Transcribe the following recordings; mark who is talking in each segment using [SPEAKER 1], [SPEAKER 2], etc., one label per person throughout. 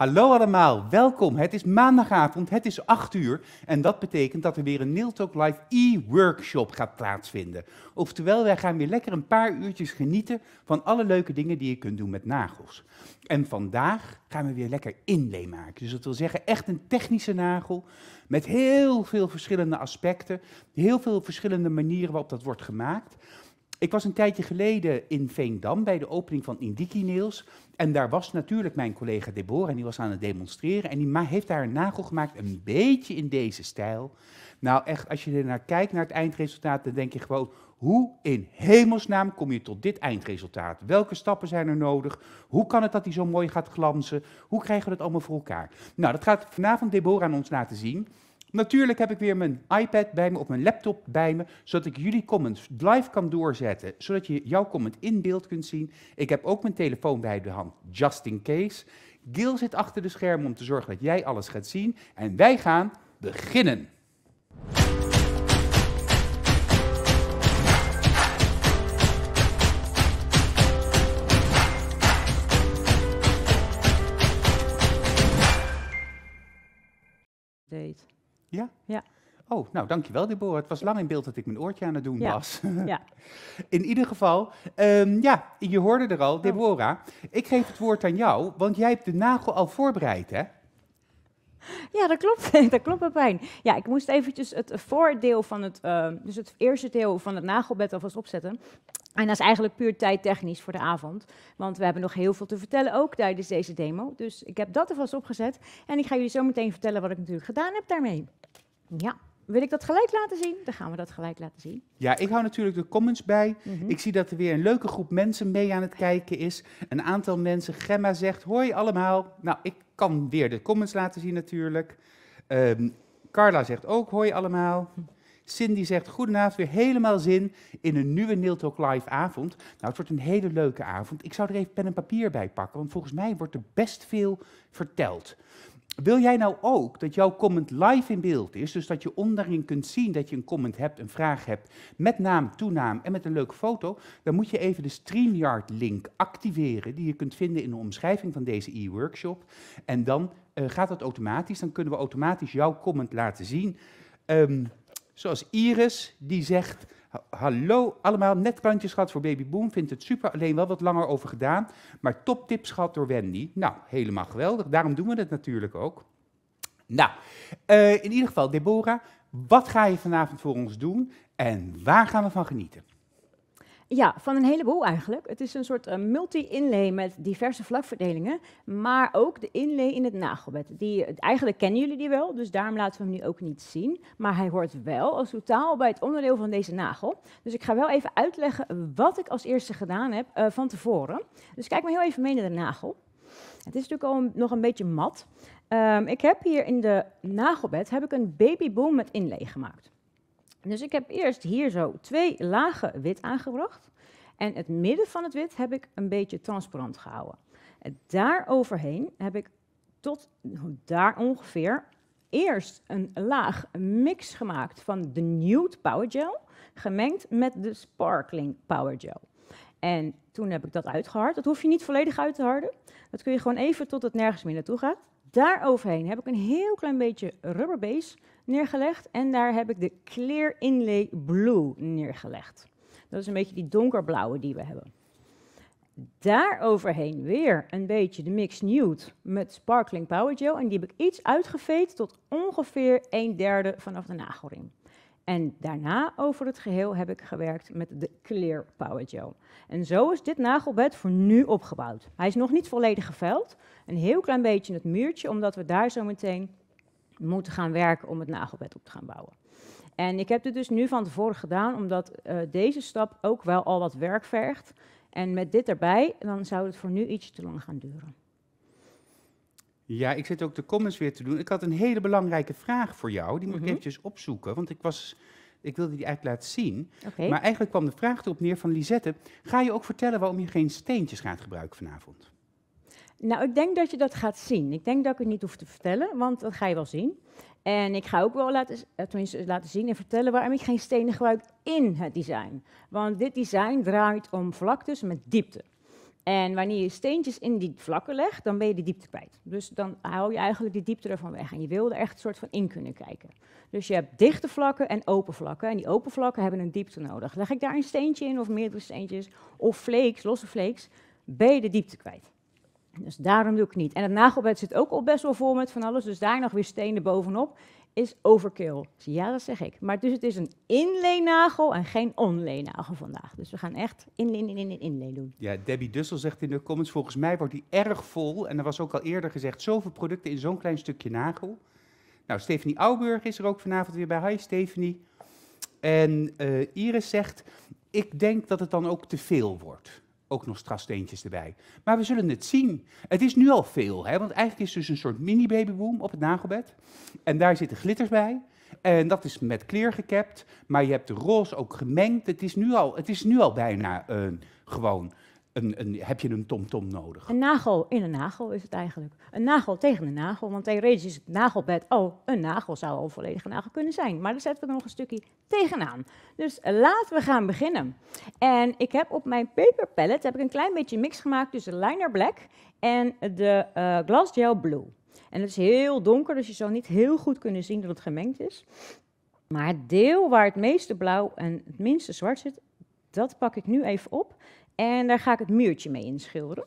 [SPEAKER 1] Hallo allemaal, welkom. Het is maandagavond, het is 8 uur en dat betekent dat er weer een Nail Talk Live e-workshop gaat plaatsvinden. Oftewel, wij gaan weer lekker een paar uurtjes genieten van alle leuke dingen die je kunt doen met nagels. En vandaag gaan we weer lekker inleem maken. Dus dat wil zeggen echt een technische nagel met heel veel verschillende aspecten, heel veel verschillende manieren waarop dat wordt gemaakt. Ik was een tijdje geleden in Veendam bij de opening van Indiki Nails. En daar was natuurlijk mijn collega Deborah en die was aan het demonstreren. En die heeft daar een nagel gemaakt, een beetje in deze stijl. Nou echt, als je er naar kijkt, naar het eindresultaat, dan denk je gewoon... Hoe in hemelsnaam kom je tot dit eindresultaat? Welke stappen zijn er nodig? Hoe kan het dat hij zo mooi gaat glanzen? Hoe krijgen we dat allemaal voor elkaar? Nou, dat gaat vanavond Deborah aan ons laten zien. Natuurlijk heb ik weer mijn iPad bij me of mijn laptop bij me, zodat ik jullie comments live kan doorzetten, zodat je jouw comment in beeld kunt zien. Ik heb ook mijn telefoon bij de hand, just in case. Gil zit achter de schermen om te zorgen dat jij alles gaat zien. En wij gaan beginnen. Ja? Ja. Oh, nou dankjewel Deborah. Het was lang in beeld dat ik mijn oortje aan het doen was. ja. In ieder geval, ehm, ja, je hoorde er al, oh. Deborah. Ik geef het woord aan jou, want jij hebt de nagel al voorbereid, hè?
[SPEAKER 2] Ja, dat klopt. Dat klopt, pijn. Ja, ik moest eventjes het voordeel van het, ehm, dus het eerste deel van het nagelbed alvast opzetten. En dat is eigenlijk puur tijdtechnisch voor de avond. Want we hebben nog heel veel te vertellen ook tijdens deze demo. Dus ik heb dat er alvast opgezet. En ik ga jullie zo meteen vertellen wat ik natuurlijk gedaan heb daarmee. Ja. Wil ik dat gelijk laten zien? Dan gaan we dat gelijk laten zien.
[SPEAKER 1] Ja, ik hou natuurlijk de comments bij. Mhm. Ik zie dat er weer een leuke groep mensen mee aan het kijken is. Een aantal mensen. Gemma zegt, hoi allemaal. Nou, ik kan weer de comments laten zien natuurlijk. Ehm, Carla zegt ook, hoi allemaal. Hm. Cindy zegt, goedenavond, weer helemaal zin in een nieuwe Neil Talk Live avond. Nou, het wordt een hele leuke avond. Ik zou er even pen en papier bij pakken, want volgens mij wordt er best veel verteld. Wil jij nou ook dat jouw comment live in beeld is, dus dat je onderin kunt zien dat je een comment hebt, een vraag hebt, met naam, toenaam en met een leuke foto, dan moet je even de StreamYard-link activeren, die je kunt vinden in de omschrijving van deze e-workshop. En dan eh, gaat dat automatisch, dan kunnen we automatisch jouw comment laten zien. Ehm, Zoals Iris, die zegt, hallo allemaal, net klantjes gehad voor Baby Boom, vindt het super, alleen wel wat langer over gedaan. Maar toptips gehad door Wendy. Nou, helemaal geweldig, daarom doen we het natuurlijk ook. Nou, eh, in ieder geval, Deborah, wat ga je vanavond voor ons doen en waar gaan we van genieten?
[SPEAKER 2] Ja, van een heleboel eigenlijk. Het is een soort eh, multi-inlay met diverse vlakverdelingen, maar ook de inlay in het nagelbed. Die, eh, eigenlijk kennen jullie die wel, dus daarom laten we hem nu ook niet zien. Maar hij hoort wel als totaal bij het onderdeel van deze nagel. Dus ik ga wel even uitleggen wat ik als eerste gedaan heb eh, van tevoren. Dus kijk maar heel even mee naar de nagel. Het is natuurlijk al nog een beetje mat. Ehm, ik heb hier in de nagelbed heb ik een babyboom met inlay gemaakt. Dus ik heb eerst hier zo twee lagen wit aangebracht. En het midden van het wit heb ik een beetje transparant gehouden. En daar overheen heb ik tot daar ongeveer eerst een laag mix gemaakt van de Nude Power Gel gemengd met de Sparkling Power Gel. En toen heb ik dat uitgehard. Dat hoef je niet volledig uit te harden. Dat kun je gewoon even tot het nergens meer naartoe gaat. Daaroverheen heb ik een heel klein beetje rubberbase neergelegd. En daar heb ik de Clear Inlay Blue neergelegd. Dat is een beetje die donkerblauwe die we hebben. Daar overheen weer een beetje de Mix Nude met Sparkling Power Gel. En die heb ik iets uitgeveed tot ongeveer een derde vanaf de nagelring. En daarna over het geheel heb ik gewerkt met de Clear Power Gel. En zo is dit nagelbed voor nu opgebouwd. Hij is nog niet volledig geveld. Een heel klein beetje het muurtje, omdat we daar zo meteen moeten gaan werken om het nagelbed op te gaan bouwen. En ik heb dit dus nu van tevoren gedaan, omdat eh, deze stap ook wel al wat werk vergt. En met dit erbij, dan zou het voor nu ietsje te lang gaan duren.
[SPEAKER 1] Ja, ik zit ook de comments weer te doen. Ik had een hele belangrijke vraag voor jou. Die moet ik mhm. eventjes opzoeken, want ik, was, ik wilde die eigenlijk laten zien. Maar eigenlijk kwam de vraag erop neer van Lisette. Ga je ook vertellen waarom je geen steentjes gaat gebruiken vanavond?
[SPEAKER 2] Nou, ik denk dat je dat gaat zien. Ik denk dat ik het niet hoef te vertellen, want dat ga je wel zien. En ik ga ook wel laten, eh, tenminste, laten zien en vertellen waarom ik geen stenen gebruik in het design. Want dit design draait om vlaktes met diepte. En wanneer je steentjes in die vlakken legt, dan ben je de diepte kwijt. Dus dan haal je eigenlijk die diepte ervan weg. En je wil er echt een soort van in kunnen kijken. Dus je hebt dichte vlakken en open vlakken. En die open vlakken hebben een diepte nodig. Leg ik daar een steentje in of meerdere steentjes of flakes, losse flakes, ben je de diepte kwijt. Dus daarom doe ik niet. En het nagelbed zit ook al best wel vol met van alles, dus daar nog weer stenen bovenop is overkill. Dus ja, dat zeg ik. Maar dus het is een inleennagel en geen onleennagel vandaag. Dus we gaan echt inleen, inleen, inleen doen.
[SPEAKER 1] Ja, Debbie Dussel zegt in de comments, volgens mij wordt die erg vol. En er was ook al eerder gezegd, zoveel producten in zo'n klein stukje nagel. Nou, Stephanie Auburg is er ook vanavond weer bij. Hi Stephanie. En uh, Iris zegt, ik denk dat het dan ook te veel wordt ook nog strassteentjes erbij. Maar we zullen het zien. Het is nu al veel, hè? want eigenlijk is het dus een soort mini-babyboom op het nagelbed. En daar zitten glitters bij. En dat is met kleer gekapt, maar je hebt de roze ook gemengd. Het is nu al, het is nu al bijna uh, gewoon heb je een tomtom -tom nodig?
[SPEAKER 2] Een nagel in een nagel is het eigenlijk. Een nagel tegen een nagel, want theoretisch is het nagelbed, oh, een nagel zou al een volledige nagel kunnen zijn. Maar daar zetten we er nog een stukje tegenaan. Dus eh, laten we gaan beginnen. En ik heb op mijn paper palette heb ik een klein beetje mix gemaakt tussen liner black en de uh, glass gel blue. En het is heel donker, dus je zal niet heel goed kunnen zien dat het gemengd is. Maar het deel waar het meeste blauw en het minste zwart zit, dat pak ik nu even op. En daar ga ik het muurtje mee inschilderen.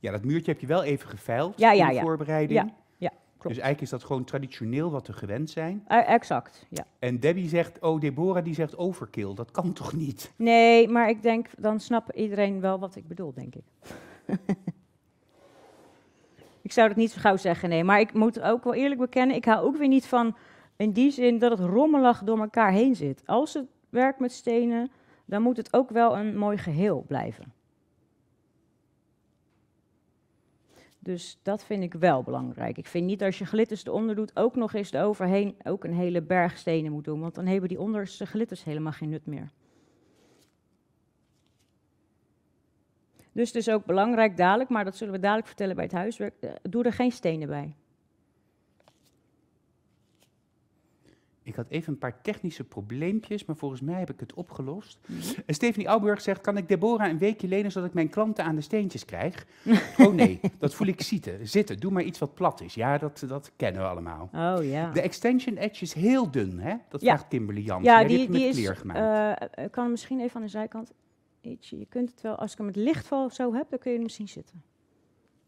[SPEAKER 1] Ja, dat muurtje heb je wel even geveild ja, in de ja. voorbereiding. Ja, ja, klopt. Dus eigenlijk is dat gewoon traditioneel wat we gewend zijn. Eh, exact, ja. En Debbie zegt, oh Deborah die zegt overkill, dat kan toch niet?
[SPEAKER 2] Nee, maar ik denk, dan snapt iedereen wel wat ik bedoel, denk ik. ik zou dat niet zo gauw zeggen, nee. Maar ik moet ook wel eerlijk bekennen, ik hou ook weer niet van... in die zin dat het rommelig door elkaar heen zit. Als het werkt met stenen dan moet het ook wel een mooi geheel blijven. Dus dat vind ik wel belangrijk. Ik vind niet als je glitters eronder doet, ook nog eens eroverheen ook een hele berg stenen moet doen. Want dan hebben die onderste glitters helemaal geen nut meer. Dus het is ook belangrijk dadelijk, maar dat zullen we dadelijk vertellen bij het huiswerk. Eh, doe er geen stenen bij.
[SPEAKER 1] Ik had even een paar technische probleempjes, maar volgens mij heb ik het opgelost. Mhm. Stephanie Auburg zegt, kan ik Deborah een weekje lenen zodat ik mijn klanten aan de steentjes krijg? oh nee, dat voel ik zitten. Zitten, doe maar iets wat plat is. Ja, dat, dat kennen we allemaal. Oh ja. De extension edge is heel dun, hè? Dat vraagt Kimberly Jansen. Ja, met die,
[SPEAKER 2] gemaakt. Uh, kan misschien even aan de zijkant. Ietsje. Je kunt het wel, als ik hem het lichtval zo heb, dan kun je hem misschien zitten.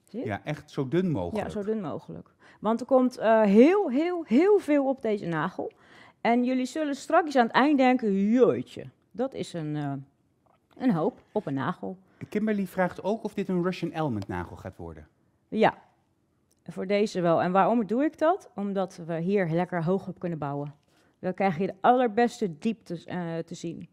[SPEAKER 2] Ja,
[SPEAKER 1] echt zo dun mogelijk. Ja, zo
[SPEAKER 2] dun mogelijk. Want er komt eh, heel, heel, heel veel op deze nagel. En jullie zullen straks aan het eind denken, jeetje, dat is een, eh, een hoop op een nagel. Kimberly vraagt ook of dit een Russian Element nagel gaat worden. Ja, voor deze wel. En waarom doe ik dat? Omdat we hier lekker hoog op kunnen bouwen. Dan krijg je de allerbeste diepte eh, te zien.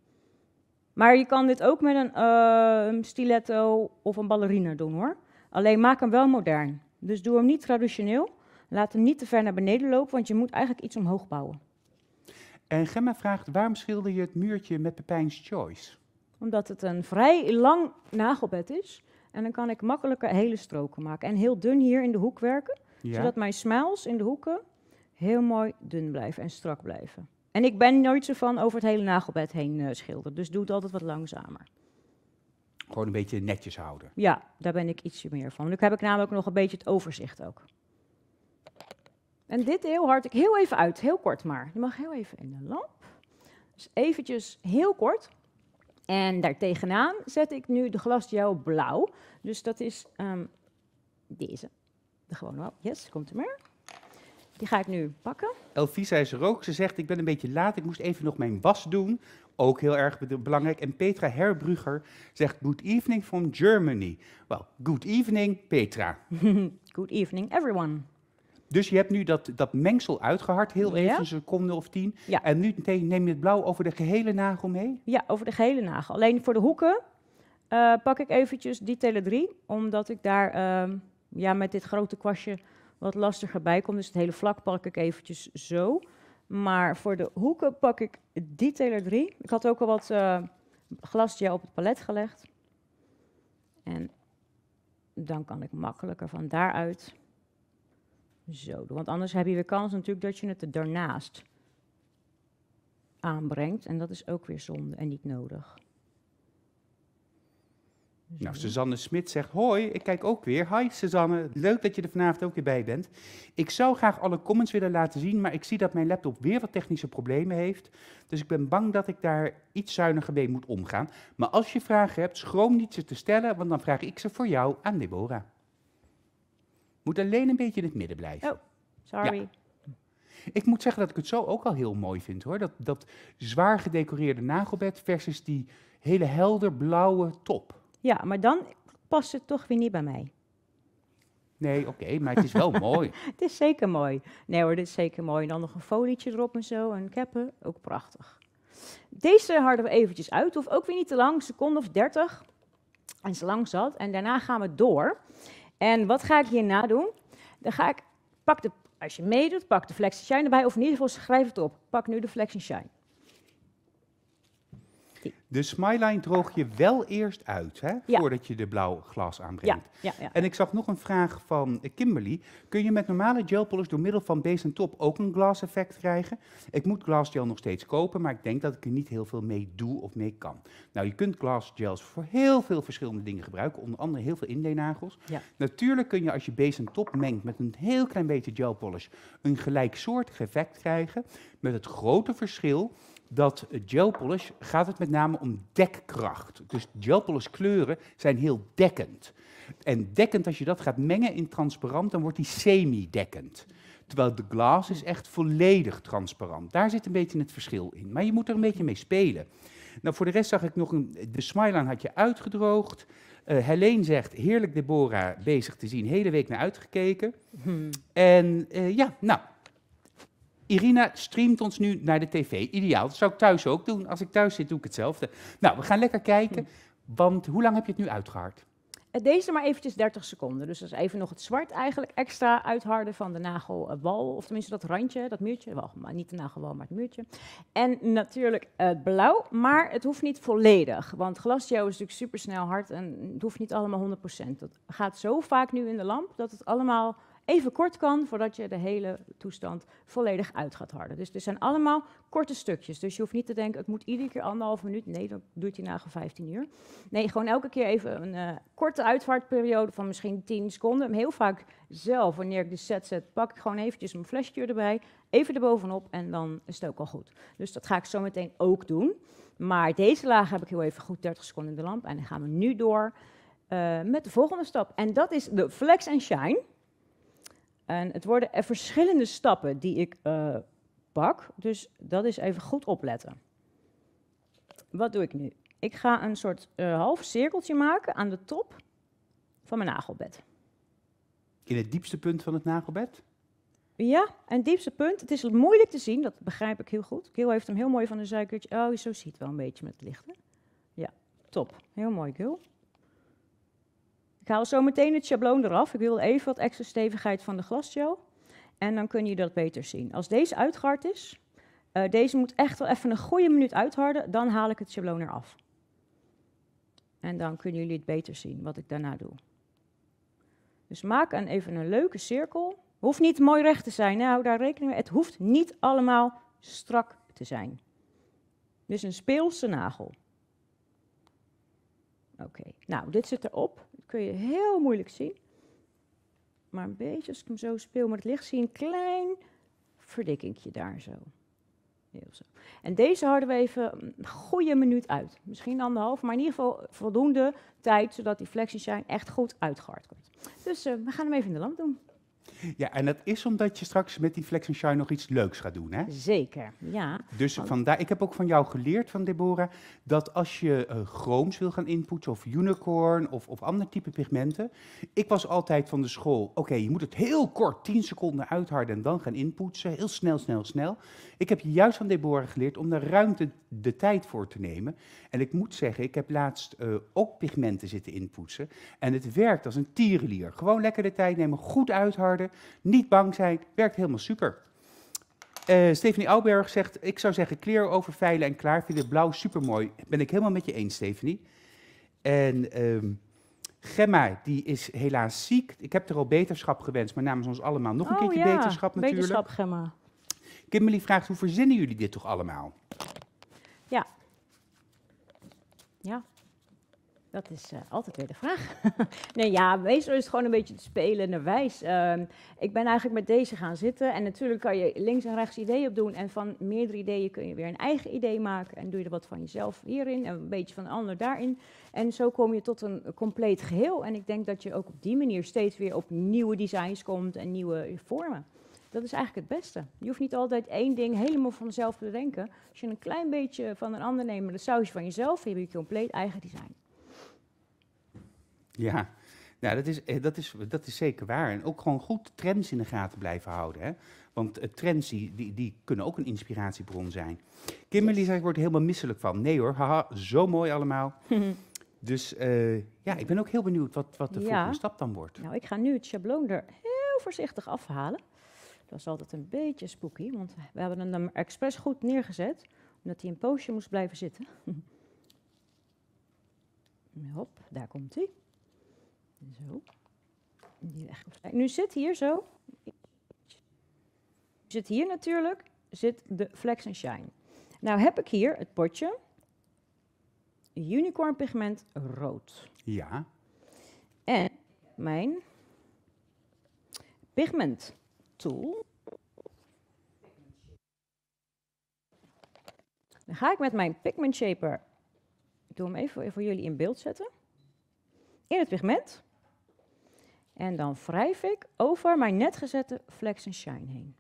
[SPEAKER 2] Maar je kan dit ook met eh, een stiletto of een ballerina doen hoor. Alleen maak hem wel modern. Dus doe hem niet traditioneel. Laat hem niet te ver naar beneden lopen, want je moet eigenlijk iets omhoog bouwen.
[SPEAKER 1] En Gemma vraagt, waarom schilder je het muurtje met Pepijn's Choice?
[SPEAKER 2] Omdat het een vrij lang nagelbed is. En dan kan ik makkelijker hele stroken maken. En heel dun hier in de hoek werken. Zodat mijn smiles in de hoeken heel mooi dun blijven en strak blijven. En ik ben nooit zo van over het hele nagelbed heen eh, schilderen. Dus doe het altijd wat langzamer.
[SPEAKER 1] Gewoon een beetje netjes houden.
[SPEAKER 2] Ja, daar ben ik ietsje meer van. Nu heb ik namelijk nog een beetje het overzicht ook. En dit heel hard, ik heel even uit, heel kort maar. Je mag heel even in de lamp. Dus eventjes heel kort. En daartegenaan zet ik nu de glasgel blauw. Dus dat is ehm, deze. De gewone wel. Yes, komt er meer. Die ga ik nu pakken.
[SPEAKER 1] Elvisa is er ook. Ze zegt, ik ben een beetje laat. Ik moest even nog mijn was doen. Ook heel erg belangrijk. En Petra Herbrugger zegt, good evening from Germany. Wel, good
[SPEAKER 2] evening, Petra. good evening, everyone.
[SPEAKER 1] Dus je hebt nu dat, dat mengsel
[SPEAKER 2] uitgehard, heel even, een seconde of tien. Ja. En nu neem je het blauw over de gehele nagel mee? Ja, over de gehele nagel. Alleen voor de hoeken eh, pak ik eventjes die teler 3, omdat ik daar ehm, ja, met dit grote kwastje wat lastiger bij kom. Dus het hele vlak pak ik eventjes zo. Maar voor de hoeken pak ik die Tele 3. Ik had ook al wat uh, op het palet gelegd. En dan kan ik makkelijker van daaruit zo Want anders heb je weer kans natuurlijk dat je het daarnaast aanbrengt. En dat is ook weer zonde en niet nodig.
[SPEAKER 1] Nou, Suzanne Smit zegt, hoi, ik kijk ook weer. Hi Suzanne, leuk dat je er vanavond ook weer bij bent. Ik zou graag alle comments willen laten zien, maar ik zie dat mijn laptop weer wat technische problemen heeft. Dus ik ben bang dat ik daar iets zuiniger mee moet omgaan. Maar als je vragen hebt, schroom niet ze te stellen, want dan vraag ik ze voor jou aan Deborah. Moet alleen een beetje in het midden blijven. Oh, sorry. Ik moet zeggen dat ik het zo ook al heel mooi vind hoor. Dat, dat zwaar gedecoreerde nagelbed versus
[SPEAKER 2] die hele helder blauwe top. Ja, maar dan past het toch weer niet bij mij. Nee,
[SPEAKER 1] oké, maar het is wel mooi.
[SPEAKER 2] het is zeker mooi. Nee hoor, dit is zeker mooi. En dan nog een folietje erop en zo en keppen, ook prachtig. Deze harden we eventjes uit, of ook weer niet te lang, een seconde of dertig. En ze lang zat. En daarna gaan we door. En wat ga ik hierna doen? Dan ga ik, pak de, als je meedoet, pak de Flex Shine erbij, of in ieder geval schrijf het op. Pak nu de Flex Shine.
[SPEAKER 1] De smiline droog je wel eerst uit, hè? voordat je de blauw glas aanbrengt. en ik zag nog een vraag van eh, Kimberly. Kun je met normale gel polish door middel van base en top ook een glas effect krijgen? Ik moet glas gel nog steeds kopen, maar ik denk dat ik er niet heel veel mee doe of mee kan. Nou, je kunt glass gels voor heel veel verschillende dingen gebruiken, onder andere heel veel indeenagels. Natuurlijk kun je als je base en top mengt met een heel klein beetje gel polish een gelijksoortig effect krijgen, met het grote verschil dat polish gaat het met name om dekkracht. Dus polish kleuren zijn heel dekkend. En dekkend, als je dat gaat mengen in transparant, dan wordt die semi-dekkend. Terwijl de glas is echt volledig transparant. Daar zit een beetje het verschil in. Maar je moet er een beetje mee spelen. Nou, voor de rest zag ik nog een. De smileline had je uitgedroogd. Uh, Helene zegt, heerlijk Deborah bezig te zien, hele week naar uitgekeken. Hmm. En eh, ja, nou, Irina streamt ons nu naar de tv. Ideaal. Dat zou ik thuis ook doen. Als ik thuis zit, doe ik hetzelfde. Nou, we gaan lekker kijken. Want hoe lang heb je het nu uitgehard?
[SPEAKER 2] Eh, deze maar eventjes 30 seconden. Dus dat is even nog het zwart eigenlijk extra uitharden van de nagelwal. Of tenminste dat randje, dat muurtje. Wel, maar niet de nagelwal, maar het muurtje. En natuurlijk het eh, blauw, maar het hoeft niet volledig. Want glasgel is natuurlijk supersnel hard en het hoeft niet allemaal 100%. Dat gaat zo vaak nu in de lamp dat het allemaal even kort kan voordat je de hele toestand volledig uit gaat harden. Dus dit zijn allemaal korte stukjes. Dus je hoeft niet te denken, het moet iedere keer anderhalf minuut. Nee, dat duurt hij nagel 15 uur. Nee, gewoon elke keer even een eh, korte uitvaartperiode van misschien 10 seconden. Heel vaak zelf, wanneer ik de set zet, pak ik gewoon eventjes mijn flesje erbij. Even erbovenop en dan is het ook al goed. Dus dat ga ik zo meteen ook doen. Maar deze laag heb ik heel even goed 30 seconden in de lamp. En dan gaan we nu door eh, met de volgende stap. En dat is de flex and shine. En het worden er verschillende stappen die ik eh, pak, dus dat is even goed opletten. Wat doe ik nu? Ik ga een soort uh, half cirkeltje maken aan de top van mijn nagelbed. In het diepste punt van het nagelbed? Ja, en diepste punt. Het is moeilijk te zien, dat begrijp ik heel goed. Keel heeft hem heel mooi van een zuikertje. Oh, zo ziet wel een beetje met het licht. Ja, top. Heel mooi, Keel haal zo meteen het schabloon eraf. Ik wil even wat extra stevigheid van de glasgel. En dan kun je dat beter zien. Als deze uitgehard is, uh, deze moet echt wel even een goede minuut uitharden, dan haal ik het schabloon eraf. En dan kunnen jullie het beter zien wat ik daarna doe. Dus maak een, even een leuke cirkel. Hoeft niet mooi recht te zijn, nou daar rekening mee. Het hoeft niet allemaal strak te zijn. Dus een speelse nagel. Oké, nou dit zit erop kun je heel moeilijk zien. Maar een beetje, als ik hem zo speel met het licht, zie je een klein verdikkingje daar zo. Heel zo. En deze houden we even een goede minuut uit. Misschien anderhalf, maar in ieder geval voldoende tijd, zodat die flexies zijn echt goed uitgehard wordt. Dus eh, we gaan hem even in de lamp doen.
[SPEAKER 1] Ja, en dat is omdat je straks met die Flex Shine nog iets leuks gaat doen, hè?
[SPEAKER 2] Zeker, ja.
[SPEAKER 1] Dus vandaar, ik heb ook van jou geleerd, van Deborah, dat als je uh, eh, chrooms wil gaan inpoetsen of unicorn of, of ander type pigmenten. Ik was altijd van de school, oké, je moet het heel kort, 10 seconden uitharden en dan gaan inpoetsen. Heel snel, snel, snel. Ik heb je juist van Deborah geleerd om daar ruimte de tijd voor te nemen. En ik moet zeggen, ik heb laatst eh, ook pigmenten zitten inpoetsen. En het werkt als een tierenlier. Gewoon lekker de tijd nemen, goed uitharden niet bang zijn, werkt helemaal super. Uh, Stephanie Auberg zegt, ik zou zeggen kleren over veilen en klaar. Vind het blauw supermooi. Ben ik helemaal met je eens, Stephanie. En ehm, Gemma, die is helaas ziek. Ik heb er al beterschap gewenst, maar namens ons allemaal nog een keer oh, keertje beterschap natuurlijk. Beterschap, Gemma. Kimberly vraagt, hoe verzinnen jullie dit toch allemaal?
[SPEAKER 2] Ja. Ja, dat is eh, altijd weer de vraag. nee, ja, meestal is het gewoon een beetje te spelen naar wijs. Ehm, ik ben eigenlijk met deze gaan zitten. En natuurlijk kan je links en rechts ideeën op doen. En van meerdere ideeën kun je weer een eigen idee maken. En doe je er wat van jezelf hierin en een beetje van de ander daarin. En zo kom je tot een compleet geheel. En ik denk dat je ook op die manier steeds weer op nieuwe designs komt en nieuwe vormen. Dat is eigenlijk het beste. Je hoeft niet altijd één ding helemaal vanzelf te bedenken. Als je een klein beetje van een ander neemt, een sausje van jezelf, heb je een compleet eigen design.
[SPEAKER 1] Ja, nou, dat, is, eh, dat, is, dat is zeker waar. En ook gewoon goed trends in de gaten blijven houden. Hè? Want eh, trends die, die, kunnen ook een inspiratiebron zijn. Kimberly zei, ik word helemaal misselijk van. Nee hoor, haha, zo mooi allemaal. dus eh, ja, ik ben ook heel benieuwd wat, wat de volgende stap dan wordt.
[SPEAKER 2] Nou, ik ga nu het schabloon er heel voorzichtig afhalen. Dat was altijd een beetje spooky, want we hebben hem expres goed neergezet. Omdat hij een poosje moest blijven zitten. Hop, daar komt hij. Zo. Nu zit hier zo. Zit hier natuurlijk, zit de Flex and Shine. Nou heb ik hier het potje unicorn pigment rood. Ja. En mijn pigment tool. Dan ga ik met mijn pigment shaper, ik doe hem even voor jullie in beeld zetten, in het pigment. En dan wrijf ik over mijn net gezette flex en shine heen.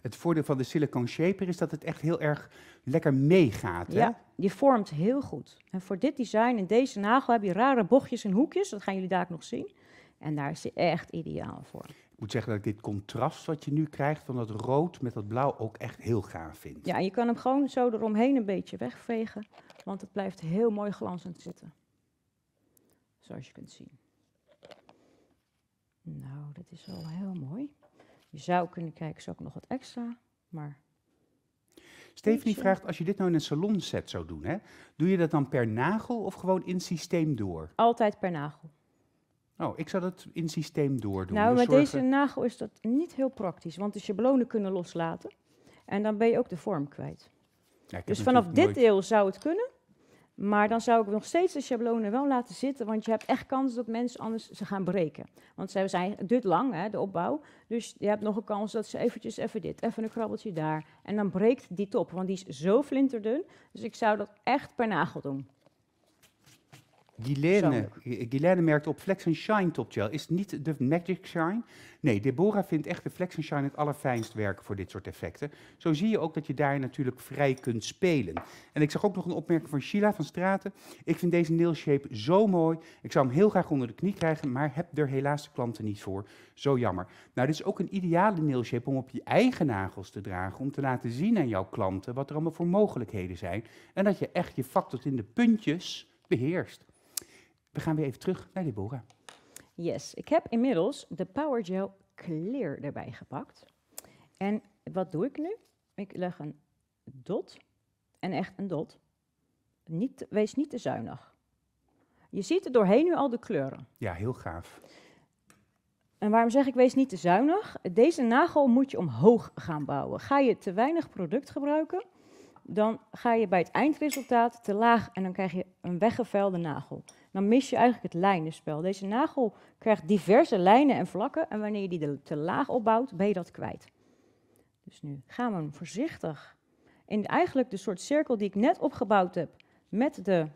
[SPEAKER 1] Het voordeel van de silicon shaper is dat het echt heel erg lekker meegaat. Ja, die vormt heel goed.
[SPEAKER 2] En voor dit design en deze nagel heb je rare bochtjes en hoekjes. Dat gaan jullie daar ook nog zien. En daar is hij echt ideaal voor. Ik
[SPEAKER 1] moet zeggen dat ik dit contrast wat je nu krijgt van dat rood met dat blauw ook echt heel gaaf vind. Ja,
[SPEAKER 2] je kan hem gewoon zo eromheen een beetje wegvegen. Want het blijft heel mooi glanzend zitten. Zoals je kunt zien. Nou, dat is wel heel mooi. Je zou kunnen kijken, is ik nog wat extra, maar... Stephanie vraagt,
[SPEAKER 1] als je dit nou in een salonset zou doen, hè, doe je dat dan per nagel of gewoon in systeem door?
[SPEAKER 2] Altijd per nagel.
[SPEAKER 1] Oh, ik zou dat in systeem door doen. Nou, dus met deze
[SPEAKER 2] nagel is dat niet heel praktisch, want de dus schablonen kunnen loslaten. En dan ben je ook de vorm kwijt. Ja, dus vanaf dit deel zou het kunnen, maar dan zou ik nog steeds de schablonen wel laten zitten, want je hebt echt kans dat mensen anders ze gaan breken. Want ze zijn, dit lang, hè, de opbouw. Dus je hebt nog een kans dat ze eventjes even dit, even een krabbeltje daar. En dan breekt die top, want die is zo flinterdun. Dus ik zou dat echt per nagel doen.
[SPEAKER 1] Guilaine, eh, Guilaine merkt op Flex and Shine Top Gel. Is niet de Magic Shine? Nee, Deborah vindt echt de Flex and Shine het allerfijnst werken voor dit soort effecten. Zo zie je ook dat je daar natuurlijk vrij kunt spelen. En ik zag ook nog een opmerking van Sheila van Straten. Ik vind deze nail shape zo mooi. Ik zou hem heel graag onder de knie krijgen, maar heb er helaas de klanten niet voor. Zo jammer. Nou, dit is ook een ideale nail shape om op je eigen nagels te dragen. Om te laten zien aan jouw klanten wat er allemaal voor mogelijkheden zijn. En dat je echt je vak tot in de puntjes beheerst. We gaan weer even terug naar die Deborah.
[SPEAKER 2] Yes, ik heb inmiddels de Power Gel Clear erbij gepakt. En wat doe ik nu? Ik leg een dot, en echt een dot. Niet, wees niet te zuinig. Je ziet er doorheen nu al de kleuren.
[SPEAKER 1] Ja, heel gaaf.
[SPEAKER 2] En waarom zeg ik wees niet te zuinig? Deze nagel moet je omhoog gaan bouwen. Ga je te weinig product gebruiken, dan ga je bij het eindresultaat te laag en dan krijg je een weggevuilde nagel dan mis je eigenlijk het lijnenspel. Deze nagel krijgt diverse lijnen en vlakken en wanneer je die te laag opbouwt, ben je dat kwijt. Dus nu gaan we hem voorzichtig in eigenlijk de soort cirkel die ik net opgebouwd heb met de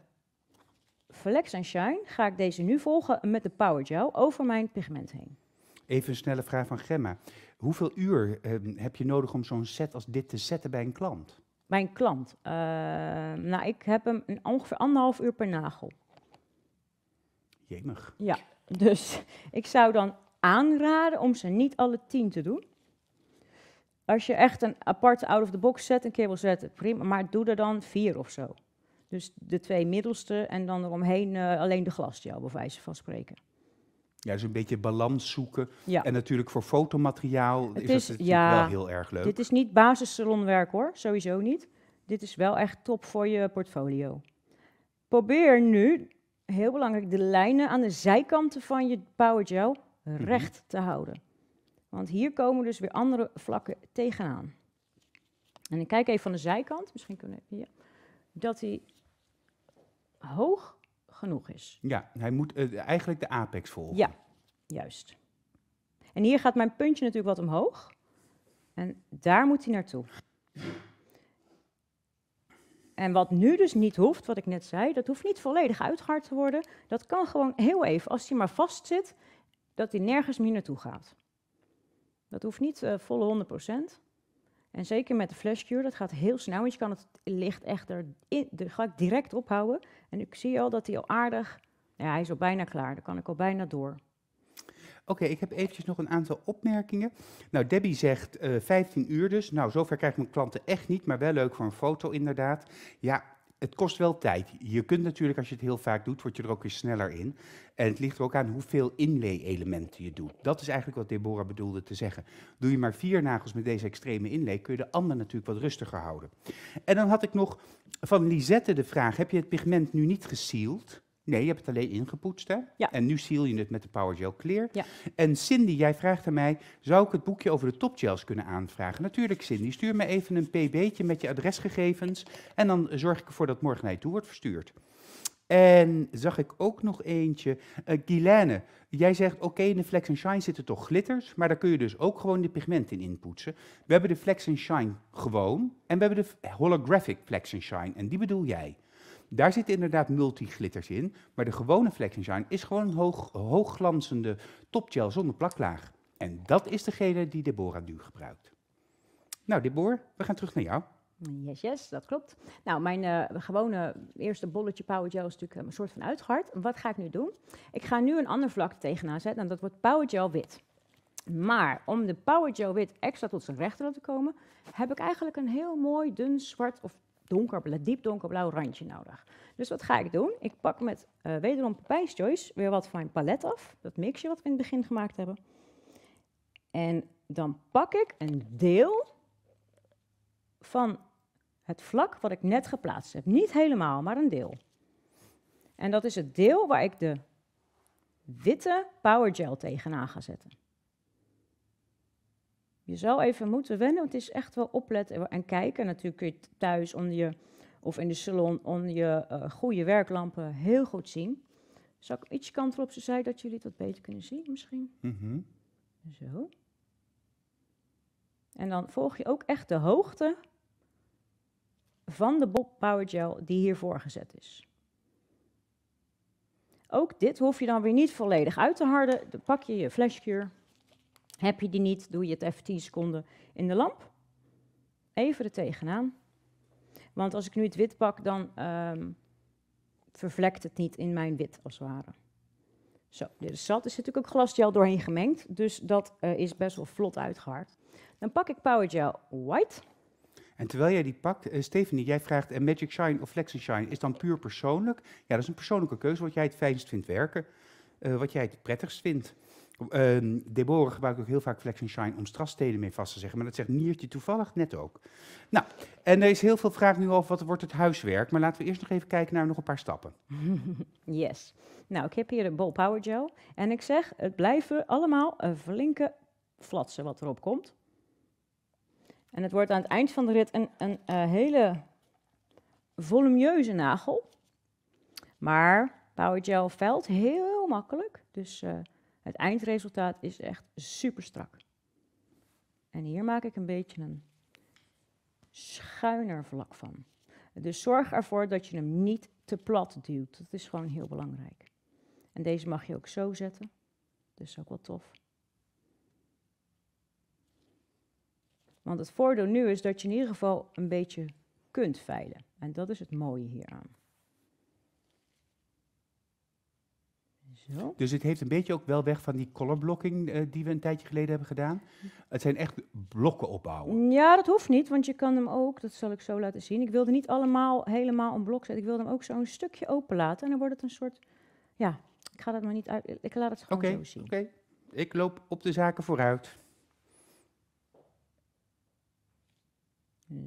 [SPEAKER 2] Flex en Shine, ga ik deze nu volgen met de Power Gel over mijn pigment heen.
[SPEAKER 1] Even een snelle vraag van Gemma. Hoeveel uur ehm, heb je nodig om zo'n set als dit te zetten bij een klant?
[SPEAKER 2] Bij een klant? Eh, nou, ik heb hem ongeveer anderhalf uur per nagel. Ja, dus ik zou dan aanraden om ze niet alle tien te doen. Als je echt een aparte out-of-the-box set een keer wil zetten, prima, maar doe er dan vier of zo. Dus de twee middelste en dan eromheen uh, alleen de glasgel, bij wijze van spreken.
[SPEAKER 1] Ja, dus een beetje balans zoeken. Ja. En natuurlijk voor fotomateriaal is, het wel heel erg leuk. Dit
[SPEAKER 2] is niet basissalonwerk hoor, sowieso niet. Dit is wel echt top voor je portfolio. Probeer nu heel belangrijk, de lijnen aan de zijkanten van je power gel mhm. recht te houden. Want hier komen dus weer andere vlakken tegenaan. En ik kijk even van de zijkant, misschien kunnen we hier, dat hij hoog genoeg is. Ja, hij moet eh, eigenlijk de apex volgen. Ja, juist. En hier gaat mijn puntje natuurlijk wat omhoog. En daar moet hij naartoe. En wat nu dus niet hoeft, wat ik net zei, dat hoeft niet volledig uitgehaard te worden. Dat kan gewoon heel even, als hij maar vast zit, dat hij nergens meer naartoe gaat. Dat hoeft niet uh, volle 100%. En zeker met de flashcure, dat gaat heel snel. Want je kan het licht echt er, in, ga ik direct ophouden. En ik zie al dat hij al aardig, ja, hij is al bijna klaar. Dan kan ik al bijna door. Oké, ik heb eventjes nog een aantal opmerkingen.
[SPEAKER 1] Nou, Debbie zegt 15 eh, uur dus. Nou, zover krijg mijn klanten echt niet, maar wel leuk voor een foto inderdaad. Ja, het kost wel tijd. Je kunt natuurlijk, als je het heel vaak doet, word je er ook weer sneller in. En het ligt er ook aan hoeveel inlay-elementen je doet. Dat is eigenlijk wat Deborah bedoelde te zeggen. Doe je maar vier nagels met deze extreme inlay, kun je de ander natuurlijk wat rustiger houden. En dan had ik nog van Lisette de vraag, heb je het pigment nu niet geseald? Nee, je hebt het alleen ingepoetst, hè? Ja. En nu seal je het met de Power Gel Clear. Ja. En Cindy, jij vraagt aan mij, zou ik het boekje over de topgels kunnen aanvragen? Natuurlijk, Cindy. Stuur me even een pb'tje met je adresgegevens. En dan zorg ik ervoor dat morgen naar je toe wordt verstuurd. En zag ik ook nog eentje. Uh, eh, Guilaine, jij zegt oké, in de Flex and Shine zitten toch glitters, maar daar kun je dus ook gewoon de pigment in inpoetsen. We hebben de Flex and Shine gewoon en we hebben de holographic Flex and Shine en die bedoel jij. Daar zitten inderdaad multiglitters in, maar de gewone flexing is gewoon een hoog, hoogglanzende topgel zonder plaklaag. En dat is degene die Deborah nu gebruikt. Nou, Deborah, we gaan terug naar jou.
[SPEAKER 2] Yes, yes, dat klopt. Nou, mijn eh, gewone eerste bolletje Power Gel is natuurlijk eh, een soort van uitgehard. Wat ga ik nu doen? Ik ga nu een ander vlak tegenaan zetten en dat wordt Power Gel wit. Maar om de Power Gel wit extra tot zijn recht te laten komen, heb ik eigenlijk een heel mooi dun zwart of donkerblauw, diep donkerblauw randje nodig. Dus wat ga ik doen? Ik pak met uh, wederom Papijs weer wat van mijn palet af. Dat mixje wat we in het begin gemaakt hebben. En dan pak ik een deel van het vlak wat ik net geplaatst heb. Niet helemaal, maar een deel. En dat is het deel waar ik de witte Power Gel tegenaan ga zetten je zou even moeten wennen, want het is echt wel opletten en kijken. Natuurlijk kun je thuis onder je, of in de salon onder je uh, goede werklampen heel goed zien. Zal ik iets kantelen op zijn zij dat jullie het wat beter kunnen zien misschien? Mhm. Zo. En dan volg je ook echt de hoogte van de Bob Power Gel die hiervoor gezet is. Ook dit hoef je dan weer niet volledig uit te harden. Dan pak je je flashcure heb je die niet, doe je het even 10 seconden in de lamp. Even er tegenaan. Want als ik nu het wit pak, dan ehm, vervlekt het niet in mijn wit als het ware. Zo, dit is zat. Er zit natuurlijk ook glasgel doorheen gemengd, dus dat eh, is best wel vlot uitgehard. Dan pak ik Power Gel White.
[SPEAKER 1] En terwijl jij die pakt, eh, Stephanie, jij vraagt uh, Magic Shine of Flex Shine is dan puur persoonlijk? Ja, dat is een persoonlijke keuze wat jij het fijnst vindt werken, wat jij het prettigst vindt. Um, Deborah gebruikt ook heel vaak flex shine om strafsteden mee vast te zeggen. Maar dat zegt Niertje toevallig net ook. Nou, en er is heel veel vraag nu over wat wordt het huiswerk. Maar laten we eerst nog even kijken naar nog een paar stappen.
[SPEAKER 2] Yes. Nou, ik heb hier een bol power gel. En ik zeg, het blijven allemaal een eh, flinke flatsen wat erop komt. En het wordt aan het eind van de rit een, een eh, hele volumieuze nagel. Maar power gel velt heel makkelijk. Dus... Eh, het eindresultaat is echt super strak. En hier maak ik een beetje een schuiner vlak van. Dus zorg ervoor dat je hem niet te plat duwt. Dat is gewoon heel belangrijk. En deze mag je ook zo zetten. Dus ook wel tof. Want het voordeel nu is dat je in ieder geval een beetje kunt veilen. En dat is het mooie hieraan.
[SPEAKER 1] Zo. Dus het heeft een beetje ook wel weg van die colorblokking eh, die we een tijdje geleden hebben gedaan. Het zijn echt blokken opbouwen.
[SPEAKER 2] Ja, dat hoeft niet, want je kan hem ook, dat zal ik zo laten zien. Ik wilde niet allemaal helemaal een blok zetten. Ik wilde hem ook zo een stukje open laten. En dan wordt het een soort, ja, ik ga dat maar niet uit. Ik laat het gewoon zo zien. Oké, okay.
[SPEAKER 1] ik loop op de zaken vooruit.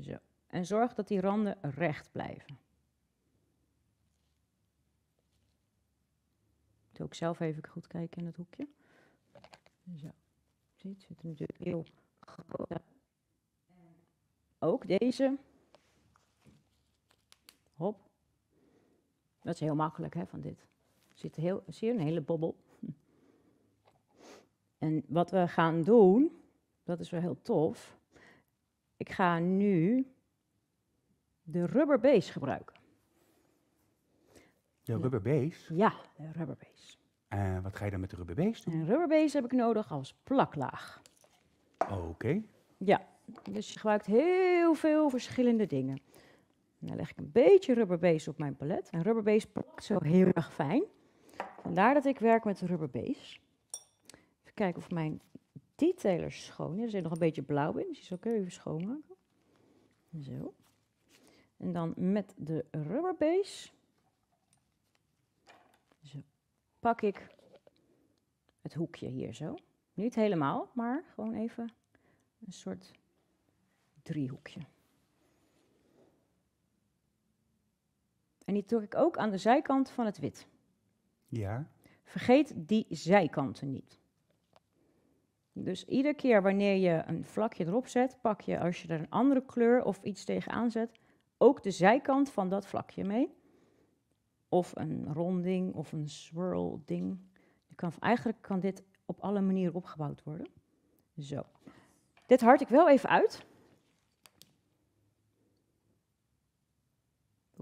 [SPEAKER 2] Zo. En zorg dat die randen recht blijven. ook zelf even goed kijken in het hoekje. Zo. Ziet, zit er natuurlijk heel groot. Ook deze. Hop. Dat is heel makkelijk hè, van dit. Zit heel, zie je een hele bobbel. En wat we gaan doen, dat is wel heel tof. Ik ga nu de rubber base gebruiken.
[SPEAKER 1] De rubberbees?
[SPEAKER 2] Ja, de rubberbees.
[SPEAKER 1] En wat ga je dan met de
[SPEAKER 2] rubberbees doen? Een rubberbees heb ik nodig als plaklaag. Oké. Ja, dus je gebruikt heel veel verschillende dingen. Nou dan leg ik een beetje rubberbees op mijn palet. En rubberbees plakt zo heel erg fijn. Vandaar dat ik werk met rubberbees. Even kijken of mijn detailer schoon is. Er zit nog een beetje blauw in, dus die zal ik even schoonmaken. Zo. En dan met de rubberbees pak ik het hoekje hier zo. Niet helemaal, maar gewoon even een soort driehoekje. En die trok ik ook aan de zijkant van het wit. Ja. Vergeet die zijkanten niet. Dus iedere keer wanneer je een vlakje erop zet, pak je als je er een andere kleur of iets tegenaan zet, ook de zijkant van dat vlakje mee of een ronding of een swirl ding. Kan, eigenlijk kan dit op alle manieren opgebouwd worden. Zo. Dit hard ik wel even uit.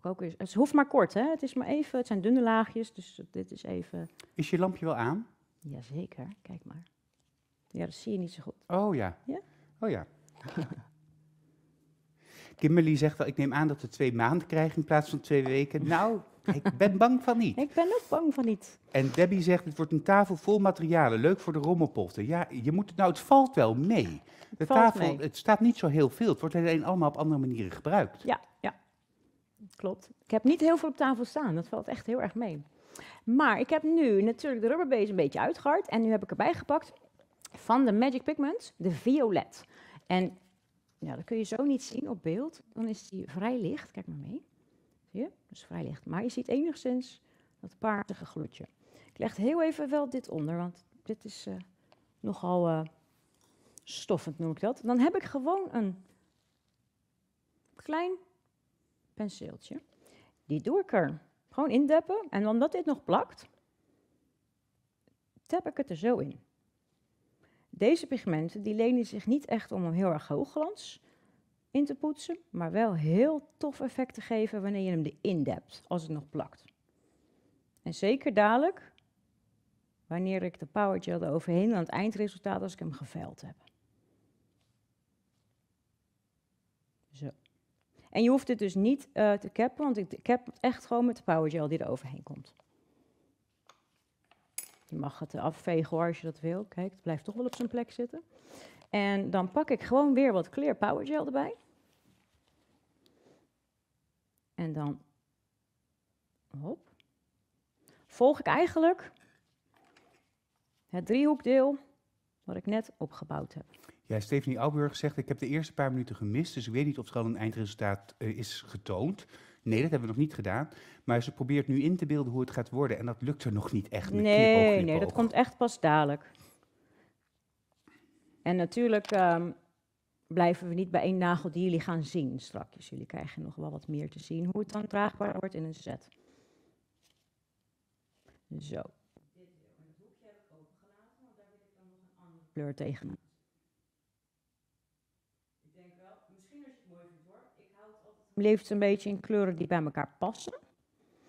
[SPEAKER 2] Ook eens, het hoeft maar kort, hè? Het, is maar even, het zijn dunne laagjes, dus dit is even...
[SPEAKER 1] Is je lampje wel aan?
[SPEAKER 2] Jazeker, kijk maar.
[SPEAKER 1] Ja, dat zie je niet zo goed. Oh ja. ja? Oh ja. Kimberly zegt wel, ik neem aan dat we twee maanden krijgen in plaats van twee weken. Nou, ik ben bang van niet. Ik ben
[SPEAKER 2] ook bang van
[SPEAKER 1] niet. En Debbie zegt, het wordt een tafel vol materialen, leuk voor de rommelpotten. Ja, je moet, nou, het valt wel mee. De het tafel, het staat niet zo heel veel. Het wordt alleen allemaal op andere manieren gebruikt.
[SPEAKER 2] Ja, ja. Klopt. Ik heb niet heel veel op tafel staan. Dat valt echt heel erg mee. Maar ik heb nu natuurlijk de rubberbees een beetje uitgehard. En nu heb ik erbij gepakt van de Magic Pigments, de violet. En nou, dat kun je zo niet zien op beeld. Dan is die vrij licht. Kijk maar mee. Zie Dus vrij licht. Maar je ziet enigszins dat paardige gloedje. Ik leg heel even wel dit onder, want dit is eh, nogal eh, stoffend, noem ik dat. Dan heb ik gewoon een klein penseeltje. Die doe ik er gewoon indeppen. En omdat dit nog plakt, tap ik het er zo in. Deze pigmenten die lenen zich niet echt om een heel erg hoog glans in te poetsen, maar wel heel tof effect te geven wanneer je hem erin dept, als het nog plakt. En zeker dadelijk, wanneer ik de power gel eroverheen aan het eindresultaat als ik hem geveild heb. Zo. En je hoeft het dus niet eh, te cappen, want ik cap het echt gewoon met de power gel die er overheen komt. Je mag het afvegen hoor, als je dat wil. Kijk, het blijft toch wel op zijn plek zitten. En dan pak ik gewoon weer wat Clear Power Gel erbij. En dan, hop, volg ik eigenlijk het driehoekdeel wat ik net opgebouwd heb.
[SPEAKER 1] Ja, Stephanie Auburg zegt, ik heb de eerste paar minuten gemist, dus ik weet niet of er al een eindresultaat eh, is getoond. Nee, dat hebben we nog niet gedaan. Maar ze probeert nu in te beelden hoe het gaat worden en dat lukt er nog niet echt. nee, nee, dat
[SPEAKER 2] komt echt pas dadelijk. En natuurlijk um, blijven we niet bij één nagel die jullie gaan zien strakjes. Jullie krijgen nog wel wat meer te zien hoe het dan draagbaar wordt in een set. Zo. Dit het heb ik ik want daar wil dan nog een andere kleur tegen. Ik denk wel, misschien als je het mooi vindt hoor. Ik hou het altijd... Leeft een beetje in kleuren die bij elkaar passen.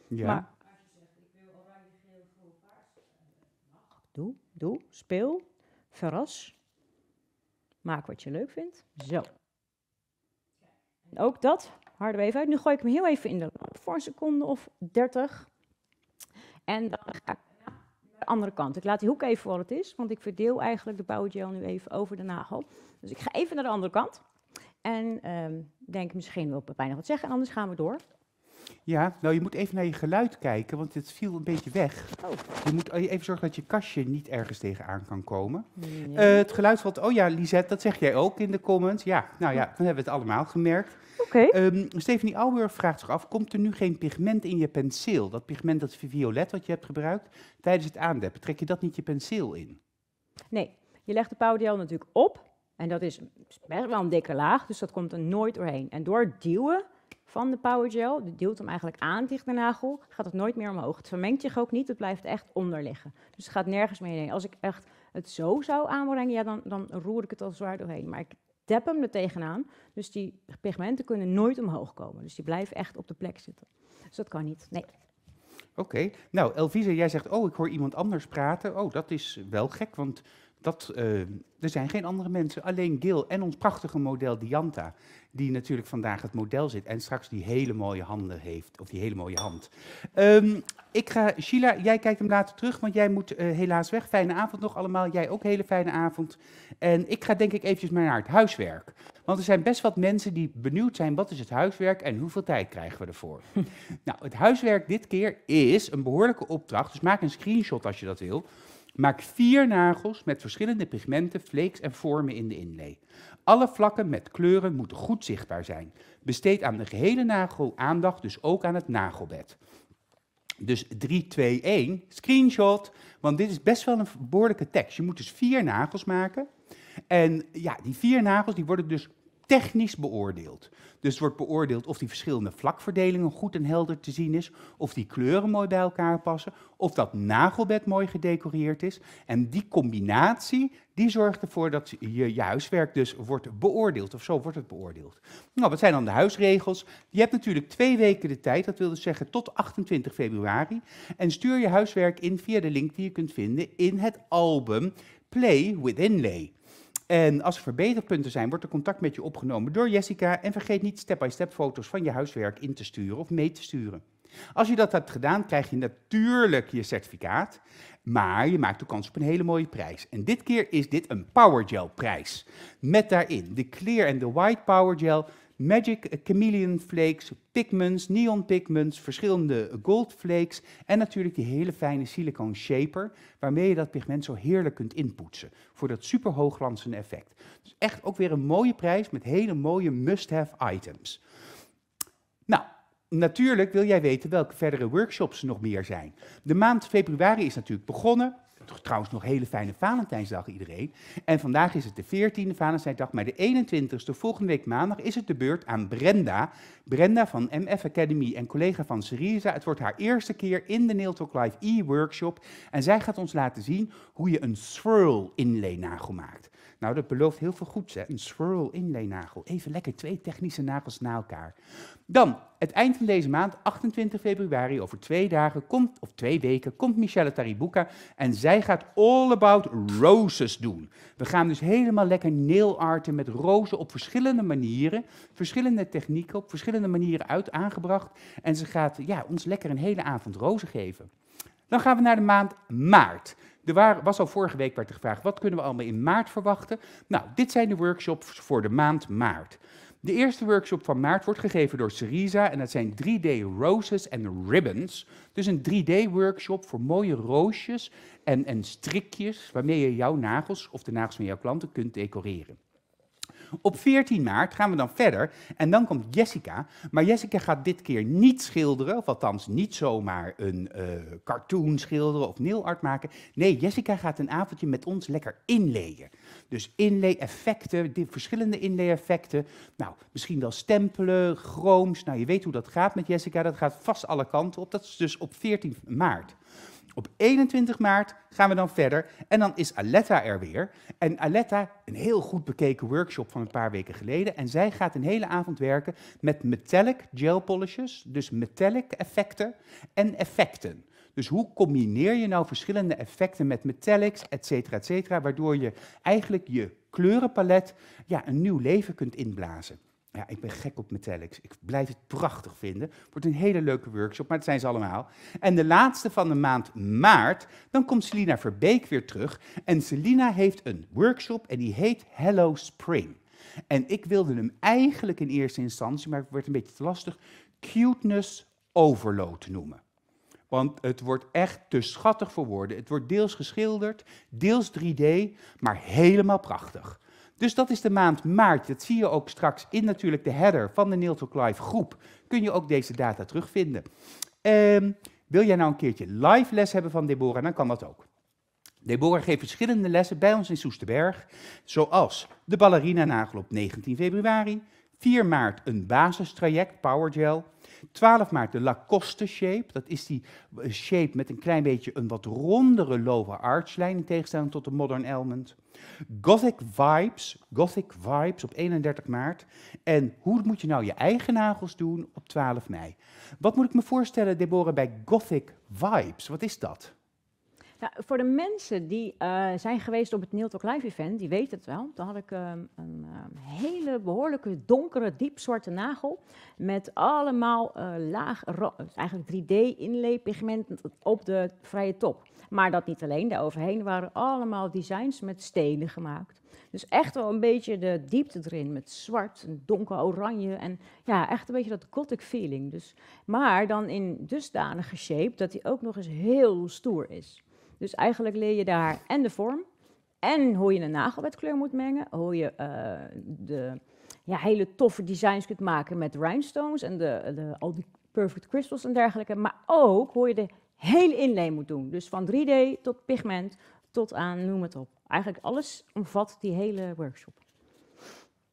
[SPEAKER 2] Ja. Maar als je zegt, ik wil oranje, geel, groen, paars. Eh, doe, doe, speel, verras. Maak wat je leuk vindt. Zo. En ook dat harden we even uit. Nu gooi ik hem heel even in de lamp voor een seconde of 30. En dan ga ik naar de andere kant. Ik laat die hoek even voor het is, want ik verdeel eigenlijk de bouwgel nu even over de nagel. Dus ik ga even naar de andere kant. En um, denk misschien wil ik bijna wat zeggen, en anders gaan we door.
[SPEAKER 1] Ja, nou je moet even naar je geluid kijken, want het viel een beetje weg. Oh. Je moet oh, even zorgen dat je kastje niet ergens tegenaan kan komen. Eh, het geluid valt, oh ja, Lisette, dat zeg jij ook in de comments. Ja, nou ja, dan hebben we het allemaal gemerkt. Oké. Okay. Ehm, Stephanie Auer vraagt zich af, komt er nu geen pigment in je penseel? Dat pigment, dat violet wat je hebt gebruikt tijdens het aandeppen, trek je dat niet je penseel in?
[SPEAKER 2] Nee, je legt de powdergel natuurlijk op en dat is best wel een dikke laag, dus dat komt er nooit doorheen. En door duwen van de powergel, die deelt hem eigenlijk aan dicht de nagel, gaat het nooit meer omhoog. Het vermengt zich ook niet, het blijft echt onder liggen. Dus het gaat nergens meer heen. Als ik echt het zo zou aanbrengen, ja, dan, dan roer ik het al zwaar doorheen. Maar ik tap hem er tegenaan, dus die pigmenten kunnen nooit omhoog komen. Dus die blijven echt op de plek zitten. Dus dat kan niet, nee.
[SPEAKER 1] Oké, nou Elvise, jij zegt, oh, ik hoor iemand anders praten. Oh, dat is wel gek, want dat, eh, er zijn geen andere mensen, alleen Gil en ons prachtige model Dianta, die natuurlijk vandaag het model zit en straks die hele mooie handen heeft, of die hele mooie hand. Ehm, ik ga, Sheila, jij kijkt hem later terug, want jij moet eh, helaas weg. Fijne avond nog allemaal, jij ook hele fijne avond. En ik ga denk ik eventjes maar naar het huiswerk. Want er zijn best wat mensen die benieuwd zijn, wat is het huiswerk en hoeveel tijd krijgen we ervoor? nou, het huiswerk dit keer is een behoorlijke opdracht, dus maak een screenshot als je dat wil Maak vier nagels met verschillende pigmenten, flakes en vormen in de inlay. Alle vlakken met kleuren moeten goed zichtbaar zijn. Besteed aan de gehele nagel aandacht, dus ook aan het nagelbed. Dus 3, 2, 1, screenshot. Want dit is best wel een behoorlijke tekst. Je moet dus vier nagels maken. En ja, die vier nagels die worden dus technisch beoordeeld. Dus wordt beoordeeld of die verschillende vlakverdelingen goed en helder te zien is, of die kleuren mooi bij elkaar passen, of dat nagelbed mooi gedecoreerd is. En die combinatie, die zorgt ervoor dat je, huiswerk dus wordt beoordeeld, of zo wordt het beoordeeld. Nou, wat zijn dan de huisregels? Je hebt natuurlijk twee weken de tijd, dat wil dus zeggen tot 28 februari, en stuur je huiswerk in via de link die je kunt vinden in het album Play Within Lay. En als er verbeterpunten zijn, wordt er contact met je opgenomen door Jessica. En vergeet niet step-by-step -step foto's van je huiswerk in te sturen of mee te sturen. Als je dat hebt gedaan, krijg je natuurlijk je certificaat. Maar je maakt ook kans op een hele mooie prijs. En dit keer is dit een Powergel prijs. Met daarin de Clear en de White Powergel magic chameleon flakes, pigments, neon pigments, verschillende gold flakes en natuurlijk die hele fijne silicone shaper waarmee je dat pigment zo heerlijk kunt inpoetsen voor dat super hoogglanzende effect. Dus echt ook weer een mooie prijs met hele mooie must-have items. Nou, natuurlijk wil jij weten welke verdere workshops er nog meer zijn. De maand februari is natuurlijk begonnen trouwens nog hele fijne Valentijnsdag iedereen. En vandaag is het de 14e Valentijnsdag, maar de 21ste, volgende week maandag, is het de beurt aan Brenda. Brenda van MF Academy en collega van Syriza. Het wordt haar eerste keer in de Nail Talk Live e-workshop. En zij gaat ons laten zien hoe je een swirl inlay maakt. Nou, dat belooft heel veel goeds. Hè? Een swirl inleennagel. Even lekker twee technische nagels na elkaar. Dan, het eind van deze maand, 28 februari, over twee dagen, komt, of twee weken, komt Michelle Taribuka. En zij gaat all about roses doen. We gaan dus helemaal lekker nail arten met rozen op verschillende manieren. Verschillende technieken, op verschillende manieren uit aangebracht. En ze gaat ja, ons lekker een hele avond rozen geven. Dan gaan we naar de maand maart. Er was al vorige week werd er gevraagd, wat kunnen we allemaal in maart verwachten? Nou, dit zijn de workshops voor de maand maart. De eerste workshop van maart wordt gegeven door Syriza en dat zijn 3D Roses en Ribbons. Dus een 3D-workshop voor mooie roosjes en, en strikjes waarmee je jouw nagels of de nagels van jouw klanten kunt decoreren. Op 14 maart gaan we dan verder en dan komt Jessica. Maar Jessica gaat dit keer niet schilderen, of althans niet zomaar een uh, cartoon schilderen of nailart maken. Nee, Jessica gaat een avondje met ons lekker inleyen. Dus inlee-effecten, verschillende inlee Nou, misschien wel stempelen, grooms. Nou, je weet hoe dat gaat met Jessica. Dat gaat vast alle kanten op. Dat is dus op 14 maart. Op 21 maart gaan we dan verder en dan is Aletta er weer. En Aletta, een heel goed bekeken workshop van een paar weken geleden. En zij gaat een hele avond werken met metallic gel polishes, dus metallic effecten en effecten. Dus hoe combineer je nou verschillende effecten met metallics, et cetera, et cetera, waardoor je eigenlijk je kleurenpalet ja, een nieuw leven kunt inblazen. Ja, ik ben gek op metallics. Ik blijf het prachtig vinden. Wordt een hele leuke workshop, maar het zijn ze allemaal. En de laatste van de maand maart, dan komt Selina Verbeek weer terug. En Selina heeft een workshop en die heet Hello Spring. En ik wilde hem eigenlijk in eerste instantie, maar het werd een beetje te lastig, cuteness overload noemen. Want het wordt echt te schattig voor woorden. Het wordt deels geschilderd, deels 3D, maar helemaal prachtig. Dus dat is de maand maart. Dat zie je ook straks in natuurlijk de header van de Neil to Clive groep. Kun je ook deze data terugvinden. Ehm, wil jij nou een keertje live les hebben van Deborah, dan kan dat ook. Deborah geeft verschillende lessen bij ons in Soesterberg, zoals de ballerina nagel op 19 februari, 4 maart een basistraject Gel. 12 maart de Lacoste shape. Dat is die eh, shape met een klein beetje een wat rondere lower archlijn in tegenstelling tot de modern element. Gothic vibes, Gothic vibes op 31 maart. En hoe moet je nou je eigen nagels doen op 12 mei? Wat moet ik me voorstellen, Deborah, bij Gothic
[SPEAKER 2] vibes? Wat is dat? voor de mensen die eh, zijn geweest op het Neil Talk Live event, die weten het wel. Dan had ik ehm, een ehm, hele behoorlijke donkere, diepzwarte nagel met allemaal eh, laag, eigenlijk 3D inleepigment op de vrije top. Maar dat niet alleen, daaroverheen waren allemaal designs met stenen gemaakt. Dus echt wel een beetje de diepte erin met zwart donker oranje en ja, echt een beetje dat gothic feeling. Dus, maar dan in dusdanige shape dat hij ook nog eens heel stoer is. Dus eigenlijk leer je daar en de vorm, en hoe je een nagel met kleur moet mengen, hoe je eh, de ja, hele toffe designs kunt maken met rhinestones en de, de, al die perfect crystals en dergelijke. Maar ook hoe je de hele inlay moet doen. Dus van 3D tot pigment tot aan, noem het op. Eigenlijk alles omvat die hele workshop.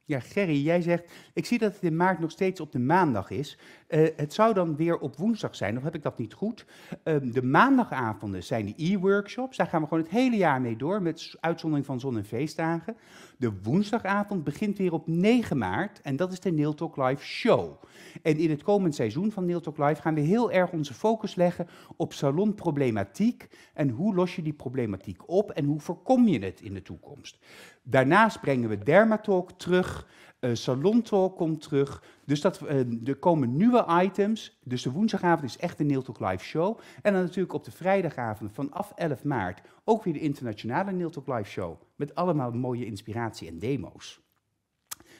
[SPEAKER 1] Ja, Gerry, jij zegt, ik zie dat het in maart nog steeds op de maandag is. Eh, het zou dan weer op woensdag zijn, of heb ik dat niet goed? Ehm, de maandagavonden zijn de e-workshops. Daar gaan we gewoon het hele jaar mee door, met uitzondering van zon- en feestdagen. De woensdagavond begint weer op 9 maart en dat is de Neil Talk Live Show. En in het komend seizoen van Neil Talk Live gaan we heel erg onze focus leggen op salonproblematiek. En hoe los je die problematiek op en hoe voorkom je het in de toekomst? Daarnaast brengen we Dermatalk terug. Uh, Salon Talk komt terug. Dus dat, eh, er komen nieuwe items. Dus de woensdagavond is echt de Neil Talk Live Show. En dan natuurlijk op de vrijdagavond vanaf 11 maart ook weer de internationale Neil Talk Live Show. Met allemaal mooie inspiratie en demo's.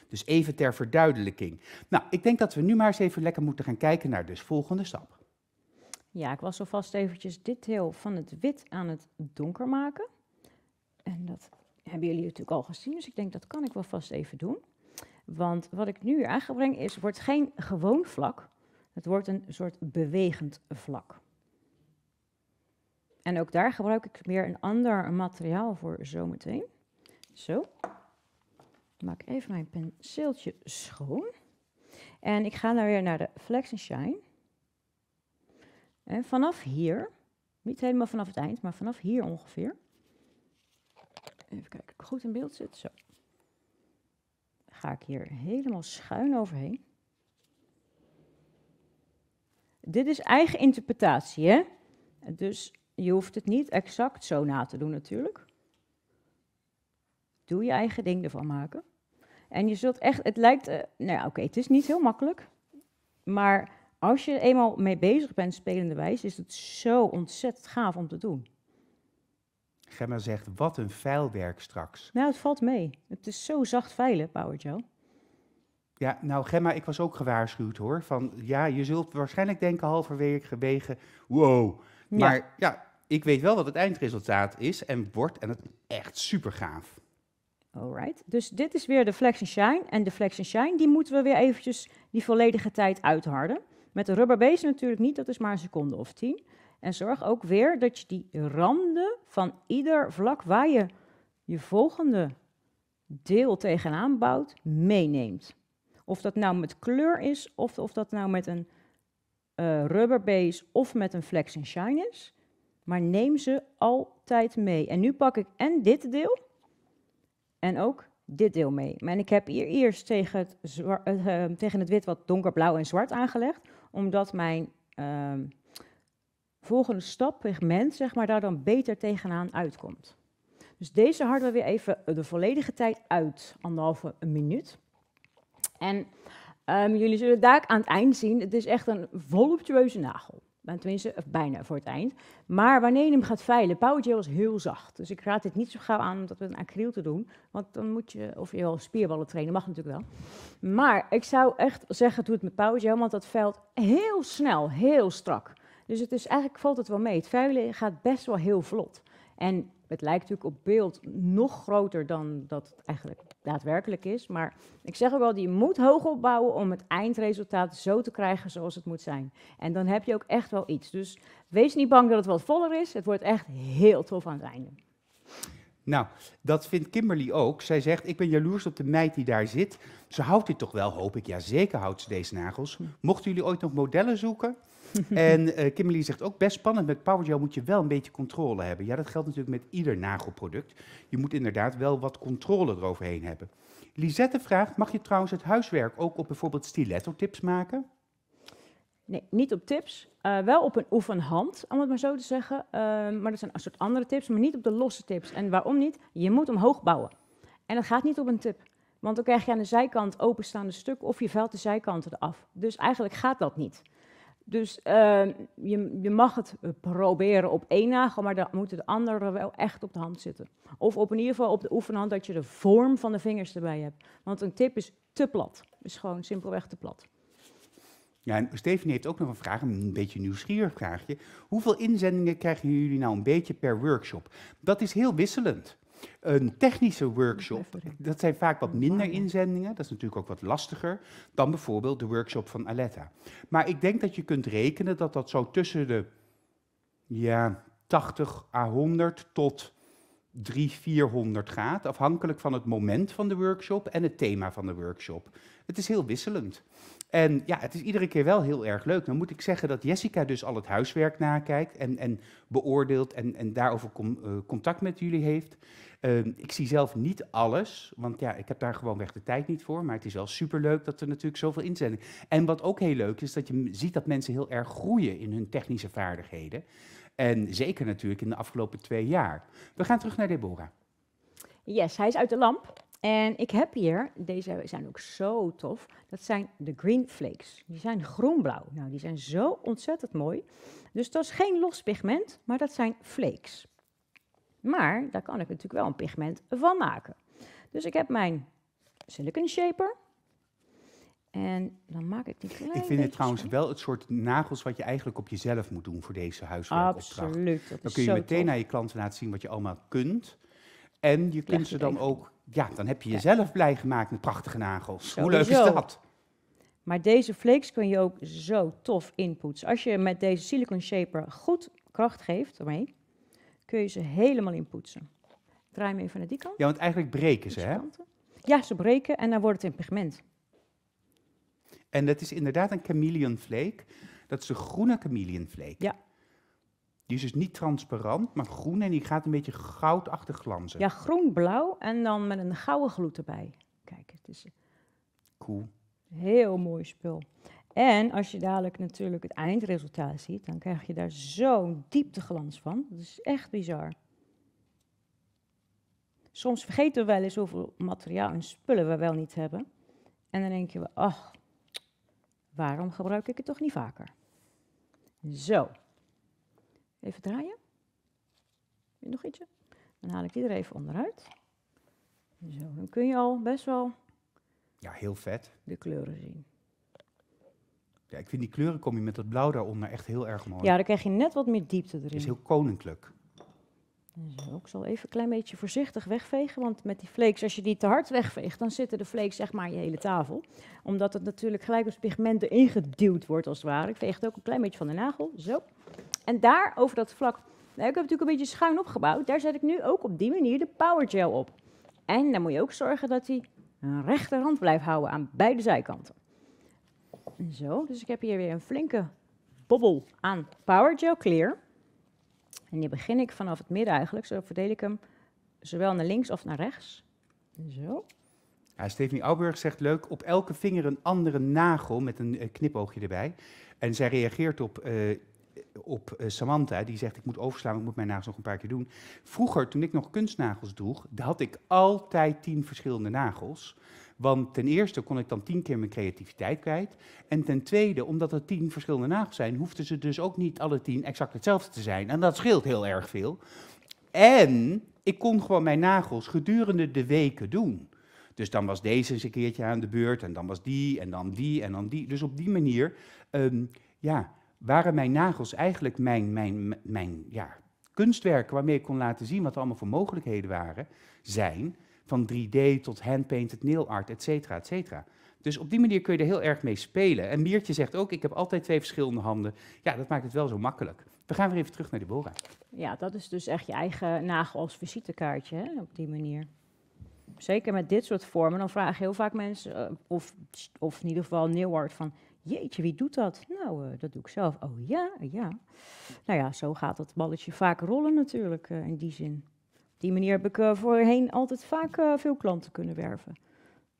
[SPEAKER 1] Dus even ter verduidelijking. Nou, ik denk dat we nu maar eens even lekker moeten gaan kijken naar de volgende stap.
[SPEAKER 2] Ja, ik was alvast eventjes dit deel van het wit aan het donker maken. En dat hebben jullie natuurlijk al gezien, dus ik denk dat kan ik wel vast even doen. Want wat ik nu hier aangebreng is, wordt geen gewoon vlak, het wordt een soort bewegend vlak. En ook daar gebruik ik weer een ander materiaal voor zometeen. Zo. Ik maak even mijn penseeltje schoon. En ik ga dan nou weer naar de Flex and Shine. En vanaf hier, niet helemaal vanaf het eind, maar vanaf hier ongeveer. Even kijken of ik goed in beeld zit. Zo ga ik hier helemaal schuin overheen. Dit is eigen interpretatie, hè? Dus je hoeft het niet exact zo na te doen natuurlijk. Doe je eigen ding ervan maken. En je zult echt, het lijkt, eh, nou ja, oké, het is niet heel makkelijk. Maar als je eenmaal mee bezig bent, spelende wijs, is het zo ontzettend gaaf om te doen.
[SPEAKER 1] Gemma zegt, wat een vuilwerk straks.
[SPEAKER 2] Nou, het valt mee. Het is zo zacht veilen, Joe.
[SPEAKER 1] Ja, nou Gemma, ik was ook gewaarschuwd hoor. Van ja, je zult waarschijnlijk denken halverwege, wow. Maar ja. ik weet wel wat het eindresultaat is en wordt en het echt super gaaf.
[SPEAKER 2] Alright, dus dit is weer de Flex and Shine. En de Flex and Shine, die moeten we weer eventjes die volledige tijd uitharden. Met de rubberbees natuurlijk niet, dat is maar een seconde of tien. En zorg ook weer dat je die randen van ieder vlak waar je je volgende deel tegenaan bouwt, meeneemt. Of dat nou met kleur is, of, of dat nou met een uh, rubber base of met een flex en shine is. Maar neem ze altijd mee. En nu pak ik en dit deel en ook dit deel mee. En ik heb hier eerst tegen het, eh, eh, tegen het wit wat donkerblauw en zwart aangelegd, omdat mijn... Ehm, volgende mens zeg maar, daar dan beter tegenaan uitkomt. Dus deze harden we weer even eh, de volledige tijd uit, anderhalve minuut. En ehm, jullie zullen daar aan het eind zien, het is echt een voluptueuze nagel. Nou, tenminste, bijna voor het eind. Maar wanneer je hem gaat veilen, Power is heel zacht. Dus ik raad dit niet zo gauw aan om dat met een acryl te doen. Want dan moet je, of je wel spierballen trainen, mag natuurlijk wel. Maar ik zou echt zeggen, doe het met Power want dat veilt heel snel, heel strak. Dus het is, eigenlijk valt het wel mee. Het vuilen gaat best wel heel vlot. En het lijkt natuurlijk op beeld nog groter dan dat het eigenlijk daadwerkelijk is. Maar ik zeg ook wel, je moet hoog opbouwen om het eindresultaat zo te krijgen zoals het moet zijn. En dan heb je ook echt wel iets. Dus wees niet bang dat het wat voller is. Het wordt echt heel tof aan het einde.
[SPEAKER 1] Nou, dat vindt Kimberly ook. Zij zegt, ik ben jaloers op de meid die daar zit. Ze houdt dit toch wel, hoop ik. Ja, zeker houdt ze deze nagels. Hm. Mochten jullie ooit nog modellen zoeken,
[SPEAKER 2] en uh,
[SPEAKER 1] Kimberly zegt ook best spannend, met PowerGel moet je wel een beetje controle hebben. Ja, dat geldt natuurlijk met ieder nagelproduct. Je moet inderdaad wel wat controle eroverheen hebben. Lisette vraagt, mag je trouwens het huiswerk ook op bijvoorbeeld stiletto
[SPEAKER 2] tips maken? Nee, niet op tips. Eh, wel op een oefenhand, om het maar zo te zeggen. Ehm, maar dat zijn een soort andere tips, maar niet op de losse tips. En waarom niet? Je moet omhoog bouwen. En dat gaat niet op een tip. Want dan krijg je aan de zijkant openstaande stukken of je vuilt de zijkanten eraf. Dus eigenlijk gaat dat niet. Dus ehm, je, je, mag het eh, proberen op één nagel, maar dan moet de andere wel echt op de hand zitten. Of op in ieder geval op de oefenhand dat je de vorm van de vingers erbij hebt. Want een tip is te plat. Is gewoon simpelweg te plat.
[SPEAKER 1] Ja, en Stephanie heeft ook nog een vraag, een beetje nieuwsgierig vraagje. Hoeveel inzendingen krijgen jullie nou een beetje per workshop? Dat is heel wisselend. Een technische workshop, dat zijn vaak wat oh, minder oh, inzendingen. Dat is natuurlijk ook wat lastiger dan bijvoorbeeld de workshop van Aletta. Maar ik denk dat je kunt rekenen dat dat zo tussen de ja, 80 à 100 tot 300, 400 gaat, afhankelijk van het moment van de workshop en het thema van de workshop. Het is heel wisselend. En ja, het is iedere keer wel heel erg leuk. Dan moet ik zeggen dat Jessica dus al het huiswerk nakijkt en, en beoordeelt en, en daarover eh, contact met jullie heeft. Ehm, ik zie zelf niet alles, want ja, ik heb daar gewoon weg de tijd niet voor. Maar het is wel superleuk dat er natuurlijk zoveel inzendingen. En wat ook heel leuk is, dat je ziet dat mensen heel erg groeien in hun technische vaardigheden. En zeker natuurlijk in de afgelopen twee jaar. We gaan terug naar Deborah.
[SPEAKER 2] Yes, hij is uit de lamp. En ik heb hier, deze zijn ook zo tof, dat zijn de Green Flakes. Die zijn groenblauw. Nou, die zijn zo ontzettend mooi. Dus dat is geen los pigment, maar dat zijn flakes. Maar daar kan ik natuurlijk wel een pigment van maken. Dus ik heb mijn silicon shaper. En dan maak ik
[SPEAKER 1] die klein Ik vind het trouwens wel het soort nagels wat je eigenlijk op jezelf moet doen voor deze huiswerkopdracht. Absoluut. Dat dan kun je meteen naar je klanten laten zien wat je allemaal kunt. En je kunt ze dan ook ja, dan heb je jezelf blij gemaakt met prachtige nagels. Hoe leuk is dat?
[SPEAKER 2] Maar deze flakes kun je ook zo tof inpoetsen. Als je met deze silicone shaper goed kracht geeft ermee, kun je ze helemaal inpoetsen. Draai hem even naar die kant.
[SPEAKER 1] Ja, want eigenlijk breken ze, hè?
[SPEAKER 2] Ja, ze breken en dan wordt het een pigment.
[SPEAKER 1] En dat is inderdaad een chameleon flake. Dat is een groene chameleon flake. Ja, die is dus niet transparant, maar groen en die gaat een beetje goudachtig glanzen. Ja,
[SPEAKER 2] groen-blauw en dan met een gouden gloed erbij. Kijk, het is... Cool. Heel mooi spul. En als je dadelijk natuurlijk het eindresultaat ziet, dan krijg je daar zo'n diepteglans van. Dat is echt bizar. Soms vergeten we wel eens hoeveel materiaal en spullen we wel niet hebben. En dan denken we: ach, waarom gebruik ik het toch niet vaker? Zo, Even draaien. Weer nog ietsje. Dan haal ik die er even onderuit. Zo, dan kun je al best wel...
[SPEAKER 1] Ja, heel vet. De kleuren zien. Ja, ik vind die kleuren kom je met dat blauw daaronder echt heel erg mooi. Ja, dan
[SPEAKER 2] krijg je net wat meer diepte erin. Het is heel
[SPEAKER 1] koninklijk.
[SPEAKER 2] Zo, ik zal even een klein beetje voorzichtig wegvegen, want met die flakes, als je die te hard wegveegt, dan zitten de flakes zeg maar je hele tafel. Omdat het natuurlijk gelijk als pigment erin geduwd wordt als het ware. Ik veeg het ook een klein beetje van de nagel, zo. En daar over dat vlak, eh, ik heb natuurlijk een beetje schuin opgebouwd, daar zet ik nu ook op die manier de power gel op. En dan moet je ook zorgen dat hij een rechterhand blijft houden aan beide zijkanten. Zo, dus ik heb hier weer een flinke bobbel aan power gel clear. En die begin ik vanaf het midden eigenlijk, zo verdeel ik hem zowel naar links of naar rechts. Zo.
[SPEAKER 1] Ja, Stephanie Auberg zegt leuk, op elke vinger een andere nagel met een eh, knipoogje erbij. En zij reageert op eh, op eh, Samantha, die zegt ik moet overslaan, ik moet mijn nagels nog een paar keer doen. Vroeger, toen ik nog kunstnagels droeg, had ik altijd tien verschillende nagels. Want ten eerste kon ik dan tien keer mijn creativiteit kwijt. En ten tweede, omdat er tien verschillende nagels zijn, hoefden ze dus ook niet alle tien exact hetzelfde te zijn. En dat scheelt heel erg veel. En ik kon gewoon mijn nagels gedurende de weken doen. Dus dan was deze eens een keertje aan de beurt, en dan was die, en dan die, en dan die. Dus op die manier, ehm, ja, waren mijn nagels eigenlijk mijn, mijn, mijn ja, kunstwerken waarmee ik kon laten zien wat er allemaal voor mogelijkheden waren, zijn van 3D tot handpainted nail art, et cetera, et cetera. Dus op die manier kun je er heel erg mee spelen. En Miertje zegt ook, ik heb altijd twee verschillende handen. Ja, dat maakt het wel zo makkelijk. We gaan weer even terug naar Deborah.
[SPEAKER 2] Ja, dat is dus echt je eigen nagel als visitekaartje, op die manier. Zeker met dit soort vormen, dan vragen heel vaak mensen, eh, of, of in ieder geval nail art, van Jeetje, wie doet dat? Nou, eh, dat doe ik zelf. Oh ja, ja. Nou ja, zo gaat dat balletje vaak rollen natuurlijk eh, in die zin. Op die manier heb ik eh, voorheen altijd vaak veel klanten kunnen werven.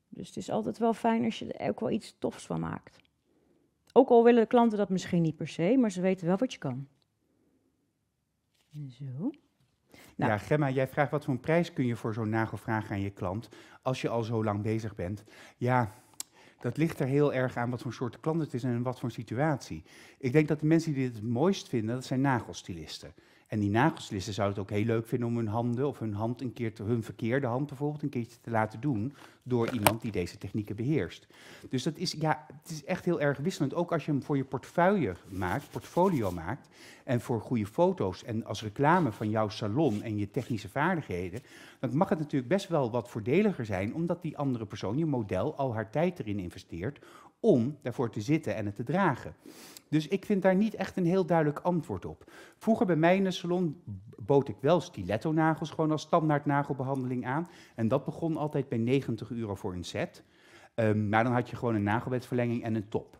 [SPEAKER 2] Dus het is altijd wel fijn als je er ook wel iets tofs van maakt. Ook al willen de klanten dat misschien niet per se, maar ze weten wel wat je kan. Zo. Nou. Ja,
[SPEAKER 1] Gemma, jij vraagt wat voor een prijs kun je voor zo'n nagel vragen aan je klant als je al zo lang bezig bent. Ja, dat ligt er heel erg aan wat voor soort klant het is en wat voor situatie. Ik denk dat de mensen die dit het mooist vinden, dat zijn nagelstilisten. En die nagelslisten zouden het ook heel leuk vinden om hun handen of hun hand een keer te, hun verkeerde hand bijvoorbeeld een keertje te laten doen door iemand die deze technieken beheerst. Dus dat is, ja, het is echt heel erg wisselend. Ook als je hem voor je portefeuille maakt, portfolio maakt en voor goede foto's en als reclame van jouw salon en je technische vaardigheden, dan mag het natuurlijk best wel wat voordeliger zijn, omdat die andere persoon, je model, al haar tijd erin investeert om daarvoor te zitten en het te dragen. Dus ik vind daar niet echt een heel duidelijk antwoord op. Vroeger bij mij in de salon bood ik wel stiletto-nagels gewoon als standaard nagelbehandeling aan. En dat begon altijd bij 90 euro voor een set. Ehm, maar dan had je gewoon een nagelbedverlenging en een top.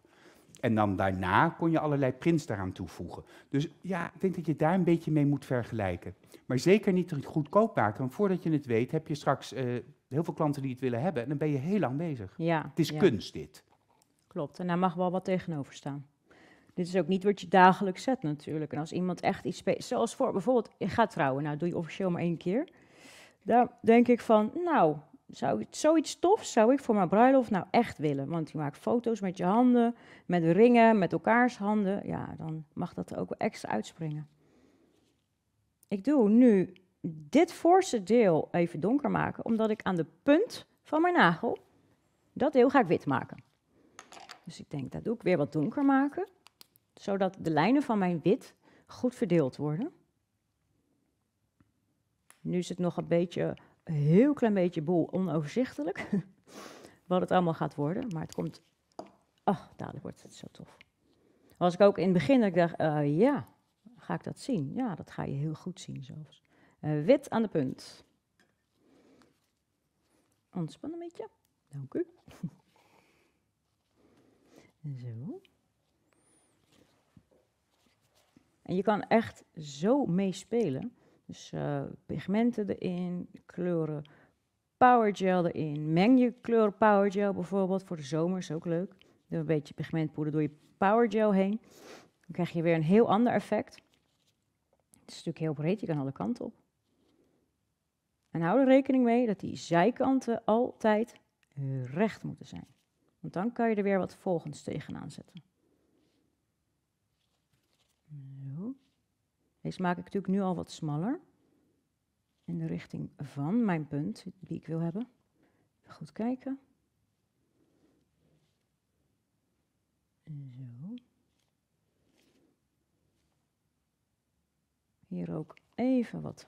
[SPEAKER 1] En dan daarna kon je allerlei prints daaraan toevoegen. Dus ja, ik denk dat je daar een beetje mee moet vergelijken. Maar zeker niet goedkoop maken, want voordat je het weet heb je straks eh, heel veel klanten die het willen hebben. En dan ben je heel lang bezig. Ja, het is kunst dit.
[SPEAKER 2] Klopt, en daar mag wel wat tegenover staan. Dit is ook niet wat je dagelijks zet natuurlijk. En als iemand echt iets... Zoals voor bijvoorbeeld, je gaat trouwen. Nou, doe je officieel maar één keer. Daar denk ik van, nou, zou, zoiets tofs zou ik voor mijn bruiloft nou echt willen. Want je maakt foto's met je handen, met ringen, met elkaars handen. Ja, dan mag dat ook wel extra uitspringen. Ik doe nu dit voorste deel even donker maken, omdat ik aan de punt van mijn nagel, dat deel ga ik wit maken. Dus ik denk, dat doe ik weer wat donker maken, zodat de lijnen van mijn wit goed verdeeld worden. Nu is het nog een beetje, een heel klein beetje boel onoverzichtelijk, wat het allemaal gaat worden. Maar het komt, ach, dadelijk wordt het zo tof. Was ik ook in het begin, dat ik dacht, eh, ja, ga ik dat zien? Ja, dat ga je heel goed zien zelfs. Eh, wit aan de punt. Ontspannen een beetje. Dank u. Zo. En je kan echt zo meespelen. Dus eh, pigmenten erin, kleuren, power gel erin. Meng je kleur gel bijvoorbeeld voor de zomer, is ook leuk. Doe een beetje pigmentpoeder door je power gel heen. Dan krijg je weer een heel ander effect. Het is natuurlijk heel breed, je kan alle kanten op. En hou er rekening mee dat die zijkanten altijd recht moeten zijn. Want dan kan je er weer wat volgens tegenaan zetten. Zo. Deze maak ik natuurlijk nu al wat smaller. In de richting van mijn punt die ik wil hebben. Goed kijken. Zo. Hier ook even wat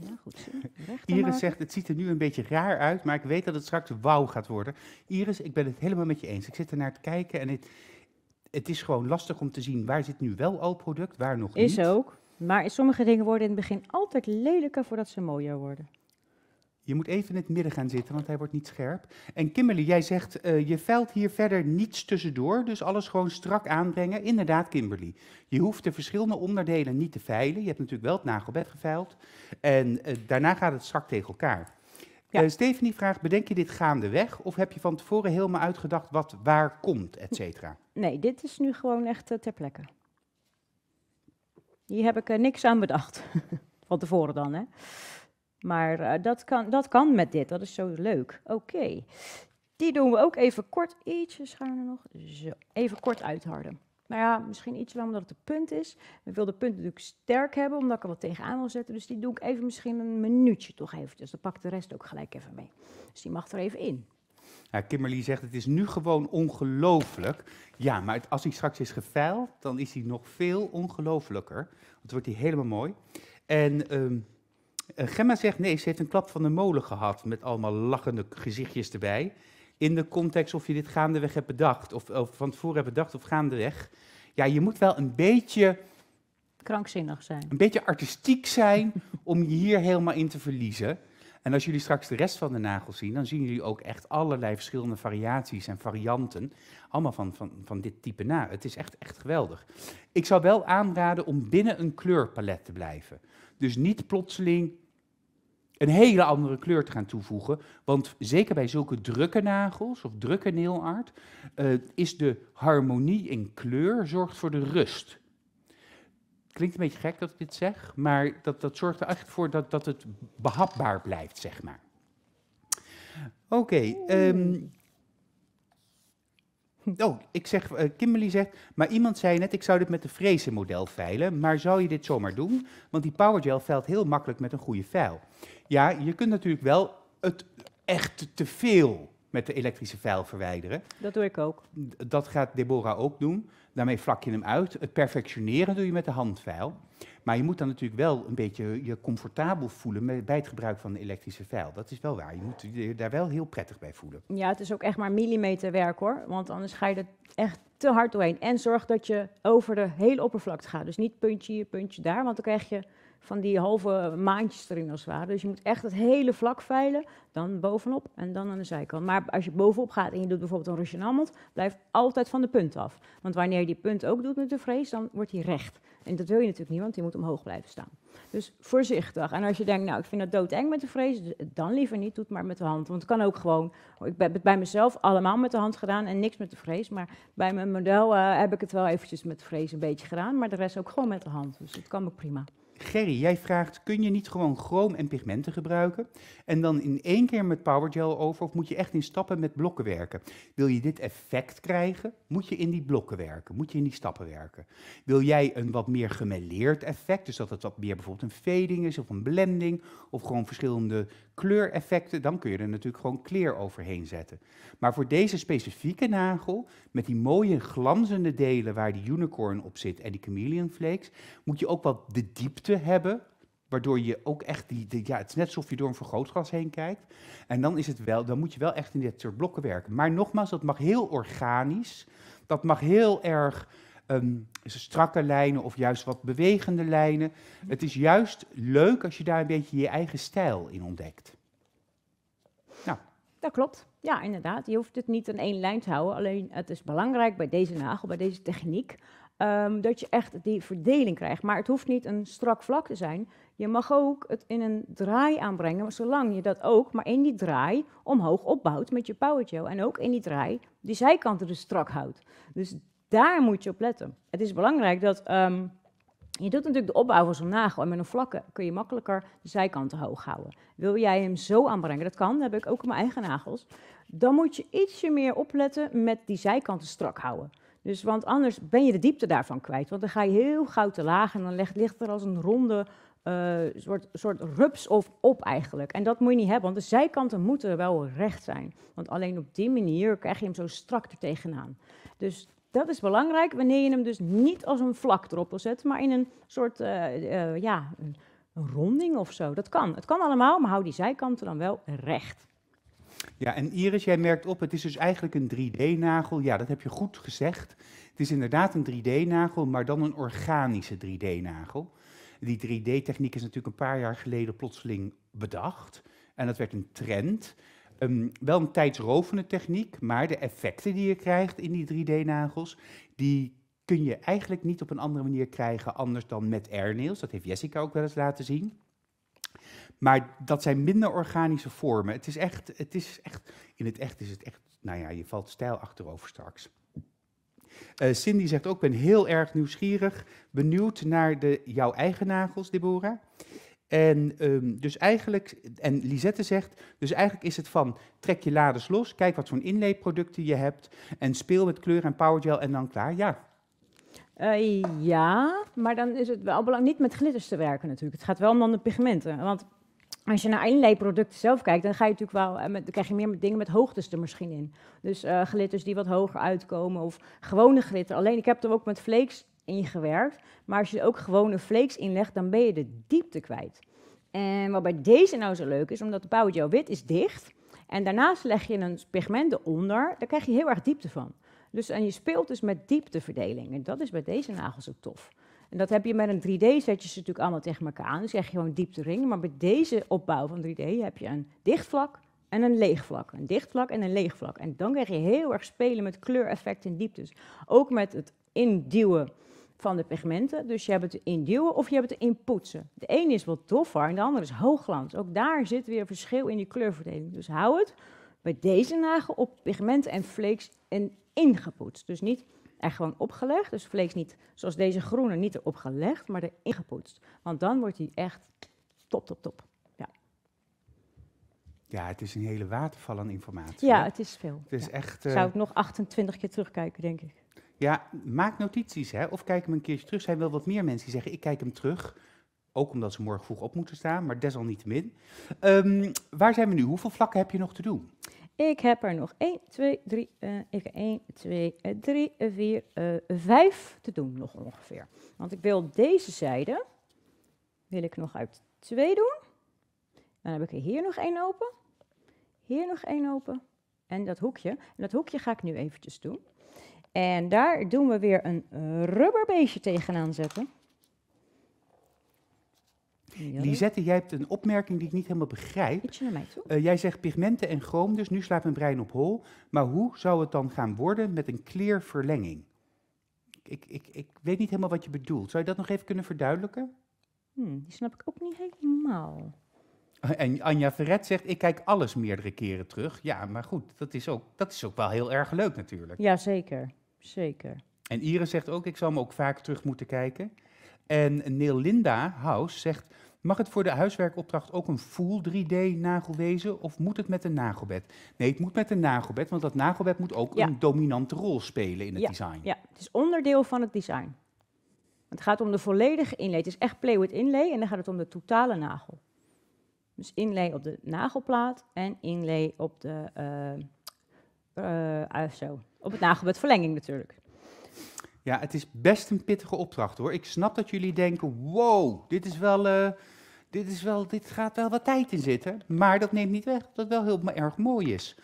[SPEAKER 2] ja, goed
[SPEAKER 1] Iris zegt, het ziet er nu een beetje raar uit, maar ik weet dat het straks wauw gaat worden. Iris, ik ben het helemaal met je eens. Ik zit er naar te kijken en het, het is gewoon lastig om te zien waar zit nu wel al product, waar nog is niet. Is
[SPEAKER 2] ook. Maar sommige dingen worden in het begin altijd lelijker voordat ze mooier worden.
[SPEAKER 1] Je moet even in het midden gaan zitten, want hij wordt niet scherp. En Kimberly, jij zegt, eh, je veilt hier verder niets tussendoor, dus alles gewoon strak aanbrengen. Inderdaad, Kimberly. Je hoeft de verschillende onderdelen niet te veilen. Je hebt natuurlijk wel het nagelbed geveild. En eh, daarna gaat het strak tegen elkaar. Ja. Uh, vraagt, bedenk je dit gaandeweg? Of heb je van tevoren helemaal uitgedacht wat waar komt, et cetera?
[SPEAKER 2] Nee, dit is nu gewoon echt ter plekke. Hier heb ik niks aan bedacht. van tevoren dan, hè? Maar eh, dat, kan, dat kan met dit, dat is zo leuk. Oké, die doen we ook even kort, ietsje schuiner nog, zo, even kort uitharden. Nou ja, misschien iets wel omdat het een punt is. we wil de punt natuurlijk sterk hebben, omdat ik er wat tegenaan wil zetten. Dus die doe ik even misschien een minuutje toch even. Dus dan pak ik de rest ook gelijk even mee. Dus die mag er even in.
[SPEAKER 1] Ja, zegt, het is nu gewoon ongelooflijk. Ja, maar als hij straks is geveild, dan is hij nog veel ongelooflijker. Want dan wordt hij helemaal mooi. En ehm, eh, Gemma zegt nee, ze heeft een klap van de molen gehad met allemaal lachende gezichtjes erbij. In de context of je dit gaandeweg hebt bedacht, of, of van tevoren hebt bedacht of gaandeweg. Ja, je moet wel een beetje...
[SPEAKER 2] Krankzinnig zijn.
[SPEAKER 1] Een beetje artistiek zijn om je hier helemaal in te verliezen. En als jullie straks de rest van de nagels zien, dan zien jullie ook echt allerlei verschillende variaties en varianten. Allemaal van, van, van dit type na. Het is echt, echt geweldig. Ik zou wel aanraden om binnen een kleurpalet te blijven. Dus niet plotseling een hele andere kleur te gaan toevoegen. Want zeker bij zulke drukke nagels of drukke neelart, eh, is de harmonie in kleur zorgt voor de rust. Klinkt een beetje gek dat ik dit zeg, maar dat, dat zorgt er echt voor dat, dat het behapbaar blijft, zeg maar. Oké, Oh, ik zeg, eh, Kimberly zegt, maar iemand zei net, ik zou dit met de Frezen-model veilen, maar zou je dit zomaar doen? Want die PowerGel veilt heel makkelijk met een goede veil. Ja, je kunt natuurlijk wel het echt te veel met de elektrische veil verwijderen. Dat doe ik ook. Dat gaat Deborah ook doen. Daarmee vlak je hem uit. Het perfectioneren doe je met de handveil. Maar je moet dan natuurlijk wel een beetje je comfortabel voelen met, bij het gebruik van de elektrische vijl. Dat is wel waar. Je moet je daar wel heel prettig bij voelen.
[SPEAKER 2] Ja, het is ook echt maar millimeterwerk hoor. Want anders ga je er echt te hard doorheen. En zorg dat je over de hele oppervlakte gaat. Dus niet puntje hier, puntje daar. Want dan krijg je van die halve maandjes als ware. Dus je moet echt het hele vlak veilen, dan bovenop en dan aan de zijkant. Maar als je bovenop gaat en je doet bijvoorbeeld een Russian blijf altijd van de punt af. Want wanneer je die punt ook doet met de vrees, dan wordt die recht. En dat wil je natuurlijk niet, want die moet omhoog blijven staan. Dus voorzichtig. En als je denkt, nou, ik vind dat doodeng met de vrees, dan liever niet, doe het maar met de hand. Want het kan ook gewoon, ik heb het bij mezelf allemaal met de hand gedaan en niks met de vrees. Maar bij mijn model eh, heb ik het wel eventjes met de vrees een beetje gedaan, maar de rest ook gewoon met de hand. Dus het kan ook prima.
[SPEAKER 1] Gerry, jij vraagt, kun je niet gewoon chroom en pigmenten gebruiken en dan in één keer met powergel over of moet je echt in stappen met blokken werken? Wil je dit effect krijgen, moet je in die blokken werken, moet je in die stappen werken. Wil jij een wat meer gemelleerd effect, dus dat het wat meer bijvoorbeeld een fading is of een blending of gewoon verschillende kleureffecten, dan kun je er natuurlijk gewoon kleer overheen zetten. Maar voor deze specifieke nagel, met die mooie glanzende delen waar die unicorn op zit en die chameleon flakes, moet je ook wat de diepte hebben. Waardoor je ook echt die, ja, het is net alsof je door een vergrootglas heen kijkt. En dan is het wel, dan moet je wel echt in dit soort blokken werken. Maar nogmaals, dat mag heel organisch. Dat mag heel erg Ehm, strakke lijnen of juist wat bewegende lijnen. Het is juist leuk als je daar een beetje je eigen stijl in ontdekt. Nou.
[SPEAKER 2] Dat klopt. Ja, inderdaad. Je hoeft het niet in één lijn te houden. Alleen het is belangrijk bij deze nagel, bij deze techniek, ehm, dat je echt die verdeling krijgt. Maar het hoeft niet een strak vlak te zijn. Je mag ook het in een draai aanbrengen, zolang je dat ook maar in die draai omhoog opbouwt met je powergel. En ook in die draai die zijkanten dus strak houdt. Dus daar moet je op letten. Het is belangrijk dat. Ehm, je doet natuurlijk de opbouw van zo'n nagel. En met een vlakke kun je makkelijker de zijkanten hoog houden. Wil jij hem zo aanbrengen? Dat kan, dat heb ik ook op mijn eigen nagels. Dan moet je ietsje meer opletten met die zijkanten strak houden. Dus, want anders ben je de diepte daarvan kwijt. Want dan ga je heel gauw te laag en dan ligt, er als een ronde eh, soort, soort rups of op eigenlijk. En dat moet je niet hebben, want de zijkanten moeten wel recht zijn. Want alleen op die manier krijg je hem zo strak er tegenaan. Dus dat is belangrijk wanneer je hem dus niet als een vlak vlakdroppel zet, maar in een soort eh, eh, ja, een ronding of zo. Dat kan. Het kan allemaal, maar hou die zijkanten dan wel recht.
[SPEAKER 1] Ja, en Iris, jij merkt op, het is dus eigenlijk een 3D-nagel. Ja, dat heb je goed gezegd. Het is inderdaad een 3D-nagel, maar dan een organische 3D-nagel. Die 3D-techniek is natuurlijk een paar jaar geleden plotseling bedacht. En dat werd een trend. Ehm, wel een tijdsrovende techniek, maar de effecten die je krijgt in die 3D-nagels, die kun je eigenlijk niet op een andere manier krijgen anders dan met airnails. Dat heeft Jessica ook wel eens laten zien. Maar dat zijn minder organische vormen. Het is echt, het is echt, in het echt is het echt, nou ja, je valt stijl achterover straks. Eh, Cindy zegt ook, ik ben heel erg nieuwsgierig, benieuwd naar de, jouw eigen nagels, Deborah. En um, dus eigenlijk, en Lisette zegt, dus eigenlijk is het van trek je laders los, kijk wat voor inleeproducten je hebt
[SPEAKER 2] en speel met kleur en powergel en dan klaar. Ja. Eh, ja, maar dan is het wel belangrijk niet met glitters te werken natuurlijk. Het gaat wel om dan de pigmenten. Want als je naar inleeproducten zelf kijkt, dan ga je natuurlijk wel, eh, dan krijg je meer dingen met hoogtes er misschien in. Dus eh, glitters die wat hoger uitkomen of gewone glitter. Alleen ik heb er ook met flakes ingewerkt. Maar als je ook gewone flakes inlegt, dan ben je de diepte kwijt. En wat bij deze nou zo leuk is, omdat de Power Gel wit is dicht. En daarnaast leg je een pigment eronder, daar krijg je heel erg diepte van. Dus, en je speelt dus met diepteverdeling. En dat is bij deze nagels ook tof. En dat heb je met een 3 d ze natuurlijk allemaal tegen elkaar aan. Dus krijg je gewoon diepte ringen. Maar bij deze opbouw van 3D heb je een dicht vlak en een leeg vlak. Een dicht vlak en een leeg vlak. En dan krijg je heel erg spelen met kleureffecten en dieptes. Ook met het induwen van de pigmenten. Dus je hebt het induwen of je hebt het in poetsen. De ene is wat doffer en de andere is hoogglans. Ook daar zit weer verschil in die kleurverdeling. Dus hou het bij deze nagel op pigmenten en flakes en ingepoetst. Dus niet er gewoon opgelegd. Dus flakes niet, zoals deze groene, niet erop gelegd, maar erin gepoetst. Want dan wordt die echt top, top, top. Ja,
[SPEAKER 1] ja het is een hele waterval aan informatie. Ja, het is veel. Het is echt, Zou eh, ik nog
[SPEAKER 2] 28 keer terugkijken, denk ik.
[SPEAKER 1] Ja, maak notities hè, of kijk hem een keertje terug. Er zijn wel wat meer mensen die zeggen, ik kijk hem terug. Ook omdat ze morgen vroeg op moeten staan, maar desalniettemin. Um, waar zijn we nu? Hoeveel vlakken heb je nog te doen?
[SPEAKER 2] Ik heb er nog 1, 2, 3, uh, ik 1, 2, 3, 4, uh, 5 te doen nog ongeveer. Want ik wil deze zijde, wil ik nog uit 2 doen. Dan heb ik hier nog één open, hier nog één open en dat hoekje. En dat hoekje ga ik nu eventjes doen. En daar doen we weer een rubberbeestje tegenaan zetten.
[SPEAKER 1] Lisette, jij hebt een opmerking die ik niet helemaal begrijp. Ietsje naar mij toe. Eh, jij zegt pigmenten en chroom, dus nu slaat mijn brein op hol. Maar hoe zou het dan gaan worden met een kleerverlenging? Ik, ik, ik weet niet helemaal wat je bedoelt. Zou je dat nog even kunnen verduidelijken? Hmm, die snap ik ook niet helemaal. Eh, en Anja Verret zegt, ik kijk alles meerdere keren terug. Ja, maar goed, dat is ook, dat is ook wel heel erg leuk natuurlijk.
[SPEAKER 2] Jazeker. Zeker.
[SPEAKER 1] En Iren zegt ook, ik zal me ook vaak terug moeten kijken. En Neil Linda House zegt, mag het voor de huiswerkopdracht ook een full 3D nagel wezen of moet het met een nagelbed? Nee, het moet met een nagelbed, want dat nagelbed moet ook een dominante rol spelen in het design.
[SPEAKER 2] Ja, het is onderdeel van het design. Het gaat om de volledige inlay. Het is echt play with inlay en dan gaat het om de totale nagel. Dus inlay op de nagelplaat en inlay op de uh, op het nagebed verlenging natuurlijk.
[SPEAKER 1] Ja, het is best een pittige opdracht hoor. Ik snap dat jullie denken, wow, dit is wel... Eh, dit, is wel, dit gaat wel wat tijd in zitten, maar dat neemt niet weg dat het wel heel erg mooi is.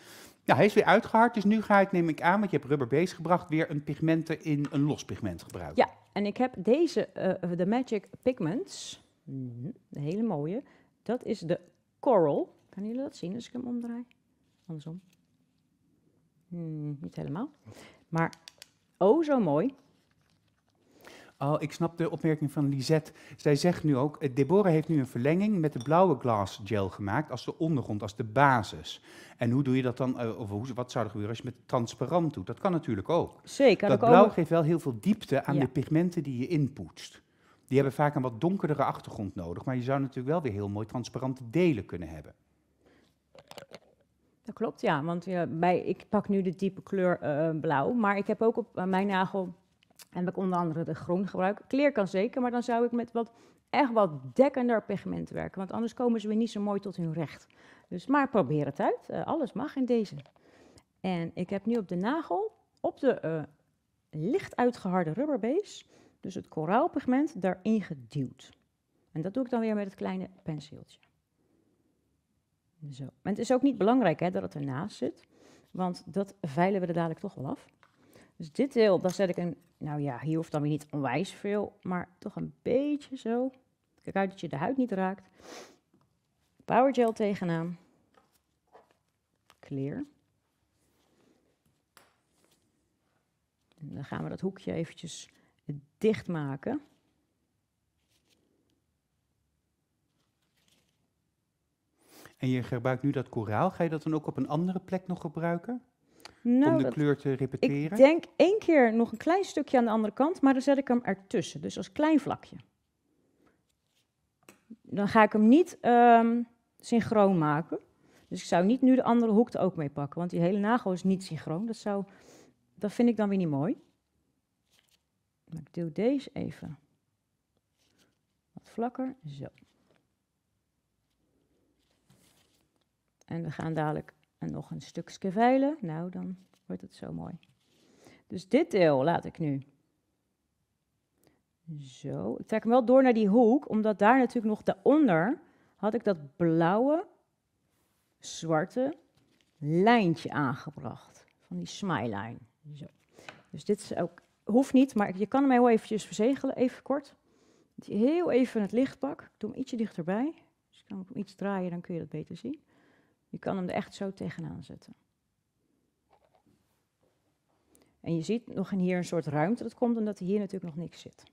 [SPEAKER 1] Nou, hij is weer uitgehard, dus nu ga ik, neem ik aan, want je hebt rubber gebracht, weer een pigmenten in een los pigment gebruiken. Ja,
[SPEAKER 2] en ik heb deze, eh, de Magic Pigments, mhm, hele mooie, dat is de Coral. Kan jullie dat zien als ik hem omdraai? Andersom. Hmm, niet helemaal. Maar oh, zo mooi. Oh, ik snap de opmerking
[SPEAKER 1] van Lisette. Zij zegt nu ook, eh, Deborah heeft nu een verlenging met de blauwe glass gel gemaakt als de ondergrond, als de basis. En hoe doe je dat dan, eh, of hoe, wat zou er gebeuren als je met transparant doet? Dat kan natuurlijk ook.
[SPEAKER 2] Zeker. Dat blauw geeft
[SPEAKER 1] wel heel veel diepte aan de pigmenten die je inpoetst. Die hebben vaak een wat donkerdere achtergrond nodig, maar je zou natuurlijk wel weer heel mooi transparante delen kunnen hebben.
[SPEAKER 2] Dat klopt, ja. Want bij, ik pak nu de diepe kleur eh, blauw. Maar ik heb ook op eh, mijn nagel, heb ik onder andere de groen gebruikt. Kleer kan zeker, maar dan zou ik met wat, echt wat dekkender pigment werken. Want anders komen ze weer niet zo mooi tot hun recht. Dus maar probeer het uit. Eh, alles mag in deze. En ik heb nu op de nagel, op de licht uitgeharde rubberbase, dus het koraalpigment, daarin geduwd. En dat doe ik dan weer met het kleine penseeltje. Zo. En het is ook niet belangrijk hè, dat het ernaast zit, want dat veilen we er dadelijk toch wel af. Dus dit deel, daar zet ik een, nou ja, hier hoeft dan weer niet onwijs veel, maar toch een beetje zo. Kijk uit dat je de huid niet raakt. Powergel tegenaan. Clear. En dan gaan we dat hoekje eventjes dichtmaken.
[SPEAKER 1] En je gebruikt nu dat koraal. Ga je dat dan ook op een andere plek nog gebruiken?
[SPEAKER 2] Nou, om de kleur te repeteren? Ik denk één keer nog een klein stukje aan de andere kant, maar dan zet ik hem ertussen. Dus als klein vlakje. Dan ga ik hem niet ehm, synchroon maken. Dus ik zou niet nu de andere hoek er ook mee pakken, want die hele nagel is niet synchroon. Dat, zou, dat vind ik dan weer niet mooi. Maar ik deel deze even wat vlakker, zo. En we gaan dadelijk nog een stukje veilen. Nou, dan wordt het zo mooi. Dus dit deel laat ik nu. Zo, ik trek hem wel door naar die hoek, omdat daar natuurlijk nog daaronder had ik dat blauwe, zwarte lijntje aangebracht. Van die smile Zo. Dus dit is ook, hoeft niet, maar je kan hem heel eventjes verzegelen, even kort. Heel even het licht pak. Ik doe hem ietsje dichterbij. Dus ik kan hem iets draaien, dan kun je dat beter zien. Je kan hem er echt zo tegenaan zetten. En je ziet nog hier een soort ruimte. Dat komt omdat hier natuurlijk nog niks zit.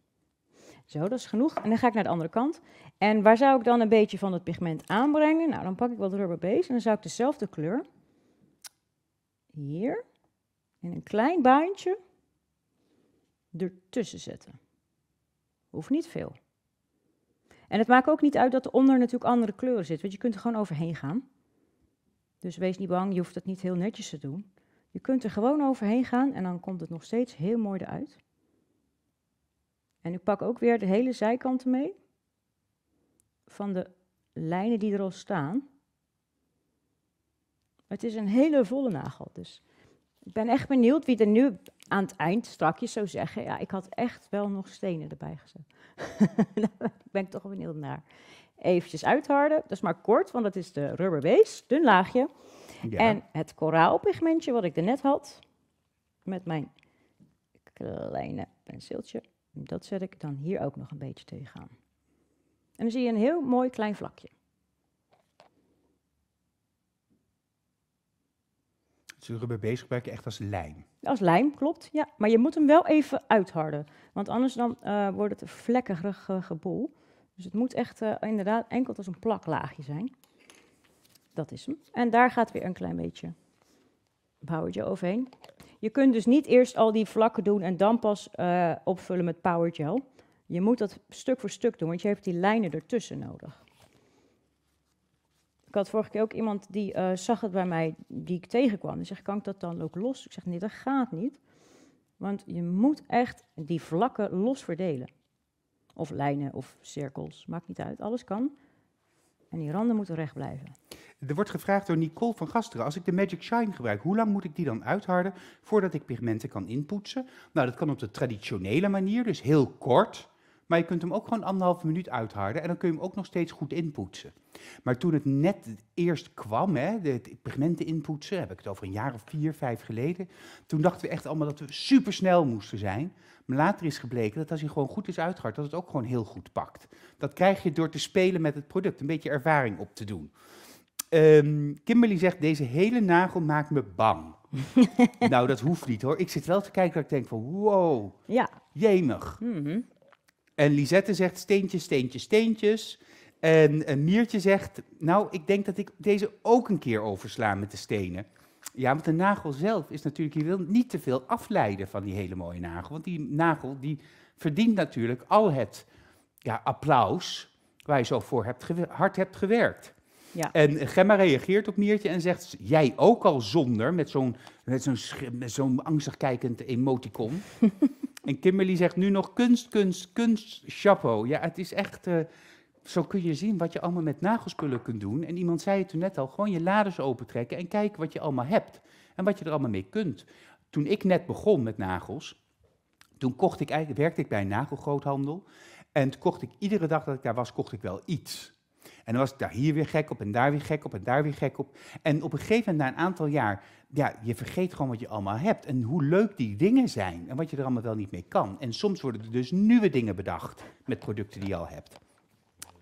[SPEAKER 2] Zo, dat is genoeg. En dan ga ik naar de andere kant. En waar zou ik dan een beetje van het pigment aanbrengen? Nou, dan pak ik wat rubber base en dan zou ik dezelfde kleur hier in een klein baantje ertussen zetten. Hoeft niet veel. En het maakt ook niet uit dat er onder natuurlijk andere kleuren zitten, want je kunt er gewoon overheen gaan. Dus wees niet bang, je hoeft het niet heel netjes te doen. Je kunt er gewoon overheen gaan en dan komt het nog steeds heel mooi eruit. En ik pak ook weer de hele zijkanten mee van de lijnen die er al staan. Het is een hele volle nagel, dus ik ben echt benieuwd wie er nu aan het eind strakjes zou zeggen, ja, ik had echt wel nog stenen erbij gezet. Daar ben ik toch benieuwd naar eventjes uitharden. Dat is maar kort, want dat is de rubber base, dun laagje. En het koraalpigmentje wat ik er net had, met mijn kleine penseeltje, dat zet ik dan hier ook nog een beetje tegenaan. En dan zie je een heel mooi klein vlakje.
[SPEAKER 1] Zullen rubber base gebruik echt als lijm?
[SPEAKER 2] Als lijm, klopt, ja. Maar je moet hem wel even uitharden, want anders dan eh, wordt het een vlekkerig geboel. Dus het moet echt eh, inderdaad enkel als een plaklaagje zijn. Dat is hem. En daar gaat weer een klein beetje powertje overheen. Je kunt dus niet eerst al die vlakken doen en dan pas eh, opvullen met powergel. Je moet dat stuk voor stuk doen, want je hebt die lijnen ertussen nodig. Ik had vorige keer ook iemand die uh, zag het bij mij, die ik tegenkwam. Die zegt, kan ik dat dan ook los? Ik zeg, nee, dat gaat niet. Want je moet echt die vlakken los verdelen. Of lijnen of cirkels, maakt niet uit, alles kan. En die randen moeten recht blijven.
[SPEAKER 1] Er wordt gevraagd door Nicole van Gasteren, als ik de Magic Shine gebruik, hoe lang moet ik die dan uitharden voordat ik pigmenten kan inpoetsen? Nou, dat kan op de traditionele manier, dus heel kort. Maar je kunt hem ook gewoon anderhalve minuut uitharden. En dan kun je hem ook nog steeds goed inpoetsen. Maar toen het net eerst kwam, hè, het pigmenten inpoetsen, heb ik het over een jaar of vier, vijf geleden. Toen dachten we echt allemaal dat we supersnel moesten zijn. Maar later is gebleken dat als hij gewoon goed is uitgehard, dat het ook gewoon heel goed pakt. Dat krijg je door te spelen met het product, een beetje ervaring op te doen. Ehm, Kimberly zegt, deze hele nagel maakt me bang. nou, dat hoeft niet hoor. Ik zit wel te kijken dat ik denk van, wow, ja. jemig. Mm en Lisette zegt steentjes, steentjes, steentjes. En, en Miertje zegt, nou, ik denk dat ik deze ook een keer oversla met de stenen. Ja, want de nagel zelf is natuurlijk, je wil niet te veel afleiden van die hele mooie nagel. Want die nagel, die verdient natuurlijk al het ja, applaus waar je zo voor hebt hard hebt gewerkt. Ja. En Gemma reageert op Miertje en zegt, jij ook al zonder, met zo'n zo'n zo angstig kijkend emoticon. En Kimberly zegt nu nog kunst, kunst, kunst, chapeau. Ja, het is echt, eh, zo kun je zien wat je allemaal met nagelspullen kunt doen. En iemand zei het toen net al, gewoon je laders opentrekken en kijken wat je allemaal hebt. En wat je er allemaal mee kunt. Toen ik net begon met nagels, toen kocht ik, werkte ik bij een nagelgroothandel. En toen kocht ik iedere dag dat ik daar was, kocht ik wel iets. En dan was ik daar hier weer gek op en daar weer gek op en daar weer gek op. En op een gegeven moment, na een aantal jaar, ja, je vergeet gewoon wat je allemaal hebt. En hoe leuk die dingen zijn en wat je er allemaal wel niet mee kan. En soms worden er dus nieuwe dingen bedacht met producten die je al hebt.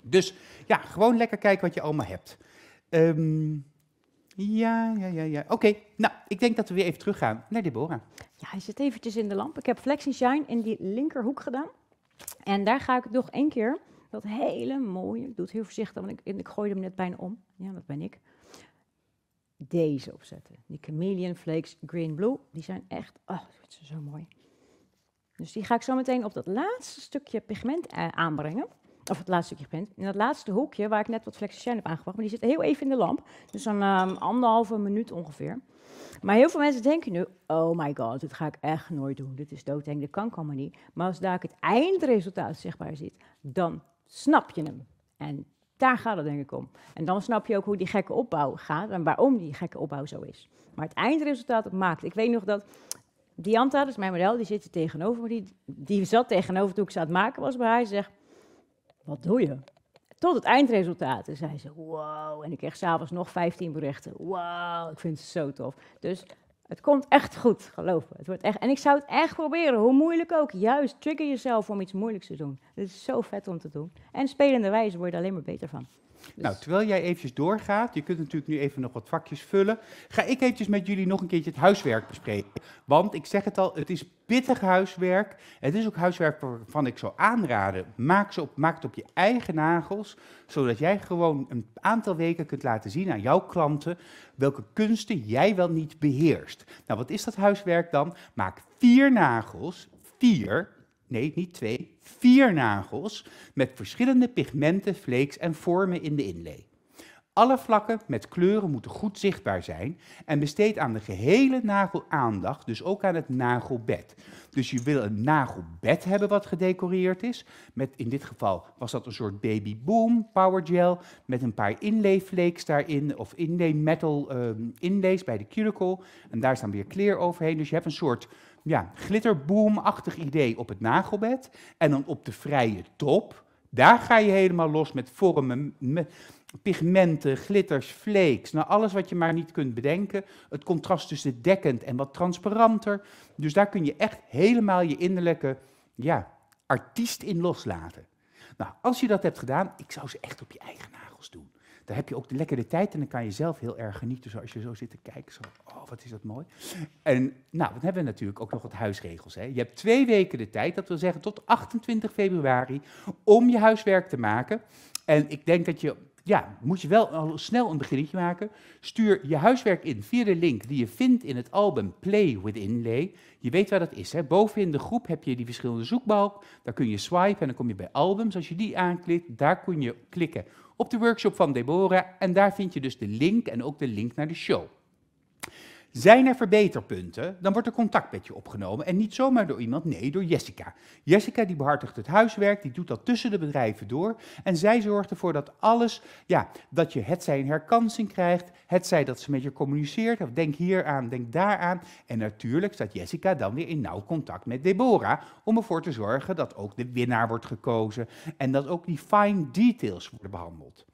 [SPEAKER 1] Dus ja, gewoon lekker kijken wat je allemaal hebt. Ehm, ja, ja, ja, ja. Oké, nou, ik denk dat we weer even teruggaan naar Deborah.
[SPEAKER 2] Ja, hij zit eventjes in de lamp. Ik heb Flex Shine in die linkerhoek gedaan. En daar ga ik nog één keer dat hele mooie, ik doe het heel voorzichtig, want ik, ik gooide hem net bijna om. Ja, dat ben ik. Deze opzetten. Die Chameleon Flakes Green Blue, die zijn echt, oh, ze zo mooi. Dus die ga ik zo meteen op dat laatste stukje pigment eh, aanbrengen. Of het laatste stukje pigment. In dat laatste hoekje waar ik net wat flexicijn heb aangebracht. Maar die zit heel even in de lamp. Dus een um, anderhalve minuut ongeveer. Maar heel veel mensen denken nu, oh my god, dit ga ik echt nooit doen. Dit is doodeng, dit kan allemaal niet. Maar als daar ik het eindresultaat zichtbaar ziet, dan snap je hem. En daar gaat het denk ik om. En dan snap je ook hoe die gekke opbouw gaat en waarom die gekke opbouw zo is. Maar het eindresultaat maakt. Ik weet nog dat Dianta, dat is mijn model, die zit er tegenover me. Die, die zat tegenover toen ik ze aan het maken was bij haar. zegt, wat doe je? Tot het eindresultaat. En zei ze, wow. En ik kreeg s'avonds nog 15 berichten. Wow, ik vind het zo tof. Dus het komt echt goed, geloof me. Het wordt echt, en ik zou het echt proberen, hoe moeilijk ook. Juist, trigger jezelf om iets moeilijks te doen. Het is zo vet om te doen. En spelende wijze word je alleen maar beter van.
[SPEAKER 1] Dus- nou, terwijl jij eventjes doorgaat, je kunt natuurlijk nu even nog wat vakjes vullen, ga ik eventjes met jullie nog een keertje het huiswerk bespreken. Want ik zeg het al, het is pittig huiswerk. Het is ook huiswerk waarvan ik zou aanraden, maak, ze op, maak het op je eigen nagels, zodat jij gewoon een aantal weken kunt laten zien aan jouw klanten welke kunsten jij wel niet beheerst. Nou, wat is dat huiswerk dan? Maak vier nagels, vier, nee, niet twee, vier nagels met verschillende pigmenten, flakes en vormen in de inlay. Alle vlakken met kleuren moeten goed zichtbaar zijn en besteed aan de gehele nagel aandacht, dus ook aan het nagelbed. Dus je wil een nagelbed hebben wat gedecoreerd is. Met, in dit geval was dat een soort baby boom power gel met een paar inlay daarin of inlay metal um, inlays bij de cuticle. En daar staan weer kleer overheen. Dus je hebt een soort ja, glitterboomachtig idee op het nagelbed. En dan op de vrije top. Daar ga je helemaal los met vormen, pigmenten, glitters, flakes. Nou, alles wat je maar niet kunt bedenken. Het contrast tussen dekkend en wat transparanter. Dus daar kun je echt helemaal je innerlijke ja, artiest in loslaten. Nou, als je dat hebt gedaan, ik zou ze echt op je eigen nagels doen. Dan heb je ook de lekkere tijd en dan kan je zelf heel erg genieten. Zoals als je zo zit te kijken, zo, oh, wat is dat mooi. En nou, dan hebben we natuurlijk ook nog wat huisregels. Hè. Je hebt twee weken de tijd, dat wil zeggen tot 28 februari, om je huiswerk te maken. En ik denk dat je ja, moet je wel snel een beginnetje maken. Stuur je huiswerk in via de link die je vindt in het album Play within lay. Je weet waar dat is. Hè? Boven in de groep heb je die verschillende zoekbalk. Daar kun je swipen en dan kom je bij albums. Als je die aanklikt, daar kun je klikken op de workshop van Deborah. En daar vind je dus de link en ook de link naar de show. Zijn er verbeterpunten, dan wordt er contact met je opgenomen. En niet zomaar door iemand, nee, door Jessica. Jessica die behartigt het huiswerk, die doet dat tussen de bedrijven door. En zij zorgt ervoor dat alles, ja, dat je het zij een herkansing krijgt, het zij dat ze met je communiceert, of denk hier aan, denk daar aan. En natuurlijk staat Jessica dan weer in nauw contact met Deborah, om ervoor te zorgen dat ook de winnaar wordt gekozen en dat ook die fine details worden behandeld.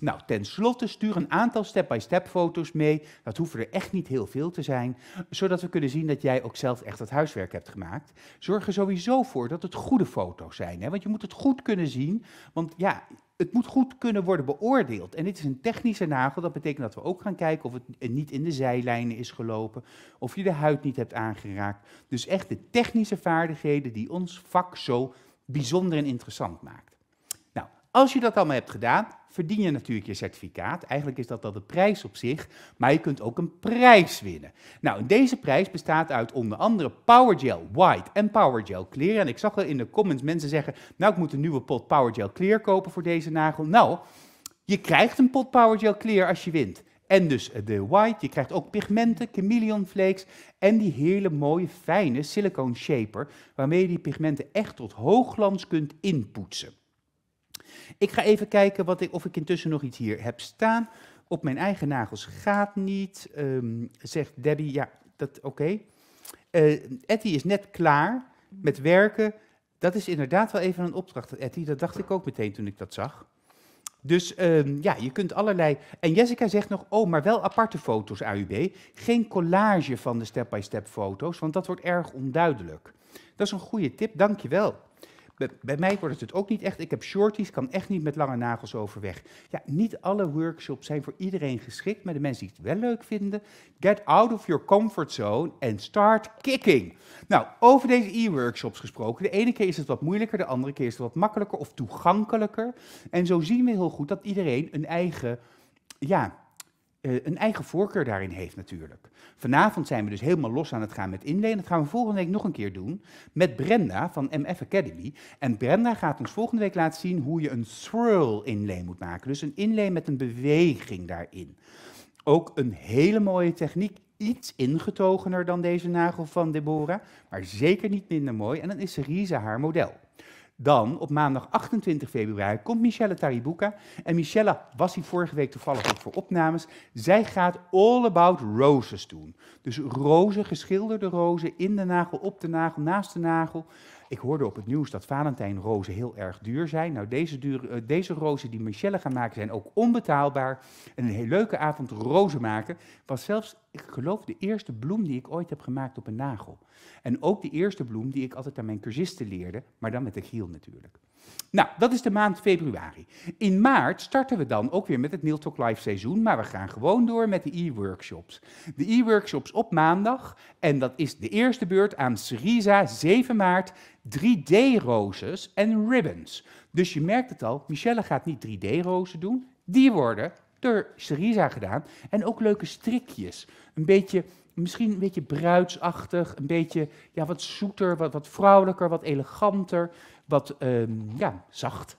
[SPEAKER 1] Nou, tenslotte stuur een aantal step-by-step foto's mee. Dat hoeven er echt niet heel veel te zijn, zodat we kunnen zien dat jij ook zelf echt het huiswerk hebt gemaakt. Zorg er sowieso voor dat het goede foto's zijn, hè? want je moet het goed kunnen zien. Want ja, het moet goed kunnen worden beoordeeld. En dit is een technische nagel. Dat betekent dat we ook gaan kijken of het eh, niet in de zijlijnen is gelopen. Of je de huid niet hebt aangeraakt. Dus echt de technische vaardigheden die ons vak zo bijzonder en interessant maakt. Als je dat allemaal hebt gedaan, verdien je natuurlijk je certificaat. Eigenlijk is dat dan de prijs op zich, maar je kunt ook een prijs winnen. Nou, deze prijs bestaat uit onder andere Powergel White en Powergel Clear. En ik zag al in de comments mensen zeggen, nou ik moet een nieuwe pot Powergel Clear kopen voor deze nagel. Nou, je krijgt een pot Powergel Clear als je wint. En dus de white, je krijgt ook pigmenten, chameleon flakes en die hele mooie fijne silicone shaper waarmee je die pigmenten echt tot hoogglans kunt inpoetsen. Ik ga even kijken wat ik, of ik intussen nog iets hier heb staan. Op mijn eigen nagels gaat niet, ehm, zegt Debbie. Ja, dat oké. Okay. Eh, Etty is net klaar met werken. Dat is inderdaad wel even een opdracht, Etty. Dat dacht ik ook meteen toen ik dat zag. Dus ehm, ja, je kunt allerlei. En Jessica zegt nog: oh, maar wel aparte foto's, AUB. Geen collage van de step-by-step -step foto's, want dat wordt erg onduidelijk. Dat is een goede tip, dankjewel. Bij, bij, mij wordt het ook niet echt. Ik heb shorties, kan echt niet met lange nagels overweg. Ja, niet alle workshops zijn voor iedereen geschikt, maar de mensen die het wel leuk vinden, get out of your comfort zone and start kicking. Nou, over deze e-workshops gesproken. De ene keer is het wat moeilijker, de andere keer is het wat makkelijker of toegankelijker. En zo zien we heel goed dat iedereen een eigen, ja, eh, een eigen voorkeur daarin heeft natuurlijk. Vanavond zijn we dus helemaal los aan het gaan met inleen. Dat gaan we volgende week nog een keer doen met Brenda van MF Academy. En Brenda gaat ons volgende week laten zien hoe je een swirl inleen moet maken. Dus een inleen met een beweging daarin. Ook een hele mooie techniek. Iets ingetogener dan deze nagel van Deborah, maar zeker niet minder mooi. En dan is Risa haar model. Dan, op maandag 28 februari, komt Michelle Taribuka. En Michelle was hier vorige week toevallig ook voor opnames. Zij gaat All About Roses doen. Dus rozen, geschilderde rozen, in de nagel, op de nagel, naast de nagel. Ik hoorde op het nieuws dat Valentijnrozen heel erg duur zijn. Nou, deze, eh, deze rozen die Michelle gaat maken zijn ook onbetaalbaar. En een hele leuke avond rozen maken was zelfs, ik geloof, de eerste bloem die ik ooit heb gemaakt op een nagel. En ook de eerste bloem die ik altijd aan mijn cursisten leerde, maar dan met de giel natuurlijk. Nou, dat is de maand februari. In maart starten we dan ook weer met het Neil Talk Live seizoen, maar we gaan gewoon door met de e-workshops. De e-workshops op maandag, en dat is de eerste beurt aan Syriza, 7 maart, 3 d rozes en ribbons. Dus je merkt het al, Michelle gaat niet 3D-rozen doen, die worden door Syriza gedaan. En ook leuke strikjes, een beetje misschien een beetje bruidsachtig, een beetje ja, wat zoeter, wat, wat vrouwelijker, wat eleganter wat ehm, ja, zacht.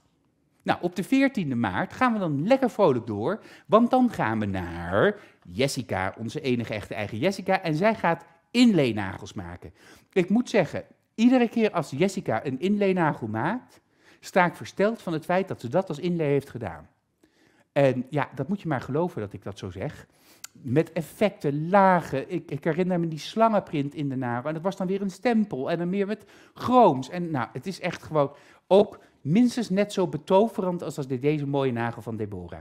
[SPEAKER 1] Nou, op de 14e maart gaan we dan lekker vrolijk door, want dan gaan we naar Jessica, onze enige echte eigen Jessica, en zij gaat inleenagels maken. Ik moet zeggen, iedere keer als Jessica een inleenagel maakt, sta ik versteld van het feit dat ze dat als inlee heeft gedaan. En ja, dat moet je maar geloven dat ik dat zo zeg met effecten, lagen. Ik, ik, herinner me die slangenprint in de nagel. En dat was dan weer een stempel. En dan meer met grooms. En nou, het is echt gewoon ook minstens net zo betoverend als, als deze mooie nagel van Deborah.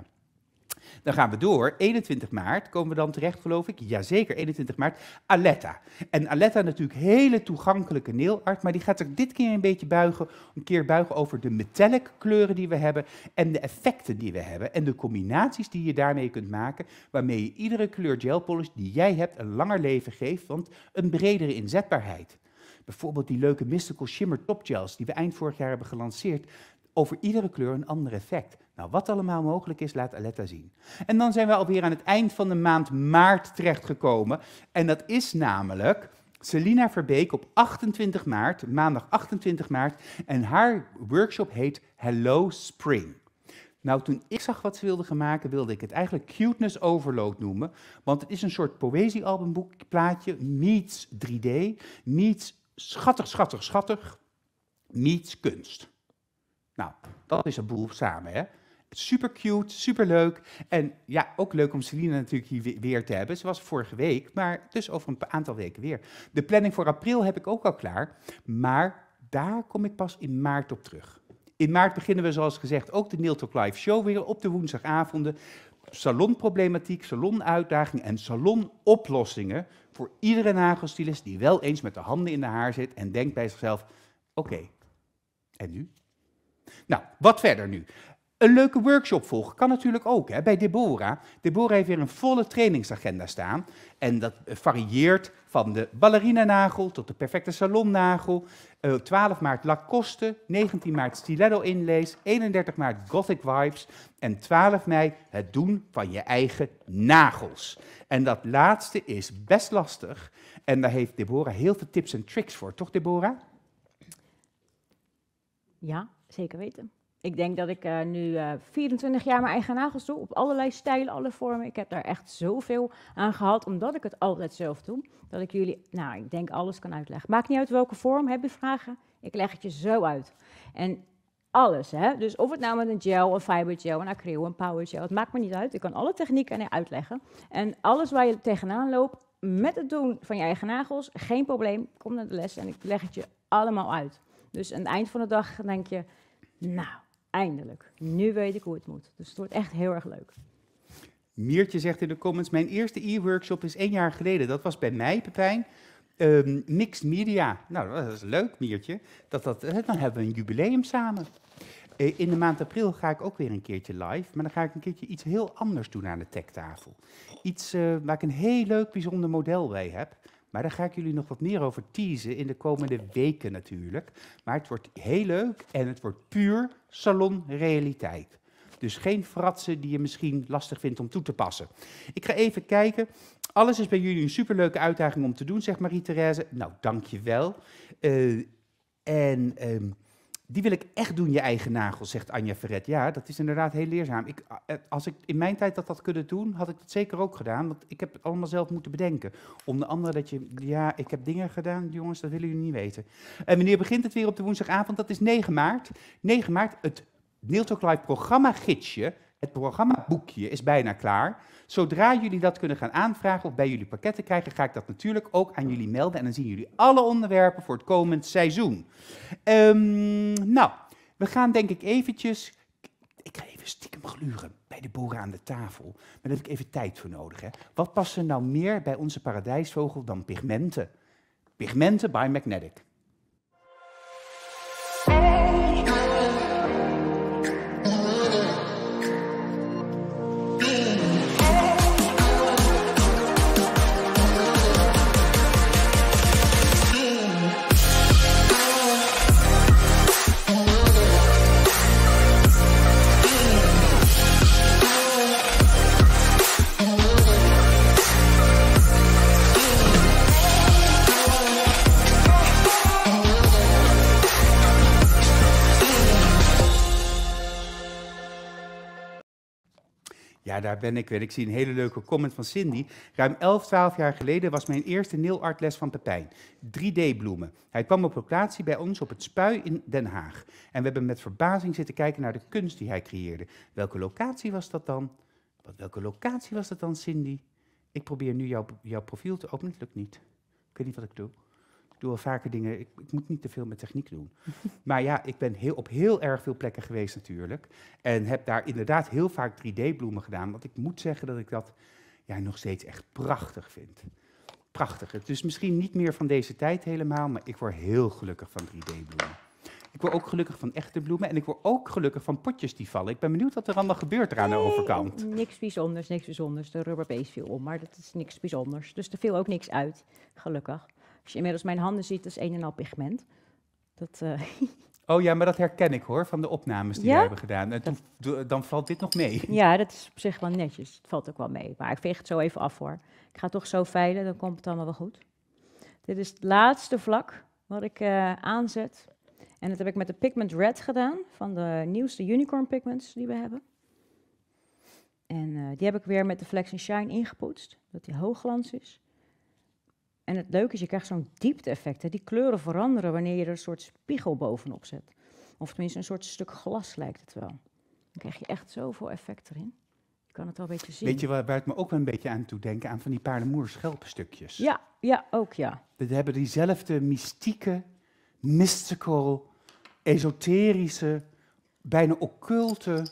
[SPEAKER 1] Dan gaan we door. 21 maart komen we dan terecht, geloof ik. Jazeker, 21 maart. Aletta. En Aletta natuurlijk hele toegankelijke neelart, maar die gaat zich dit keer een beetje buigen. Een keer buigen over de metallic kleuren die we hebben en de effecten die we hebben. En de combinaties die je daarmee kunt maken, waarmee je iedere kleur gel polish die jij hebt een langer leven geeft, want een bredere inzetbaarheid. Bijvoorbeeld die leuke Mystical Shimmer Top Gels die we eind vorig jaar hebben gelanceerd over iedere kleur een ander effect. Nou, wat allemaal mogelijk is, laat Aletta zien. En dan zijn we alweer aan het eind van de maand maart terechtgekomen. En dat is namelijk Selina Verbeek op 28 maart, maandag 28 maart. En haar workshop heet Hello Spring. Nou, toen ik zag wat ze wilde gaan maken, wilde ik het eigenlijk Cuteness Overload noemen. Want het is een soort poëziealbumboek, plaatje, meets 3D, meets schattig, schattig, schattig, meets kunst. Nou, dat is een boel samen, hè? Super cute, super leuk. En ja, ook leuk om Celine natuurlijk hier weer te hebben. Ze was vorige week, maar dus over een aantal weken weer. De planning voor april heb ik ook al klaar. Maar daar kom ik pas in maart op terug. In maart beginnen we, zoals gezegd, ook de Neil Talk Live Show weer op de woensdagavonden. Salonproblematiek, salonuitdaging en salonoplossingen voor iedere nagelstylist die wel eens met de handen in de haar zit en denkt bij zichzelf: oké, en nu? Nou, wat verder nu? Een leuke workshop volgen kan natuurlijk ook hè, bij Deborah. Deborah heeft weer een volle trainingsagenda staan. En dat eh, varieert van de ballerinanagel tot de perfecte salonnagel. 12 eh, maart Lacoste, 19 maart stiletto inlees 31 maart gothic vibes en 12 mei het doen van je eigen nagels. En dat laatste is best lastig. En daar heeft Deborah heel veel tips en tricks voor, toch Deborah?
[SPEAKER 2] Ja, Zeker weten. Ik denk dat ik eh, nu 24 eh, jaar mijn eigen nagels doe, op allerlei stijlen, alle vormen. Ik heb daar echt zoveel aan gehad, omdat ik het altijd zelf doe. Dat ik jullie, nou, ik denk alles kan uitleggen. Maakt niet uit welke vorm, heb je vragen? Ik leg het je zo uit. En alles, hè? Dus of het nou met een gel, een fibergel, een acryl, een gel. het maakt me niet uit. Ik kan alle technieken uitleggen. En alles waar je tegenaan loopt, met het doen van je eigen nagels, geen probleem. Kom naar de les en ik leg het je allemaal uit. Dus aan het eind van de dag denk je, nou, eindelijk. Nu weet ik hoe het moet. Dus het wordt echt heel erg leuk.
[SPEAKER 1] Miertje zegt in de comments, mijn eerste e-workshop is één jaar geleden. Dat was bij mij, Pepijn. Ehm, mixed media. Nou, dat is leuk, Miertje. Dat, dat, dan hebben we een jubileum samen. Eh, in de maand april ga ik ook weer een keertje live. Maar dan ga ik een keertje iets heel anders doen aan de tektafel. Iets eh, waar ik een heel leuk, bijzonder model bij heb. Maar daar ga ik jullie nog wat meer over teasen in de komende weken natuurlijk. Maar het wordt heel leuk en het wordt puur salonrealiteit. Dus geen fratsen die je misschien lastig vindt om toe te passen. Ik ga even kijken. Alles is bij jullie een superleuke uitdaging om te doen, zegt Marie-Thérèse. Nou, dankjewel. wel. Eh, en ehm, die wil ik echt doen, je eigen nagels, zegt Anja Verret. Ja, dat is inderdaad heel leerzaam. Ik, eh, eh, als ik in mijn tijd dat had kunnen doen, had ik dat zeker ook gedaan. Want ik heb het allemaal zelf moeten bedenken. Onder andere dat je, ja, ik heb dingen gedaan, jongens, dat willen jullie niet weten. En eh, wanneer begint het weer op de woensdagavond? Dat is 9 maart. 9 maart, het Neil Live programma-gidsje, het programma-boekje is bijna klaar. Zodra jullie dat kunnen gaan aanvragen of bij jullie pakketten krijgen, ga ik dat natuurlijk ook aan jullie melden. En dan zien jullie alle onderwerpen voor het komend seizoen. Ehm, nou, we gaan denk ik eventjes... Ik ga even stiekem gluren bij de boeren aan de tafel. Maar daar heb ik even tijd voor nodig. Hè. Wat past er nou meer bij onze paradijsvogel dan pigmenten? Pigmenten by Magnetic. ja, daar ben ik weer. Ik zie een hele leuke comment van Cindy. Ruim 11, 12 jaar geleden was mijn eerste les van Pepijn. 3D-bloemen. Hij kwam op locatie bij ons op het Spui in Den Haag. En we hebben met verbazing zitten kijken naar de kunst die hij creëerde. Welke locatie was dat dan? Wat, welke locatie was dat dan, Cindy? Ik probeer nu jouw, jouw profiel te openen. Het lukt niet. Ik weet niet wat ik doe. Ik doe al vaker dingen, ik, ik moet niet te veel met techniek doen. maar ja, ik ben heel, op heel erg veel plekken geweest natuurlijk. En heb daar inderdaad heel vaak 3D-bloemen gedaan. Want ik moet zeggen dat ik dat ja, nog steeds echt prachtig vind. Prachtig. Het is misschien niet meer van deze tijd helemaal, maar ik word heel gelukkig van 3D-bloemen. Ik word ook gelukkig van echte bloemen. En ik word ook gelukkig van potjes die vallen. Ik ben benieuwd wat er allemaal gebeurt aan de overkant.
[SPEAKER 2] Niks bijzonders, niks bijzonders. De rubberbeest viel om, maar dat is niks bijzonders. Dus er viel ook niks uit, gelukkig. Als je inmiddels mijn handen ziet, is een en al pigment. Dat, eh,
[SPEAKER 1] oh ja, maar dat herken ik hoor, van de opnames die we hebben gedaan. En eh, toen, eh, dan valt dit nog mee.
[SPEAKER 2] Ja, dat is op zich wel netjes. Het valt ook wel mee. Maar ik veeg het zo even af hoor. Ik ga toch zo veilen, dan komt het allemaal wel goed. Dit is het laatste vlak wat ik aanzet. En dat heb ik met de Pigment Red gedaan, van de nieuwste unicorn pigments die we hebben. En die heb ik weer met de Flex and Shine ingepoetst, dat die hoogglans is. En het leuke is, je krijgt zo'n diepte-effect. Die kleuren veranderen wanneer je er een soort spiegel bovenop zet. Of tenminste, een soort stuk glas lijkt het wel. Dan krijg je echt zoveel effect erin. Je kan het wel een beetje zien. Weet je
[SPEAKER 1] waar, waar het me ook wel een beetje aan toe denken? Aan van die paardenmoerschelpstukjes. Ja,
[SPEAKER 2] ja, ook ja.
[SPEAKER 1] Dat hebben diezelfde mystieke, mystical, esoterische, bijna occulte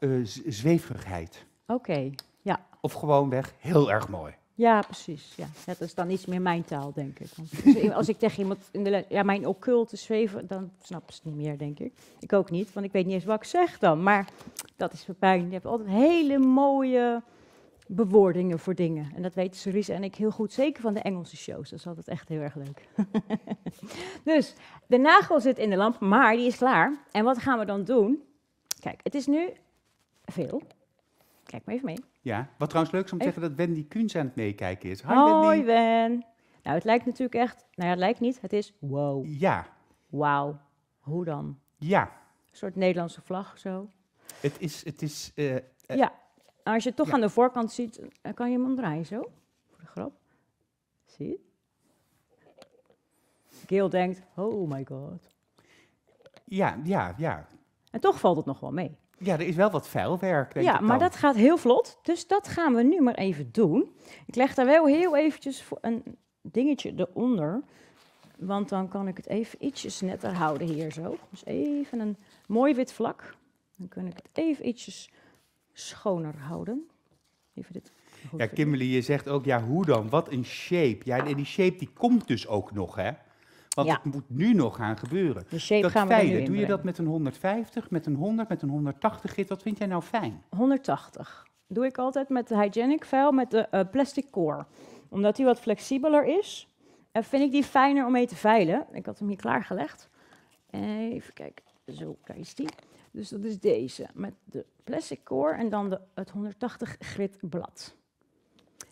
[SPEAKER 1] uh, zweverigheid.
[SPEAKER 2] Oké, ja.
[SPEAKER 1] Of gewoonweg heel erg mooi.
[SPEAKER 2] Ja, precies. Ja. Dat is dan iets meer mijn taal, denk ik. Want als ik tegen iemand in de ja, mijn occulte zweven, dan snapt ze het niet meer, denk ik. Ik ook niet, want ik weet niet eens wat ik zeg dan. Maar dat is pijn. Je hebt altijd hele mooie bewoordingen voor dingen. En dat weten Cerise en ik heel goed, zeker van de Engelse shows. Dat is altijd echt heel erg leuk. dus de nagel zit in de lamp, maar die is klaar. En wat gaan we dan doen? Kijk, het is nu veel. Kijk maar even mee.
[SPEAKER 1] Ja, wat trouwens leuk is om te zeggen dat Wendy Kuhns aan het meekijken is. Hi, Hoi, Wendy.
[SPEAKER 2] Wen. Nou, het lijkt natuurlijk echt... Nou ja, het lijkt niet. Het is wow. Ja, Wauw. Hoe dan? ja. Een soort Nederlandse vlag zo.
[SPEAKER 1] Het is, het is eh, eh, Ja. Als je het toch aan de
[SPEAKER 2] voorkant ziet, eh, kan je hem omdraaien zo. Voor de grap. Zie je? denkt, oh my god.
[SPEAKER 1] ja, ja, ja.
[SPEAKER 2] En toch valt het nog wel mee.
[SPEAKER 1] Ja, er is wel wat vuilwerk. Denk ja, maar dat
[SPEAKER 2] gaat heel vlot. Dus dat gaan we nu maar even doen. Ik leg daar wel heel eventjes een dingetje eronder. Want dan kan ik het even ietsjes netter houden hier zo. Dus even een mooi wit vlak. Dan kan ik het even ietsjes schoner houden. Even dit.
[SPEAKER 1] Ja, Kimberly, je zegt ook, ja, hoe dan? Wat een shape. Ja, en die shape die komt dus ook nog, hè? Wat moet nu nog gaan gebeuren. dat doe je dat met een 150, met een 100, met een 180 git? Wat vind jij nou fijn? 180.
[SPEAKER 2] Doe ik altijd met de hygienic vuil met de eh, plastic core. Omdat die wat flexibeler is. En vind ik die fijner om mee te veilen. Ik had hem hier klaargelegd. Even kijken. Zo, is die. Dus dat is deze met de plastic core en dan de, het 180 grit blad.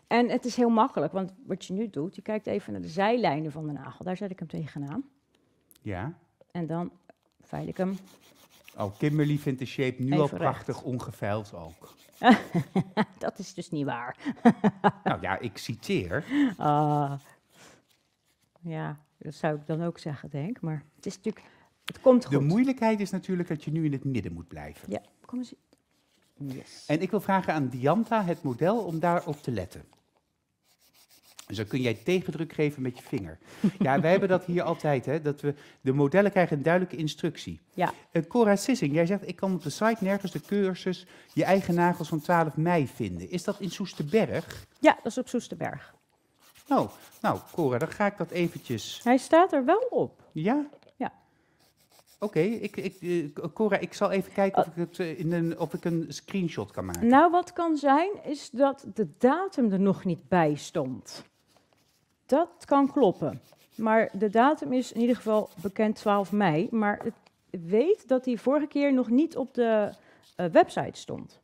[SPEAKER 2] En het is heel makkelijk, want wat je nu doet, je kijkt even naar de zijlijnen van de nagel. Daar zet ik hem tegenaan. Ja. En dan veil ik hem.
[SPEAKER 1] Oh, Kimberly vindt de shape nu al prachtig recht. ongeveild ook.
[SPEAKER 2] dat is dus niet waar.
[SPEAKER 1] nou ja, ik citeer.
[SPEAKER 2] Ah. ja, dat zou ik dan ook zeggen, denk Maar het is natuurlijk, het komt goed. De
[SPEAKER 1] moeilijkheid is natuurlijk dat je nu in het midden moet blijven. Ja, kom eens. En ik wil vragen aan Dianta, het model, om daarop te letten. Dus dan kun jij tegendruk geven met je vinger. Ja, wij hebben dat hier altijd, hè, dat we de modellen krijgen een duidelijke instructie. Ja. Eh, Cora Sissing, jij zegt, ik kan op de site nergens de cursus je eigen nagels van 12 mei vinden. Is dat in Soesterberg?
[SPEAKER 2] Ja, dat is op Soesterberg.
[SPEAKER 1] Oh, nou, Cora, dan ga ik dat eventjes... Hij staat er wel op. Ja? Oké, ik, ik, eh, Cora, ik zal even kijken of ik, het, eh, in een, of ik een screenshot kan maken.
[SPEAKER 2] Nou, wat kan zijn, is dat de datum er nog niet bij stond. Dat kan kloppen. Maar de datum is in ieder geval bekend 12 mei. Maar ik weet dat die vorige keer nog niet op de eh, website stond.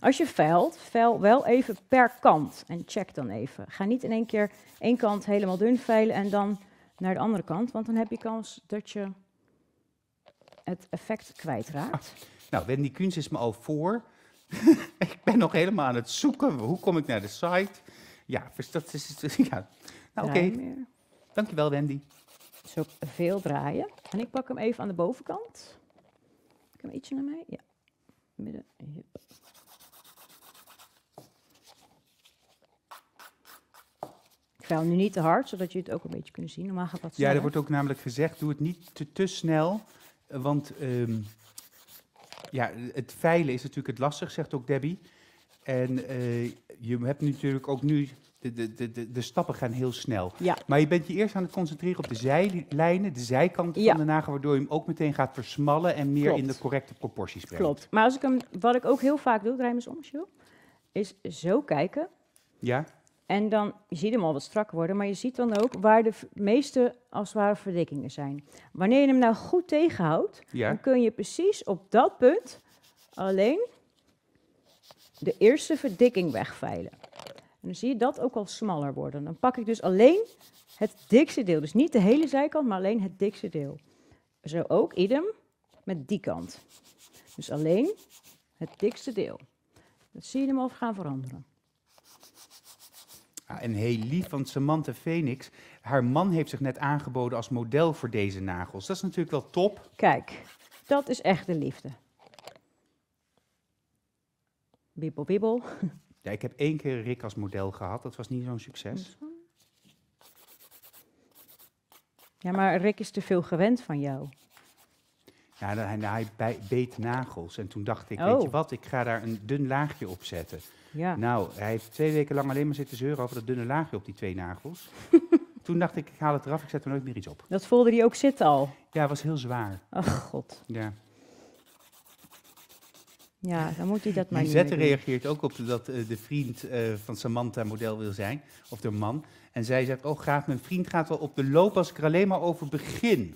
[SPEAKER 2] Als je veilt, veil wel even per kant en check dan even. Ga niet in één keer één kant helemaal dun veilen en dan naar de andere kant, want dan heb je kans dat je het effect kwijtraakt. Ah,
[SPEAKER 1] nou, Wendy Kunst is me al voor. ik ben nog helemaal aan het zoeken. Hoe kom ik naar de site? Ja, dus dat is... Ja. Nou, oké. Dankjewel, Wendy.
[SPEAKER 2] Zo veel draaien. En ik pak hem even aan de bovenkant. Ik hem ietsje naar mij. Ja. Midden. Ik ga nu niet te hard, zodat je het ook een beetje kunt zien. Normaal gaat dat sneller. Ja, er wordt ook
[SPEAKER 1] namelijk gezegd, doe het niet te, te snel, want ehm, ja, het veilen is natuurlijk het lastig, zegt ook Debbie. En eh, je hebt natuurlijk ook nu, de, de, de, de stappen gaan heel snel. Ja. Maar je bent je eerst aan het concentreren op de zijlijnen, de zijkanten van de nagel, waardoor je hem ook meteen gaat versmallen en meer in de correcte proporties brengt. Klopt.
[SPEAKER 2] Maar als ik hem, wat ik ook heel vaak doe, draai hem om, is zo kijken. Ja. En dan, je ziet hem al wat strakker worden, maar je ziet dan ook waar de meeste als ware verdikkingen zijn. Wanneer je hem nou goed tegenhoudt, dan kun je precies op dat punt alleen de eerste verdikking wegveilen. En dan zie je dat ook al smaller worden. Dan pak ik dus alleen het dikste deel. Dus niet de hele zijkant, maar alleen het dikste deel. Zo ook idem met die kant. Dus alleen het dikste deel. Dan zie je hem al gaan veranderen
[SPEAKER 1] en heel lief, want Samantha Phoenix, haar man heeft zich net aangeboden als model voor deze nagels. Dat is natuurlijk wel top. Kijk,
[SPEAKER 2] dat is echt de liefde. Bibbel, bibbel.
[SPEAKER 1] Ja, ik heb één keer Rick als model gehad. Dat was niet zo'n succes.
[SPEAKER 2] Ja, maar Rick is te veel gewend van jou.
[SPEAKER 1] Ja, hij, hij beet nagels. En toen dacht ik, weet oh. je wat, ik ga daar een dun laagje op zetten. Ja. Nou, hij heeft twee weken lang alleen maar zitten zeuren over dat dunne laagje op die twee nagels. Toen dacht ik, ik haal het eraf, ik zet er nooit meer iets op. Dat voelde hij ook zitten al? Ja, het was heel zwaar. Ach, god. Ja.
[SPEAKER 2] Ja, dan moet hij dat maar Lisette reageert
[SPEAKER 1] ook op dat eh, de vriend eh, van Samantha model wil zijn, of de man. En zij zegt, oh graag, mijn vriend gaat wel op de loop als ik er alleen maar over begin.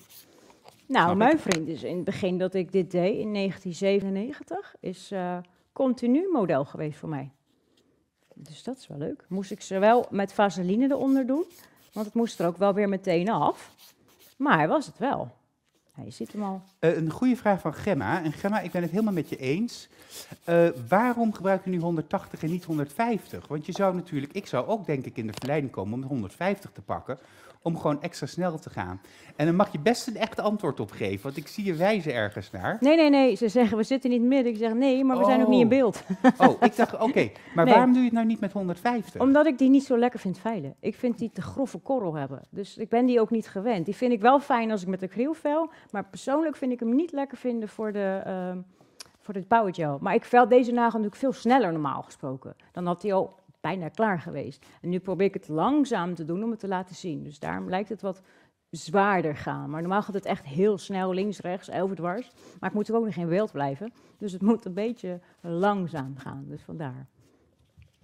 [SPEAKER 2] Nou, mijn vriend is in het begin dat ik dit deed, in 1997, is eh, continu model geweest voor mij. Dus dat is wel leuk. Moest ik ze wel met vaseline eronder doen, want het moest er ook wel weer meteen af. Maar was het wel je ziet hem al.
[SPEAKER 1] Eh, een goede vraag van Gemma. En Gemma, ik ben het helemaal met je eens. Eh, waarom gebruik je nu 180 en niet 150? Want je zou natuurlijk, ik zou ook denk ik in de verleiding komen om 150 te pakken. Om gewoon extra snel te gaan. En dan mag je best een echt antwoord op geven, want ik zie je wijzen ergens naar.
[SPEAKER 2] Nee, nee, nee. Ze zeggen we zitten niet midden. Ik zeg nee, maar we zijn ook niet in oh. beeld.
[SPEAKER 1] Oh, ik dacht oké. Maar waarom doe je
[SPEAKER 2] het nou niet met 150? Omdat ik die niet zo lekker vind veilen. Ik vind die te grove korrel hebben. Dus ik ben die ook niet gewend. Die vind ik wel fijn als ik met een krilvel. Maar persoonlijk vind ik hem niet lekker vinden voor de, uh, voor het power gel. Maar ik veld deze nagel natuurlijk veel sneller normaal gesproken. Dan had hij al bijna klaar geweest. En nu probeer ik het langzaam te doen om het te laten zien. Dus daarom lijkt het wat zwaarder gaan. Maar normaal gaat het echt heel snel, links, rechts, over dwars. Maar ik moet er ook nog in wild blijven. Dus het moet een beetje langzaam gaan. Dus vandaar.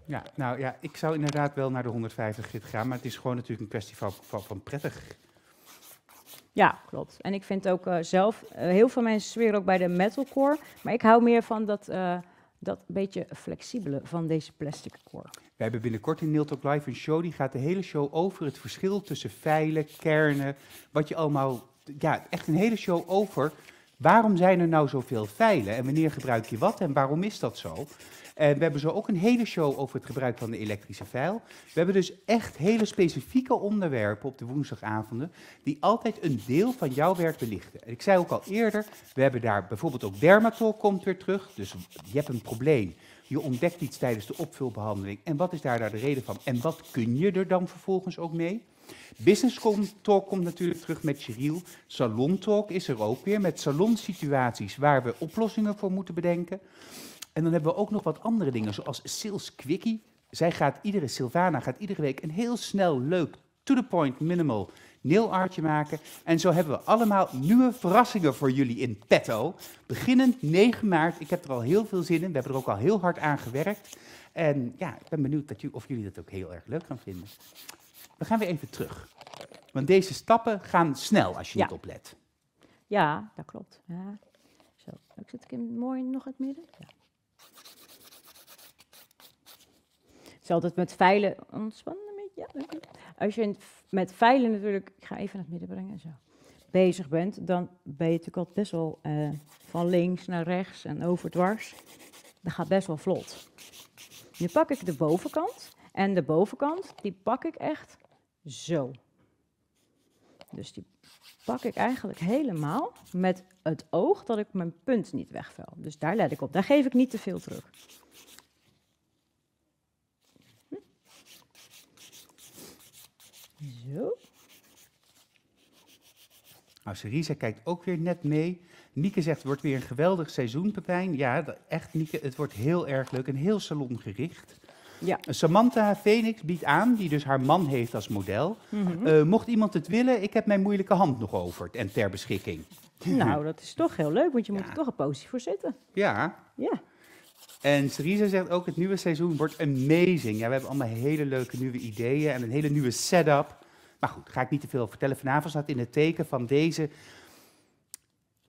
[SPEAKER 1] Ja, nou ja, ik zou inderdaad wel naar de 150 grit gaan. Maar het is gewoon natuurlijk een kwestie van, van, van prettig
[SPEAKER 2] ja, klopt. En ik vind ook eh, zelf, eh, heel veel mensen zweren ook bij de metalcore. Maar ik hou meer van dat, eh, dat beetje flexibele van deze plastic core. Wij
[SPEAKER 1] hebben binnenkort in Neil Talk Live een show. Die gaat de hele show over het verschil tussen veilen, kernen. Wat je allemaal. Ja, echt een hele show over. Waarom zijn er nou zoveel veilen? En wanneer gebruik je wat? En waarom is dat zo? En we hebben zo ook een hele show over het gebruik van de elektrische vijl. We hebben dus echt hele specifieke onderwerpen op de woensdagavonden, die altijd een deel van jouw werk belichten. En ik zei ook al eerder, we hebben daar bijvoorbeeld ook Dermatol komt weer terug. Dus je hebt een probleem. Je ontdekt iets tijdens de opvulbehandeling. En wat is daar daar nou de reden van? En wat kun je er dan vervolgens ook mee? Business Talk komt natuurlijk terug met Cheryl. Salon Talk is er ook weer met salonsituaties waar we oplossingen voor moeten bedenken. En dan hebben we ook nog wat andere dingen, zoals Sales Quickie. Zij gaat iedere, Sylvana gaat iedere week een heel snel, leuk, to the point, minimal nail maken. En zo hebben we allemaal nieuwe verrassingen voor jullie in petto. Beginnend 9 maart. Ik heb er al heel veel zin in. We hebben er ook al heel hard aan gewerkt. En ja, ik ben benieuwd dat of jullie dat ook heel erg leuk gaan vinden. We gaan weer even terug. Want deze stappen gaan snel als je ja. niet oplet.
[SPEAKER 2] Ja, dat klopt. Ja. Zo, zit ik mooi nog het midden. Ja. altijd met veilen. Ontspannen een ja. Als je met veilen natuurlijk. Ik ga even naar het midden brengen en zo. Bezig bent, dan ben je natuurlijk al best wel eh, van links naar rechts en overdwars. Dat gaat best wel vlot. Nu pak ik de bovenkant. En de bovenkant, die pak ik echt zo. Dus die pak ik eigenlijk helemaal met het oog dat ik mijn punt niet wegvel. Dus daar let ik op. Daar geef ik niet te veel druk. Zo.
[SPEAKER 1] Nou, Syriza kijkt ook weer net mee. Nieke zegt, het wordt weer een geweldig seizoen, Pepijn. Ja, echt Nieke, het wordt heel erg leuk en heel salongericht. Ja. Samantha Phoenix biedt aan, die dus haar man heeft als model. Mm -hmm. mocht iemand het willen, ik heb mijn moeilijke hand nog over en ter beschikking. Nou,
[SPEAKER 2] dat is toch heel leuk, want je moet er toch een positie voor zetten.
[SPEAKER 1] Ja. Ja. En Syriza zegt ook, het nieuwe seizoen wordt amazing. Ja, we hebben allemaal hele leuke nieuwe ideeën en een hele nieuwe setup. Maar goed, ga ik niet te veel vertellen. Vanavond staat in het teken van deze...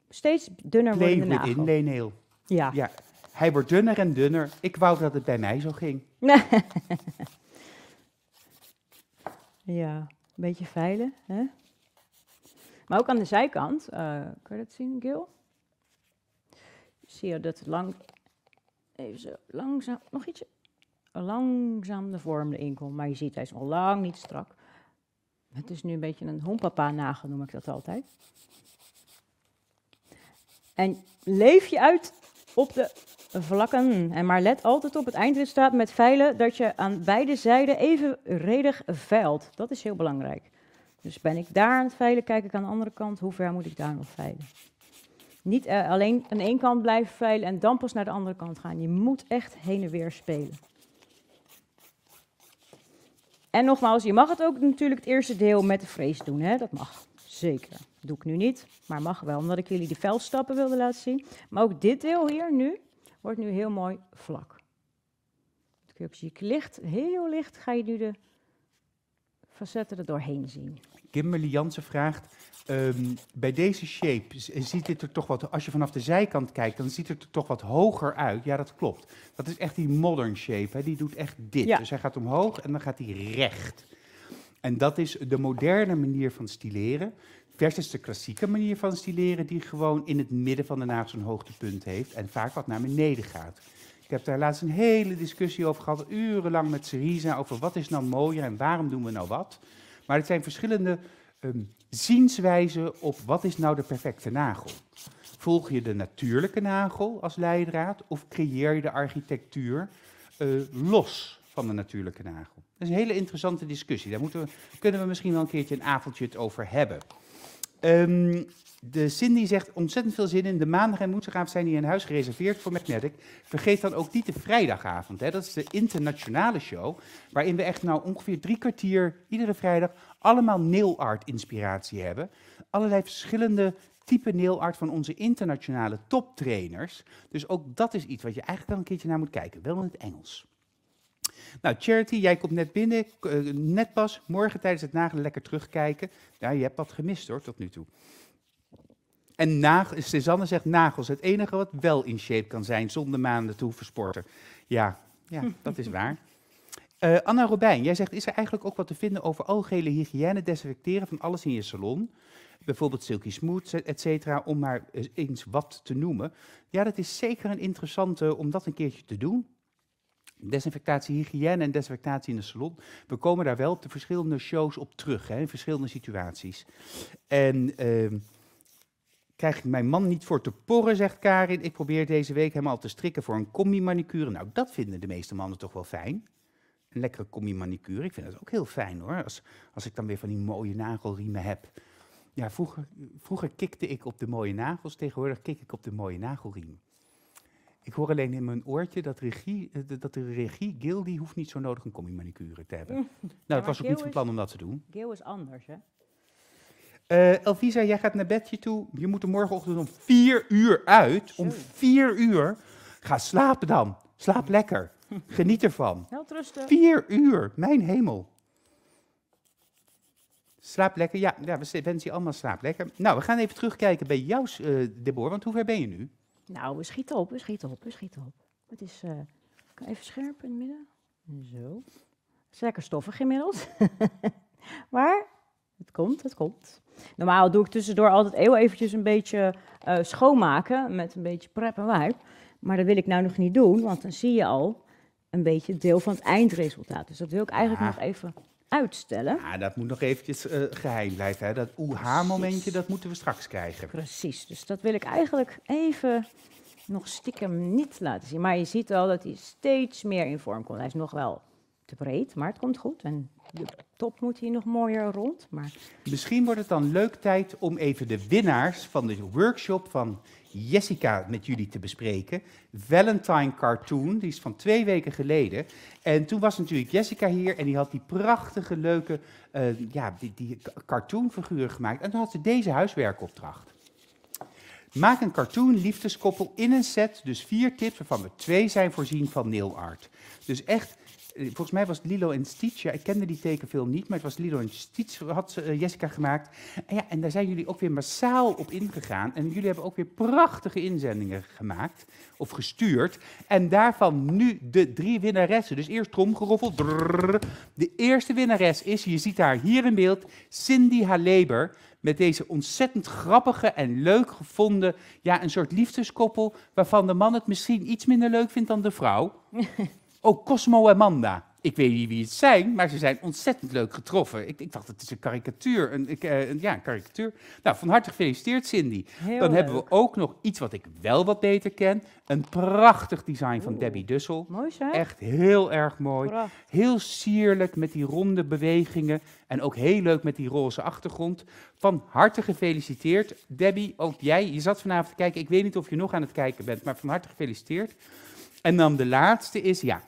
[SPEAKER 1] Steeds dunner wordende nagel. Ja. Hij wordt dunner en dunner. Ik wou dat het bij mij zo
[SPEAKER 2] ging. ja, een beetje veilen, hè? Maar ook aan de zijkant, uh, eh, kan je dat zien, Gil? Zie je dat lang, even zo, langzaam, nog ietsje, langzaam de vorm erin komt. Maar je ziet, hij is al lang niet strak. Het is nu een beetje een hompapa-nagel, noem ik dat altijd. En leef je uit op de vlakken. En maar let altijd op het eindresultaat met veilen dat je aan beide zijden evenredig veilt. Dat is heel belangrijk. Dus ben ik daar aan het veilen, kijk ik aan de andere kant, hoe ver moet ik daar nog veilen? Niet eh, alleen aan één kant blijven veilen en dan pas naar de andere kant gaan. Je moet echt heen en weer spelen. En nogmaals, je mag het ook natuurlijk het eerste deel met de vrees doen. Hè? Dat mag. Zeker. Doe ik nu niet, maar mag wel, omdat ik jullie de velstappen wilde laten zien. Maar ook dit deel hier nu wordt nu heel mooi vlak. Dat kun je ook zien. Licht, heel licht ga je nu de facetten er doorheen zien.
[SPEAKER 1] Kimberly Jansen vraagt, ehm, bij deze shape ziet dit er toch wat, als je vanaf de zijkant kijkt, dan ziet het er toch wat hoger uit. Ja, dat klopt. Dat is echt die modern shape, hè? die doet echt dit. Ja. Dus hij gaat omhoog en dan gaat hij recht. En dat is de moderne manier van styleren. Versus de klassieke manier van styleren die gewoon in het midden van de naag zo'n hoogtepunt heeft en vaak wat naar beneden gaat. Ik heb daar laatst een hele discussie over gehad, urenlang met Syriza, over wat is nou mooier en waarom doen we nou wat. Maar het zijn verschillende ehm, zienswijzen op wat is nou de perfecte nagel. Volg je de natuurlijke nagel als leidraad of creëer je de architectuur eh, los van de natuurlijke nagel? Dat is een hele interessante discussie. Daar moeten we, kunnen we misschien wel een keertje een avondje het over hebben. Um, de Cindy zegt ontzettend veel zin in. De maandag en woensdagavond zijn hier in huis gereserveerd voor Magnetic. Vergeet dan ook niet de vrijdagavond. Hè. Dat is de internationale show. Waarin we echt nou ongeveer drie kwartier iedere vrijdag allemaal nail inspiratie hebben. Allerlei verschillende type nail van onze internationale toptrainers. Dus ook dat is iets wat je eigenlijk wel een keertje naar moet kijken. Wel in het Engels. Nou, Charity, jij komt net binnen, eh, net pas, morgen tijdens het nagelen lekker terugkijken. Ja, je hebt wat gemist hoor, tot nu toe. En nagels, Suzanne zegt nagels, het enige wat wel in shape kan zijn zonder maanden toe versporten. Ja, ja dat is waar. Uh, Anna Robijn, jij zegt, is er eigenlijk ook wat te vinden over algehele hygiëne, desinfecteren van alles in je salon? Bijvoorbeeld Silky Smooth, et cetera, om maar eh, eens wat te noemen. Ja, dat is zeker een interessante om dat een keertje te doen. Desinfectatie, hygiëne en desinfectatie in de salon. We komen daar wel op de verschillende shows op terug, hè, in verschillende situaties. En... Ehm, krijg ik mijn man niet voor te porren, zegt Karin. Ik probeer deze week hem al te strikken voor een combi-manicure. Nou, dat vinden de meeste mannen toch wel fijn. Een lekkere combi-manicure. Ik vind dat ook heel fijn hoor. Als, als ik dan weer van die mooie nagelriemen heb. Ja, vroeger, vroeger kikte ik op de mooie nagels. Tegenwoordig kik ik op de mooie nagelriem. Ik hoor alleen in mijn oortje dat, regie, eh, dat de regie Gil die hoeft niet zo nodig een combi-manicure te hebben. Mm. nou, ik was ook niet van plan om dat te doen.
[SPEAKER 2] Gil is anders, hè?
[SPEAKER 1] Uh, Elvisa, jij gaat naar bedje toe. Je moet er morgenochtend om vier uur uit. Om vier uur. Ga slapen dan. Slaap lekker. Geniet ervan. Heel
[SPEAKER 2] rustig. Vier
[SPEAKER 1] uur. Mijn hemel. Slaap lekker. Ja, ja we wensen je allemaal slaap lekker. Nou, we gaan even terugkijken bij jou, uh, Deborah. Want hoe ver ben
[SPEAKER 2] je nu? Nou, we schieten op, we schieten op, we schieten op. Het is... Uh, even scherp in het midden. Zo. Het is lekker stoffig inmiddels. maar komt, het komt. Normaal doe ik tussendoor altijd heel eventjes een beetje eh, schoonmaken met een beetje prep en wipe. Maar dat wil ik nou nog niet doen, want dan zie je al een beetje deel van het eindresultaat. Dus dat wil ik eigenlijk ah. nog even uitstellen.
[SPEAKER 1] Ja, ah, dat moet nog eventjes eh,
[SPEAKER 2] geheim blijven. Hè? Dat oeha momentje dat moeten we straks krijgen. Precies, dus dat wil ik eigenlijk even nog stiekem niet laten zien. Maar je ziet al dat hij steeds meer in vorm komt. Hij is nog wel te breed, maar het komt goed. En de top moet hier nog mooier rond. Maar...
[SPEAKER 1] Misschien wordt het dan leuk tijd om even de winnaars van de workshop van Jessica met jullie te bespreken. Valentine Cartoon, die is van twee weken geleden. En toen was natuurlijk Jessica hier en die had die prachtige, leuke eh, ja, die, die cartoonfiguren gemaakt. En toen had ze deze huiswerkopdracht. Maak een cartoon liefdeskoppel in een set, dus vier tips waarvan we twee zijn voorzien van nail art. Dus echt volgens mij was Lilo en Stitch. Ja, ik kende die tekenfilm niet, maar het was Lilo en Stitch had ze, eh, Jessica gemaakt. En, ja, en daar zijn jullie ook weer massaal op ingegaan. En jullie hebben ook weer prachtige inzendingen gemaakt of gestuurd. En daarvan nu de drie winnaressen. Dus eerst tromgeroffel. De eerste winnares is, je ziet haar hier in beeld, Cindy Haleber met deze ontzettend grappige en leuk gevonden, ja, een soort liefdeskoppel waarvan de man het misschien iets minder leuk vindt dan de vrouw. Ook oh, Cosmo en Manda. Ik weet niet wie het zijn, maar ze zijn ontzettend leuk getroffen. Ik, ik dacht, het is een karikatuur. Een, eh, ja, een karikatuur. Nou, van harte gefeliciteerd, Cindy. Dan hebben we ook nog iets wat ik wel wat beter ken. Een prachtig design van Debbie Dussel. Mooi, hè? Echt heel erg mooi. Heel sierlijk met die ronde bewegingen. En ook heel leuk met die roze achtergrond. Van harte gefeliciteerd. Debbie, ook jij. Je zat vanavond te kijken. Ik weet niet of je nog aan het kijken bent, maar van harte gefeliciteerd. En dan de laatste is, ja,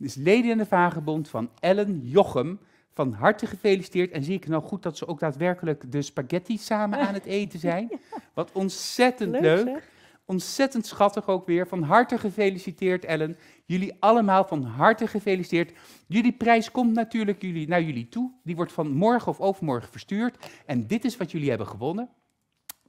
[SPEAKER 1] dus leden in de vagebond van Ellen Jochem. Van harte gefeliciteerd. En zie ik nou goed dat ze ook daadwerkelijk de spaghetti samen aan het eten zijn? Wat ontzettend leuk. leuk. Ontzettend schattig ook weer. Van harte gefeliciteerd, Ellen. Jullie allemaal van harte gefeliciteerd. Jullie prijs komt natuurlijk jullie, naar jullie toe. Die wordt van morgen of overmorgen verstuurd. En dit is wat jullie hebben gewonnen.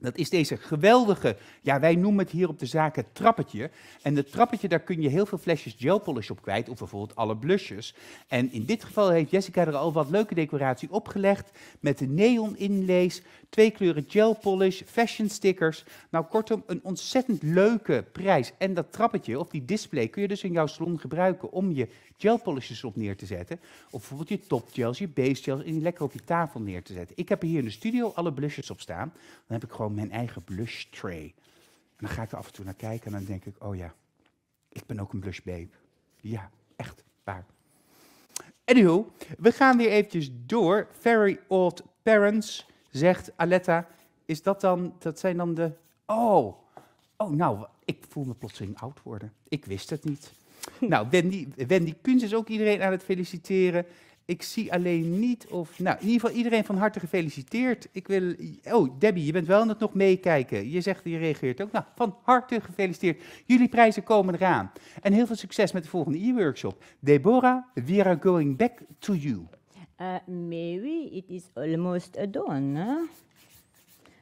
[SPEAKER 1] Dat is deze geweldige, ja wij noemen het hier op de zaak het trappetje. En het trappetje, daar kun je heel veel flesjes gel polish op kwijt, of bijvoorbeeld alle blushes. En in dit geval heeft Jessica er al wat leuke decoratie opgelegd met de neon inlees, twee kleuren gel polish, fashion stickers. Nou, kortom, een ontzettend leuke prijs. En dat trappetje of die display kun je dus in jouw salon gebruiken om je gel polishes op neer te zetten. Of bijvoorbeeld je gels, je base gels en die lekker op je tafel neer te zetten. Ik heb hier in de studio alle blushes op staan. Dan heb ik gewoon mijn eigen blush tray. En dan ga ik er af en toe naar kijken en dan denk ik, oh ja, ik ben ook een blush babe. Ja, echt waar. Anywho, we gaan weer eventjes door. Very Old Parents zegt Aletta, is dat dan, dat zijn dan de, oh, oh nou, ik voel me plotseling oud worden. Ik wist het niet. nou, Wendy, Wendy Kunst is ook iedereen aan het feliciteren. Ik zie alleen niet of. Nou, in ieder geval iedereen van harte gefeliciteerd. Ik wil. Oh, Debbie, je bent wel aan het nog meekijken. Je zegt, je reageert ook. Nou, van harte gefeliciteerd. Jullie prijzen komen eraan. En heel veel succes met de volgende e-workshop. Deborah, we are going back to you.
[SPEAKER 2] Uh, maybe it is almost done.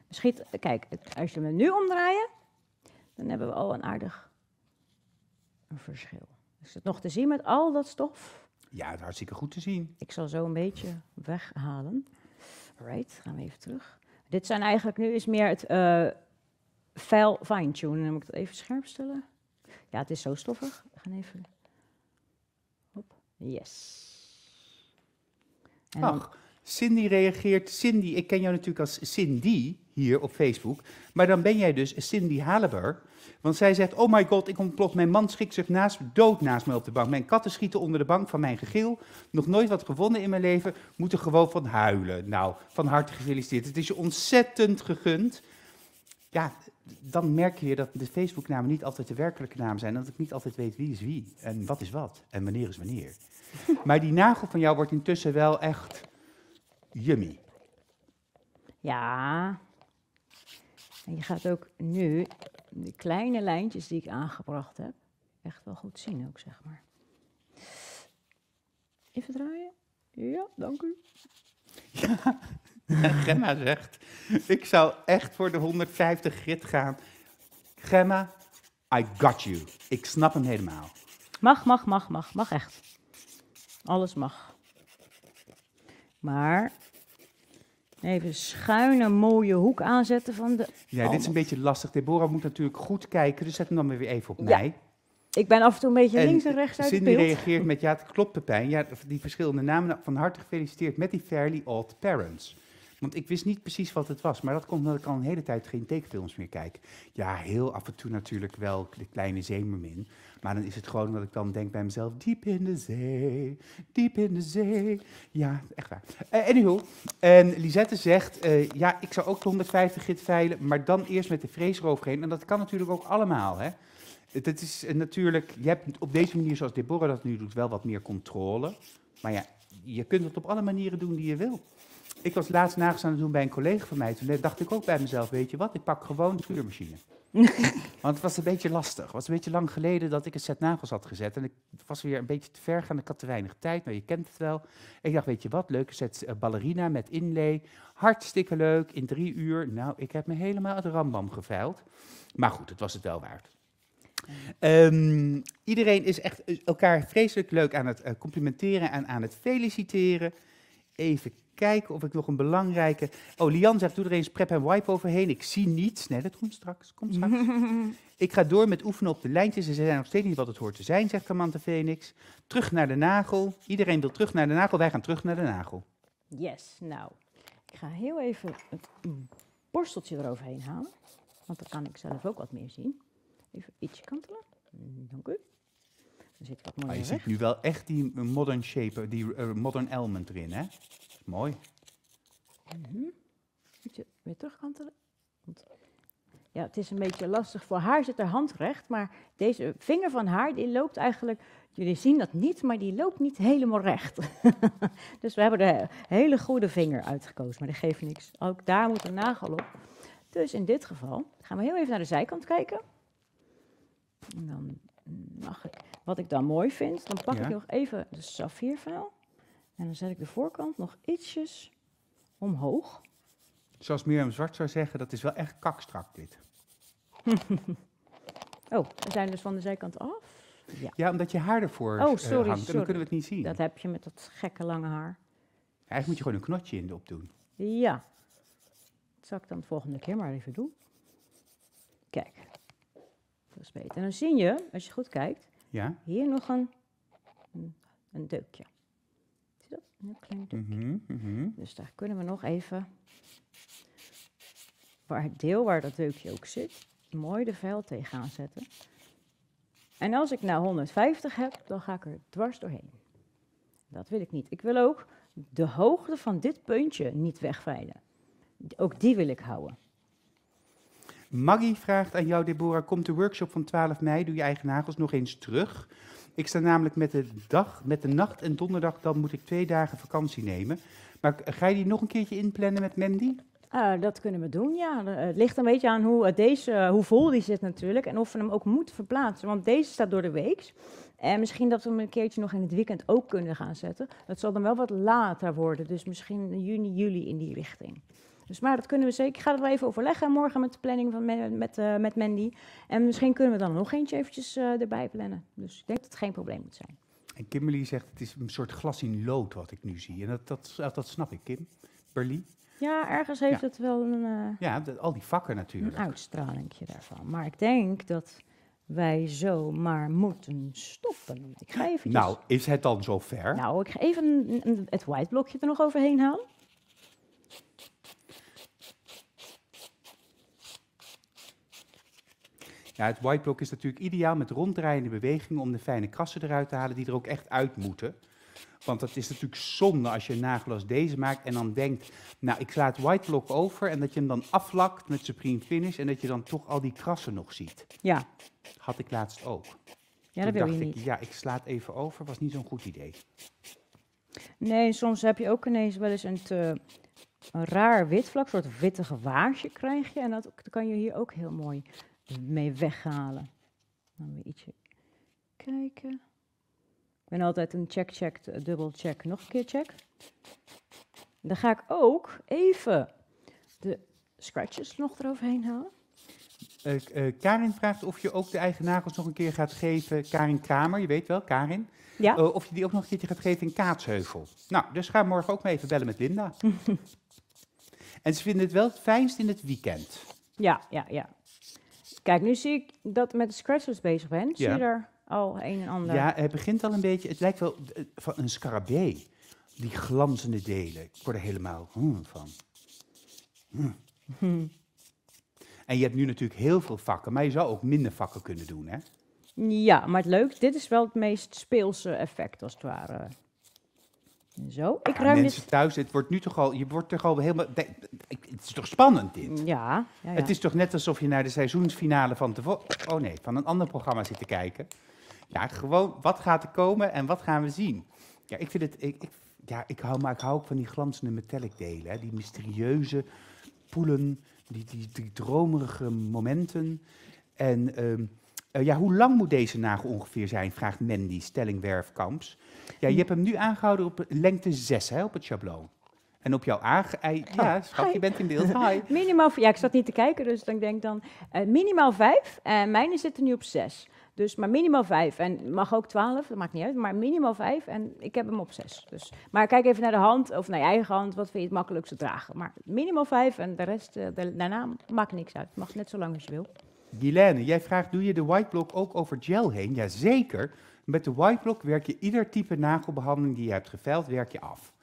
[SPEAKER 2] Misschien, kijk, als je me nu omdraaien, dan hebben we al een aardig een verschil. Is het nog te zien met al dat stof? Ja, het is hartstikke goed te zien. Ik zal zo een beetje weghalen. Right, gaan we even terug. Dit zijn eigenlijk nu is meer het uh, fine-tunen. Moet ik dat even scherp stellen? Ja, het is zo stoffig. We gaan even. Hop. Yes. En Ach, Cindy reageert. Cindy,
[SPEAKER 1] ik ken jou natuurlijk als Cindy hier op Facebook. Maar dan ben jij dus Cindy Haleber. Want zij zegt, oh my god, ik ontplof. Mijn man schikt zich naast, dood naast me op de bank. Mijn katten schieten onder de bank van mijn gegil. Nog nooit wat gewonnen in mijn leven. Moeten gewoon van huilen. Nou, van harte gefeliciteerd. Het is je ontzettend gegund. Ja, dan merk je weer dat de Facebook-namen niet altijd de werkelijke namen zijn. En dat ik niet altijd weet wie is wie en wat is wat en wanneer is wanneer. maar die nagel van jou wordt intussen wel echt yummy.
[SPEAKER 2] Ja. En je gaat ook nu de kleine lijntjes die ik aangebracht heb, echt wel goed zien ook, zeg maar. Even draaien. Ja, dank u.
[SPEAKER 1] Ja, Gemma zegt, ik zou echt voor de 150 grit gaan. Gemma, I got you. Ik snap hem helemaal.
[SPEAKER 2] Mag, mag, mag, mag. Mag echt. Alles mag. Maar even schuine mooie hoek aanzetten van de... Ja, dit is een
[SPEAKER 1] oh. beetje lastig. Deborah moet natuurlijk goed kijken, dus zet hem dan weer even op mij.
[SPEAKER 2] Ik ben af en toe een beetje links en rechts uit Cindy het beeld. reageert
[SPEAKER 1] met, ja, het klopt Pepijn. Ja, die verschillende namen. Van harte gefeliciteerd met die Fairly Old Parents. Want ik wist niet precies wat het was. Maar dat komt omdat ik al een hele tijd geen tekenfilms meer kijk. Ja, heel af en toe natuurlijk wel de kleine zeemermin. Maar dan is het gewoon dat ik dan denk bij mezelf... Diep in de zee, diep in de zee. Ja, echt waar. Uh, eh, anyhow, en Lisette zegt... Eh, ja, ik zou ook de 150 git veilen, maar dan eerst met de vreesroof heen. En dat kan natuurlijk ook allemaal, hè. Het, is eh, natuurlijk, je hebt op deze manier, zoals Deborah dat nu doet, wel wat meer controle. Maar ja, je kunt het op alle manieren doen die je wil. Ik was laatst nagels aan het doen bij een collega van mij. Toen dacht ik ook bij mezelf, weet je wat, ik pak gewoon de schuurmachine. Want het was een beetje lastig. Het was een beetje lang geleden dat ik een set nagels had gezet. En ik was weer een beetje te ver gaan. Ik had te weinig tijd, maar nou, je kent het wel. Ik dacht, weet je wat, leuke set eh, ballerina met inlay. Hartstikke leuk, in drie uur. Nou, ik heb me helemaal het rambam geveild. Maar goed, het was het wel waard. Ehm, iedereen is echt eh, elkaar vreselijk leuk aan het eh, complimenteren en aan het feliciteren. Even kijken of ik nog een belangrijke... Oh, Lian zegt, doe er eens prep en wipe overheen. Ik zie niets. Nee, dat komt straks. Komt straks. ik ga door met oefenen op de lijntjes. Ze zijn nog steeds niet wat het hoort te zijn, zegt Kamante Phoenix. Terug naar de nagel. Iedereen wil terug naar de nagel. Wij gaan terug naar de nagel.
[SPEAKER 2] Yes, nou. Ik ga heel even het borsteltje eroverheen halen. Want dan kan ik zelf ook wat meer zien. Even ietsje kantelen. Mm, dank u. Dan zit wat mooier ah, Je ziet
[SPEAKER 1] nu wel echt die modern shape, die eh, modern element erin, hè? Mooi.
[SPEAKER 2] Mm -hmm. Moet je weer terugkantelen? ja, het is een beetje lastig. Voor haar zit haar hand recht, maar deze vinger van haar die loopt eigenlijk. Jullie zien dat niet, maar die loopt niet helemaal recht. dus we hebben de een hele goede vinger uitgekozen, maar dat geeft niks. Ook daar moet een nagel op. Dus in dit geval gaan we heel even naar de zijkant kijken. En dan mag ik, wat ik dan mooi vind, dan pak ik nog even de saffiervuil. En dan zet ik de voorkant nog ietsjes omhoog.
[SPEAKER 1] Zoals Mirjam Zwart zou zeggen, dat is wel echt kakstrak dit.
[SPEAKER 2] oh, we zijn dus van de zijkant af.
[SPEAKER 1] Ja, ja omdat je haar ervoor oh, eh, sorry, hangt. dan kunnen we het
[SPEAKER 2] niet zien. Dat heb je met dat gekke lange haar.
[SPEAKER 1] Eigenlijk moet je gewoon een knotje in de opdoen.
[SPEAKER 2] Ja. Dat zal ik dan de volgende keer maar even doen. Kijk. Dat is beter. En dan zie je, als je goed kijkt, ja? hier nog een, een, een deukje. Een klein dumpje. Dus daar kunnen we nog even, waar het deel waar dat deukje ook zit, mooi de vel tegenaan zetten. En als ik nou 150 heb, dan ga ik er dwars doorheen. Dat wil ik niet. Ik wil ook de hoogte van dit puntje niet wegveilen. Ook die wil ik houden. Maggie vraagt aan jou, Deborah, komt
[SPEAKER 1] de workshop van 12 mei, doe je eigen nagels nog eens terug? Ik sta namelijk met de, dag, met de nacht en donderdag, dan moet ik twee dagen vakantie nemen. Maar ga je die nog een keertje inplannen met
[SPEAKER 2] Mandy? Eh, dat kunnen we doen, ja. Eh, het ligt een beetje aan hoe, eh, deze, hoe vol die zit natuurlijk en of we hem ook moeten verplaatsen. Want deze staat door de week. En misschien dat we hem een keertje nog in het weekend ook kunnen gaan zetten. Dat zal dan wel wat later worden, dus misschien juni, juli in die richting. Dus, maar dat kunnen we zeker. Ik ga dat wel even overleggen morgen met de planning van, met, met, eh, met Mandy. En misschien kunnen we dan nog eentje eventjes eh, erbij plannen. Dus ik denk dat het geen probleem moet zijn.
[SPEAKER 1] En Kimberly zegt, het is een soort glas in lood wat ik nu zie. En dat, dat, dat snap ik, Kim.
[SPEAKER 2] Ja, ergens heeft het wel een... Eh,
[SPEAKER 1] ja, al die vakken natuurlijk. Een
[SPEAKER 2] uitstraling daarvan. Maar ik denk dat wij zomaar moeten stoppen. Ik ga even.
[SPEAKER 1] Nou, is het dan zover?
[SPEAKER 2] Nou, ik ga even het white blokje er nog overheen halen.
[SPEAKER 1] Ja, het whiteblok is natuurlijk ideaal met ronddraaiende bewegingen om de fijne krassen eruit te halen die er ook echt uit moeten. Want dat is natuurlijk zonde als je een nagel als deze maakt en dan denkt, nou ik sla het whiteblok over en dat je hem dan aflakt met Supreme Finish en dat je dan toch al die krassen nog ziet. Ja. Had ik laatst ook. Ja, dat wil dacht je ik, niet. Ja, ik sla het even over, was niet zo'n goed idee.
[SPEAKER 2] Nee, soms heb je ook ineens wel eens een, te, raar wit vlak, soort witte waasje krijg je. En dat kan je hier ook heel mooi mee weghalen. Dan weer ietsje kijken. Ik ben altijd een check, check, dubbel check, nog een keer check. Dan ga ik ook even de scratches nog eroverheen halen. Eh, eh, Karin vraagt
[SPEAKER 1] of je ook de eigen nagels nog een keer gaat geven. Karin Kramer, je weet wel, Karin. Ja? Eh, of je die ook nog een keertje gaat geven in Kaatsheuvel. Nou, dus ga morgen ook maar even bellen met Linda. en ze vinden het wel het fijnst in het weekend.
[SPEAKER 2] Ja, ja, ja. Kijk, nu zie ik dat met de scratchers bezig ben. Zie je daar er al een en ander? Ja,
[SPEAKER 1] het begint al een beetje. Het lijkt wel eh, van een scarabée. Die glanzende delen. Ik word er helemaal hmm van. Hmm. En je hebt nu natuurlijk heel veel vakken, maar je zou ook minder vakken kunnen doen, hè?
[SPEAKER 2] Ja, maar het leuk, dit is wel het meest speelse effect als het ware.
[SPEAKER 1] Zo, ik ruim mensen dit... thuis, het wordt nu toch al, je wordt toch al helemaal, het is toch spannend dit? Ja, ja, ja. Het is toch net alsof je naar de seizoensfinale van, de oh nee, van een ander programma zit te kijken. Ja, gewoon, wat gaat er komen en wat gaan we zien? Ja, ik vind het, ik, ja, ik hou, maar ik hou ook van die glanzende metallic delen, hè? die mysterieuze poelen, die, die, die dromerige momenten. En ehm, eh, ja, hoe lang moet deze nagel ongeveer zijn, vraagt Mandy Stellingwerfkamps. Ja, je hmm. hebt hem nu aangehouden op lengte 6 hè, op het schabloon. En op jouw aange... Oh, ja, schat, je bent in beeld. Hi.
[SPEAKER 2] minimaal... Ja, ik zat niet te kijken, dus dan denk dan... Eh, minimaal 5 en mijne zitten nu op 6. Dus, maar minimaal 5. En mag ook 12, dat maakt niet uit. Maar minimaal 5 en ik heb hem op 6. Dus, maar kijk even naar de hand of naar je eigen hand. Wat vind je het makkelijkste dragen? Maar minimaal 5 en de rest eh, daarna maakt niks uit. Mag net zo lang als je wil.
[SPEAKER 1] Guilaine, jij vraagt, doe je de white block ook over gel heen? Jazeker. Met de white block werk je ieder type nagelbehandeling die je hebt geveild, werk je af.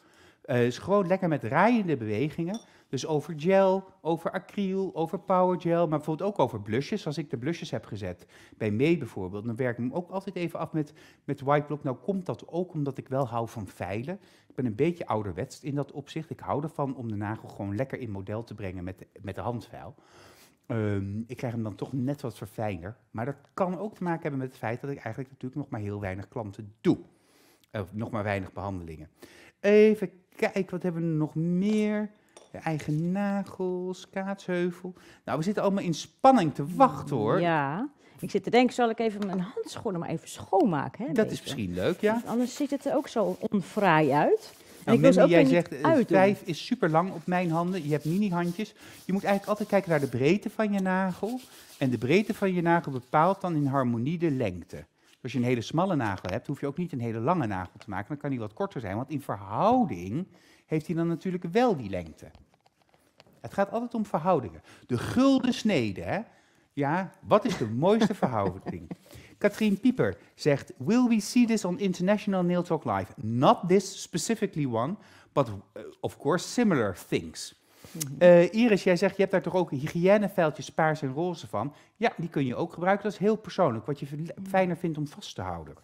[SPEAKER 1] Het eh, is gewoon lekker met draaiende bewegingen. Dus over gel, over acryl, over power gel, maar bijvoorbeeld ook over blushes. Als ik de blushes heb gezet, bij mee bijvoorbeeld, dan werk ik hem ook altijd even af met, met white block. Nou komt dat ook omdat ik wel hou van veilen. Ik ben een beetje ouderwets in dat opzicht. Ik hou ervan om de nagel gewoon lekker in model te brengen met, met de handveil. Ehm, ik krijg hem dan toch net wat verfijnder. Maar dat kan ook te maken hebben met het feit dat ik eigenlijk natuurlijk nog maar heel weinig klanten doe. Eh, of nog maar weinig behandelingen. Even kijken, wat hebben we nog meer? De eigen nagels, kaatsheuvel. Nou, we zitten allemaal in spanning te wachten hoor.
[SPEAKER 2] Ja. Ik zit te denken, zal ik even mijn handschoenen maar even schoonmaken? Hè, dat is misschien leuk, ja. anders ziet het er ook zo onfraai uit. En nou, ik jij zegt, eh, vijf is super lang op mijn handen. Je hebt
[SPEAKER 1] mini-handjes. Je moet eigenlijk altijd kijken naar de breedte van je nagel. En de breedte van je nagel bepaalt dan in harmonie de lengte. Dus als je een hele smalle nagel hebt, hoef je ook niet een hele lange nagel te maken. Dan kan die wat korter zijn, want in verhouding heeft hij dan natuurlijk wel die lengte. Het gaat altijd om verhoudingen. De gulden snede, hè? Ja, wat is de mooiste verhouding? Katrien Pieper zegt: Will we see this on International Nail Talk Live? Not this specifically one, but eh, of course similar things. Mhm. Eh, Iris, jij zegt, je hebt daar toch ook hygiëneveldjes paars en roze van. Ja, die kun je ook gebruiken. Dat is heel persoonlijk, wat je mhm. fijner vindt om vast te houden.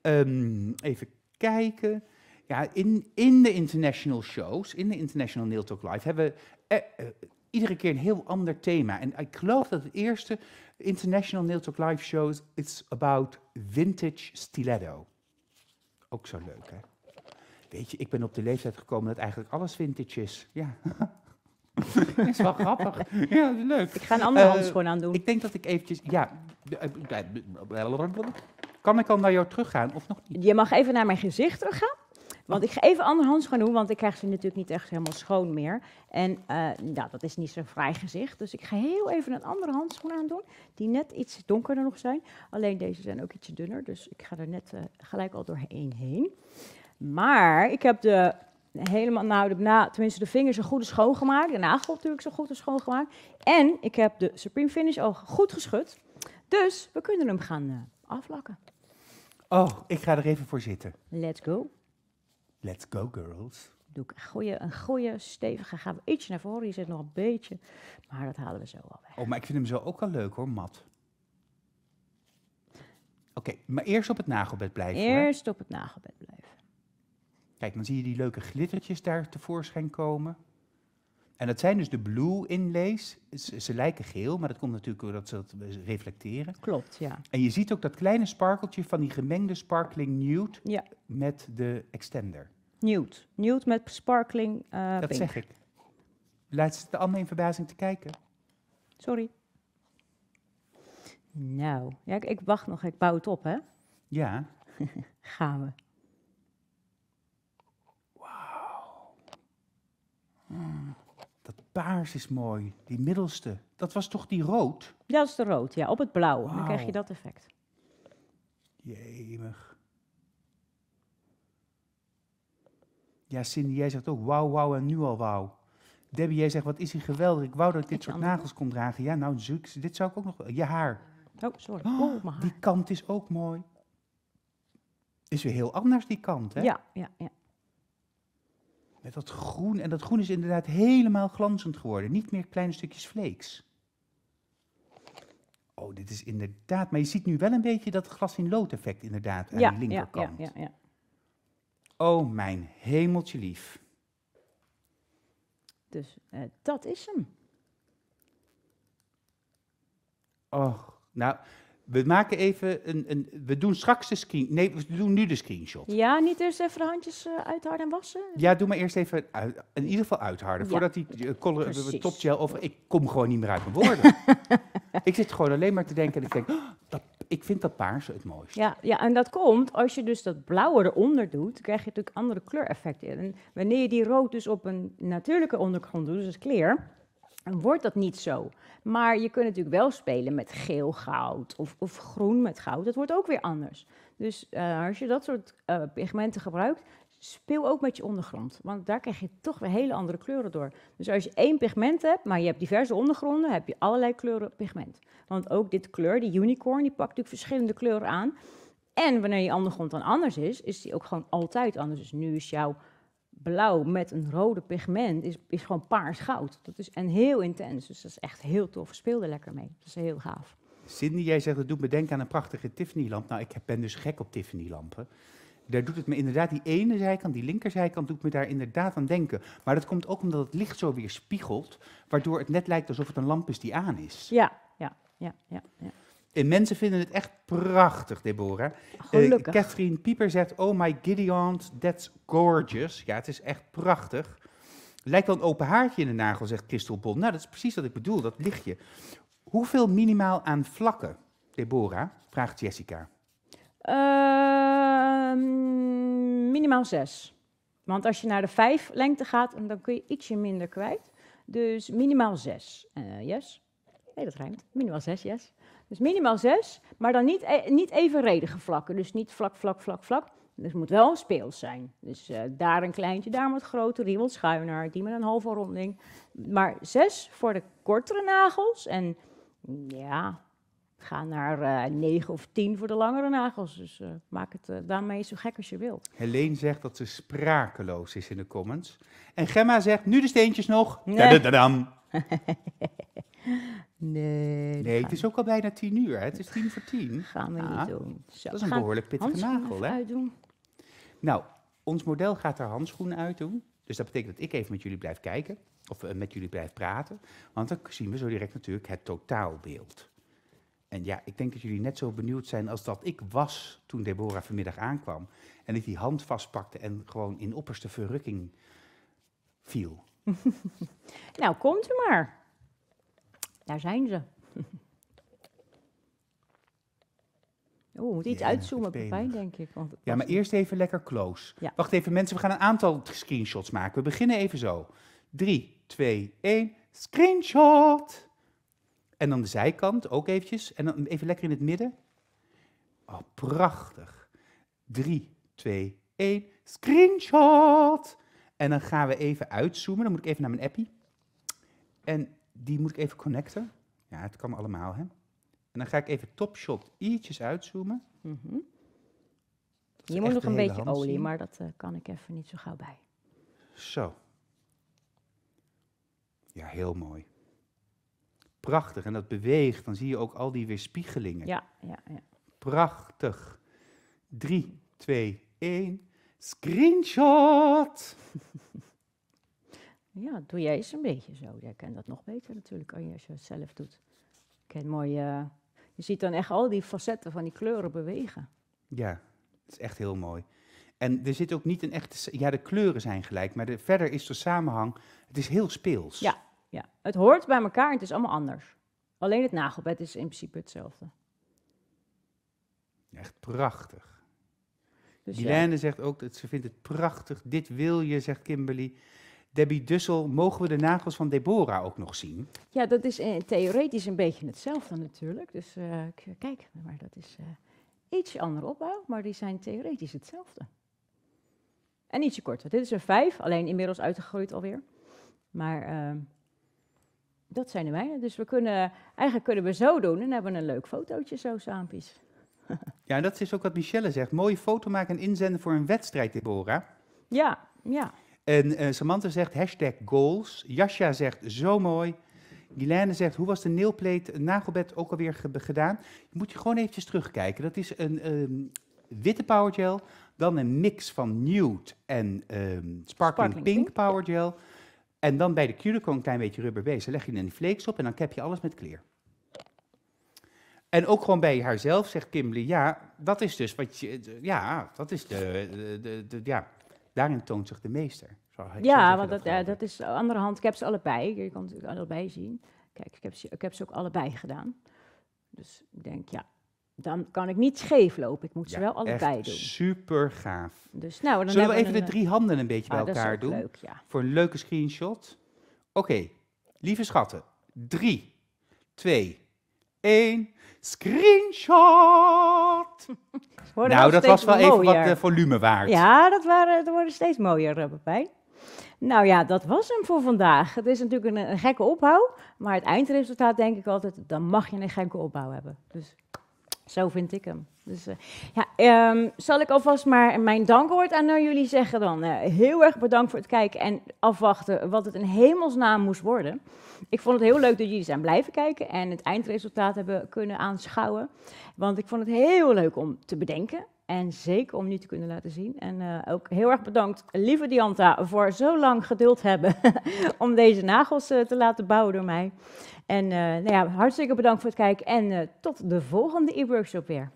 [SPEAKER 1] Ehm, even kijken. Ja, in, in de international shows, in de International Nail Talk Live, hebben we eh, eh iedere keer een heel ander thema. En ik geloof dat het eerste International Nail Talk Live Shows, is about vintage stiletto. Ook zo leuk, hè? Weet je, ik ben op de leeftijd gekomen dat eigenlijk alles vintage is. Ja. is wel grappig. Ja, leuk. Ik ga een andere eh, handschoen aan doen. Ik denk dat ik eventjes... Ja.
[SPEAKER 2] Kan ik al naar jou teruggaan of nog niet? Je mag even naar mijn gezicht teruggaan. Want ik ga even andere handschoen doen, want ik krijg ze natuurlijk niet echt helemaal schoon meer. En uh, dat is niet zo'n vrij gezicht. Dus ik ga heel even een andere handschoen aandoen, die net iets donkerder nog zijn. Alleen deze zijn ook ietsje dunner, dus ik ga er net eh, gelijk al doorheen heen. Maar ik heb de helemaal, nou, de, na, tenminste de vingers zo goed schoongemaakt. De nagel natuurlijk zo goed schoongemaakt. En ik heb de Supreme Finish al goed geschud. Dus we kunnen hem gaan eh, aflakken.
[SPEAKER 1] Oh, ik ga er even voor zitten. Let's go. Let's go, girls.
[SPEAKER 2] Doe ik een goede, een goede, stevige. Gaan we ietsje naar voren. Hier zit nog een beetje. Maar dat halen we zo al
[SPEAKER 1] weg. Oh, maar ik vind hem zo ook wel leuk hoor, mat. Oké, maar eerst op het nagelbed blijven. Eerst op het nagelbed blijven. Kijk, dan zie je die leuke glittertjes daar tevoorschijn komen. En dat zijn dus de blue inlays. Ze, lijken geel, maar dat komt natuurlijk doordat ze dat reflecteren. Klopt, ja. En je ziet ook dat kleine sparkeltje van die gemengde sparkling nude met de extender
[SPEAKER 2] nude. Nude met sparkling uh, Dat zeg ik. Laat ze het allemaal in verbazing te kijken. Sorry. Nou, ik, wacht nog. Ik bouw het op, hè? Ja. Gaan we.
[SPEAKER 1] Wauw. Hmm. Dat paars is mooi. Die middelste. Dat was toch die rood?
[SPEAKER 2] Ja, dat is de rood. Ja, op het blauw. Dan krijg je dat effect.
[SPEAKER 1] Jemig. Ja, Cindy, jij zegt ook wauw, wauw en nu al wauw. Debbie, jij zegt wat is hij geweldig. Ik wou dat ik dit soort nagels kon dragen. Ja, nou, dit zou ik ook nog... Je haar. Oh, sorry. Oh, oh haar. Die kant is ook mooi. Is weer heel anders, die kant, hè? Ja, ja, ja. Met dat groen. En dat groen is inderdaad helemaal glanzend geworden. Niet meer kleine stukjes vlekjes. Oh, dit is inderdaad... Maar je ziet nu wel een beetje dat glas in lood effect inderdaad aan ja, de linkerkant. Ja, ja, ja. ja. O mijn hemeltje lief.
[SPEAKER 2] Dus eh, dat is hem.
[SPEAKER 1] Oh, nou, we maken even een, een, We doen straks de screen. Nee, we doen nu de screenshot.
[SPEAKER 2] Ja, niet eerst even de handjes uh, uitharden en wassen?
[SPEAKER 1] Ja, doe maar eerst even in ieder geval uitharden. Voordat die uh, color, eh, topgel over. Ik kom gewoon niet meer uit mijn woorden. ik zit gewoon alleen maar te denken. En ik denk, oh, dat, ik vind dat paars het mooiste.
[SPEAKER 2] Ja, ja, en dat komt als je dus dat blauwe eronder doet. krijg je natuurlijk andere kleureffecten in. En wanneer je die rood dus op een natuurlijke ondergrond doet, dus als kleer wordt dat niet zo. Maar je kunt natuurlijk wel spelen met geel goud of, of groen met goud. Dat wordt ook weer anders. Dus eh, als je dat soort eh, pigmenten gebruikt, speel ook met je ondergrond. Want daar krijg je toch weer hele andere kleuren door. Dus als je één pigment hebt, maar je hebt diverse ondergronden, heb je allerlei kleuren pigment. Want ook dit kleur, die unicorn, die pakt natuurlijk verschillende kleuren aan. En wanneer je ondergrond dan anders is, is die ook gewoon altijd anders. Dus nu is jouw blauw met een rode pigment is, is gewoon paars goud. Dat is, en heel intens, dus dat is echt heel tof. Speelde lekker mee, dat is heel gaaf.
[SPEAKER 1] Cindy, jij zegt, dat doet me denken aan een prachtige Tiffany-lamp. Nou, ik ben dus gek op Tiffany-lampen. Daar doet het me inderdaad, die ene zijkant, die linkerzijkant, doet me daar inderdaad aan denken. Maar dat komt ook omdat het licht zo weer spiegelt, waardoor het net lijkt alsof het een lamp is die aan is.
[SPEAKER 2] Ja, ja, ja,
[SPEAKER 1] ja. ja. En eh, mensen vinden het echt prachtig, Deborah. Uh, Catherine Pieper zegt, oh my Gideon, that's gorgeous. Ja, het is echt prachtig. Lijkt wel een open haartje in de nagel, zegt Christel Bon. Nou, dat is precies wat ik bedoel, dat lichtje. Hoeveel minimaal aan vlakken, Deborah, vraagt Jessica.
[SPEAKER 2] Ehm, minimaal zes. Want als je naar de vijf lengte gaat, dan kun je ietsje minder kwijt. Dus minimaal zes. Eh, yes? Nee, dat rijmt. Minimaal zes, yes. Dus minimaal zes, maar dan niet, e-, niet evenredige vlakken. Dus niet vlak, vlak, vlak, vlak. Dus het moet wel speels zijn. Dus eh, daar een kleintje, daar wat groter, die wat schuiner, die met een halve ronding. Maar zes voor de kortere nagels. En ja, ga naar uh, eh, 9 of 10 voor de langere nagels. Dus eh, maak het daarmee zo gek als je wilt.
[SPEAKER 1] Helene zegt dat ze sprakeloos is in de comments. En Gemma zegt, nu de steentjes nog. Nee. Nee. Nee, het is ook al bijna tien uur. Hè? Het is tien voor tien. Gaan we niet doen. dat is een behoorlijk pittige nagel, hè? Uitdoen. Nou, ons model gaat er handschoenen uitdoen. Dus dat betekent dat ik even met jullie blijf kijken. Of eh, met jullie blijf praten. Want dan zien we zo direct natuurlijk het totaalbeeld. En ja, ik denk dat jullie net zo benieuwd zijn als dat ik was toen Deborah vanmiddag aankwam. En ik die hand vastpakte en gewoon in opperste verrukking viel.
[SPEAKER 2] nou, komt u maar. Daar zijn ze. Oh, we moeten iets uitzoomen op pijn, denk ik. Want ja, maar
[SPEAKER 1] eerst even lekker close. Wacht even, mensen, we gaan een aantal screenshots maken. We beginnen even zo. 3, 2, 1, screenshot! En dan de zijkant ook eventjes. En dan even lekker in het midden. Oh, prachtig. 3, 2, 1, screenshot! En dan gaan we even uitzoomen. Dan moet ik even naar mijn appie. En die moet ik even connecten. Ja, het kan allemaal, hè. En dan ga ik even topshot ietjes uitzoomen. Mm Je moet nog een beetje olie, maar dat
[SPEAKER 2] eh, kan ik even niet zo gauw bij.
[SPEAKER 1] Zo. Ja, heel mooi. Prachtig. En dat beweegt, dan zie je ook al die weerspiegelingen. Ja, ja, ja. Prachtig. Drie, twee,
[SPEAKER 2] één. Screenshot! Ja, doe jij eens een beetje zo. Jij kent dat nog beter natuurlijk als je het zelf doet. Ik mooi, eh, je ziet dan echt al die facetten van die kleuren bewegen.
[SPEAKER 1] Ja, het is echt heel mooi. En er zit ook niet een echte. Ja, de kleuren zijn gelijk, maar de, verder is er samenhang. Het is heel speels. Ja,
[SPEAKER 2] ja, het hoort bij elkaar en het is allemaal anders. Alleen het nagelbed is in principe hetzelfde.
[SPEAKER 1] Echt prachtig. Dus zegt ook dat ze vindt het prachtig. Dit wil je, zegt Kimberly. Debbie Dussel, mogen we de nagels van Deborah ook nog zien?
[SPEAKER 2] Ja, dat is eh, theoretisch een beetje hetzelfde natuurlijk. Dus eh, kijk, maar dat is uh, ietsje andere opbouw, maar die zijn theoretisch hetzelfde. En ietsje korter. Dit is een vijf, alleen inmiddels uitgegroeid alweer. Maar ehm, dat zijn de mijne. Dus we kunnen, eigenlijk kunnen we zo doen en hebben we een leuk fotootje zo saampjes.
[SPEAKER 1] ja, en dat is ook wat Michelle zegt. Mooie foto maken en inzenden voor een wedstrijd, Deborah. Ja, ja. En eh, Samantha zegt hashtag goals. Jasja zegt zo mooi. Guilaine zegt, hoe was de nailplate eh, nagelbed ook alweer ge gedaan? moet je gewoon eventjes terugkijken. Dat is een ehm, witte powergel, dan een mix van nude en ehm, sparkling, pink, powergel, En dan bij de cuticle een klein beetje rubber Dan Leg je die flakes op en dan cap je alles met clear. En ook gewoon bij haarzelf zegt Kimberly, ja, dat is dus wat je, ja, dat is de, de, de, de ja, Daarin toont zich de meester. ja, want dat,
[SPEAKER 2] dat, dat is andere hand. Ik heb ze allebei. Je kan natuurlijk allebei zien. Kijk, ik heb, ze, ik heb ze ook allebei gedaan. Dus ik denk, ja, dan kan ik niet scheef lopen. Ik moet ze wel allebei doen.
[SPEAKER 1] Super gaaf.
[SPEAKER 2] Dus, nou, dan Zullen we even de drie
[SPEAKER 1] handen een beetje ah, bij elkaar doen? Leuk, Voor een leuke screenshot. Oké, lieve schatten. Drie, twee, één.
[SPEAKER 2] Screenshot! nou, dat was wel even wat eh,
[SPEAKER 1] volume waard.
[SPEAKER 2] Ja, dat, waren, dat worden steeds mooier, eh, papijn. Nou ja, dat was hem voor vandaag. Het is natuurlijk een, een, gekke opbouw, maar het eindresultaat denk ik altijd, dan mag je een gekke opbouw hebben. Dus zo vind ik hem. Dus, eh, ja, ehm, zal ik alvast maar mijn dankwoord aan eh, jullie zeggen dan. Eh, heel erg bedankt voor het kijken en afwachten wat het in hemelsnaam moest worden. Ik vond het heel leuk dat jullie zijn blijven kijken en het eindresultaat hebben kunnen aanschouwen. Want ik vond het heel leuk om te bedenken en zeker om nu te kunnen laten zien. En ook heel erg bedankt, lieve Dianta, voor zo lang geduld hebben om deze nagels te laten bouwen door mij. En nou ja, hartstikke bedankt voor het kijken en tot de volgende e-workshop weer.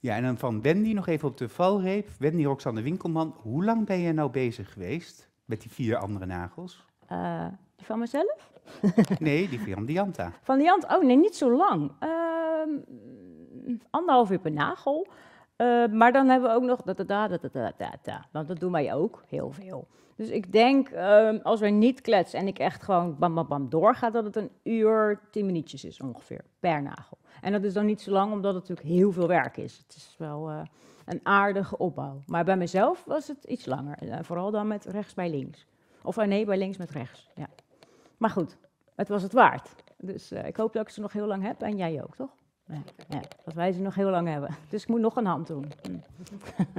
[SPEAKER 1] Ja, en dan van Wendy nog even op de valreep. Wendy Roxanne Winkelman, hoe lang ben je nou bezig geweest met die vier andere nagels?
[SPEAKER 2] Eh, die van mezelf?
[SPEAKER 1] nee, die van Dianta.
[SPEAKER 2] Van Dianta? Oh nee, niet zo lang. Uh, anderhalf uur per nagel. Eh, maar dan hebben we ook nog dat da da Want dat doen wij ook heel veel. Dus ik denk, ehm, als we niet kletsen en ik echt gewoon bam bam bam doorga, dat het een uur, tien minuutjes is ongeveer per nagel. En dat is dan niet zo lang, omdat het natuurlijk heel veel werk is. Het is wel eh, een aardige opbouw. Maar bij mezelf was het iets langer. Eh, vooral dan met rechts bij links. Of eh, nee, bij links met rechts. Ja. Maar goed, het was het waard. Dus ik hoop dat ik ze nog heel lang heb. En jij ook, toch? Ja, ja, dat wij ze nog heel lang hebben. Dus ik moet nog een hand doen. Hm.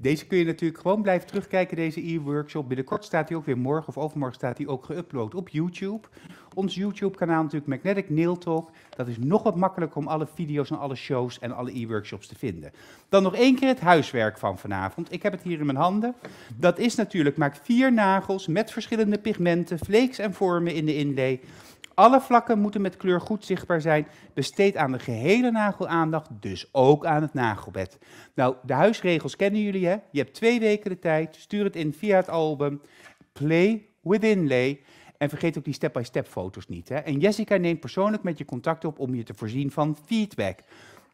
[SPEAKER 1] Deze kun je natuurlijk gewoon blijven terugkijken, deze e-workshop. Binnenkort staat hij ook weer morgen of overmorgen staat hij ook geüpload op YouTube. Ons YouTube-kanaal natuurlijk Magnetic Nail Talk. Dat is nog wat makkelijker om alle video's en alle shows en alle e-workshops te vinden. Dan nog één keer het huiswerk van vanavond. Ik heb het hier in mijn handen. Dat is natuurlijk, maak vier nagels met verschillende pigmenten, flakes en vormen in de inlay. Alle vlakken moeten met kleur goed zichtbaar zijn. Besteed aan de gehele nagel aandacht, dus ook aan het nagelbed. Nou, de huisregels kennen jullie, hè? Je hebt twee weken de tijd. Stuur het in via het album. Play within lay. En vergeet ook die step-by-step -step foto's niet. Hè? En Jessica neemt persoonlijk met je contact op om je te voorzien van feedback.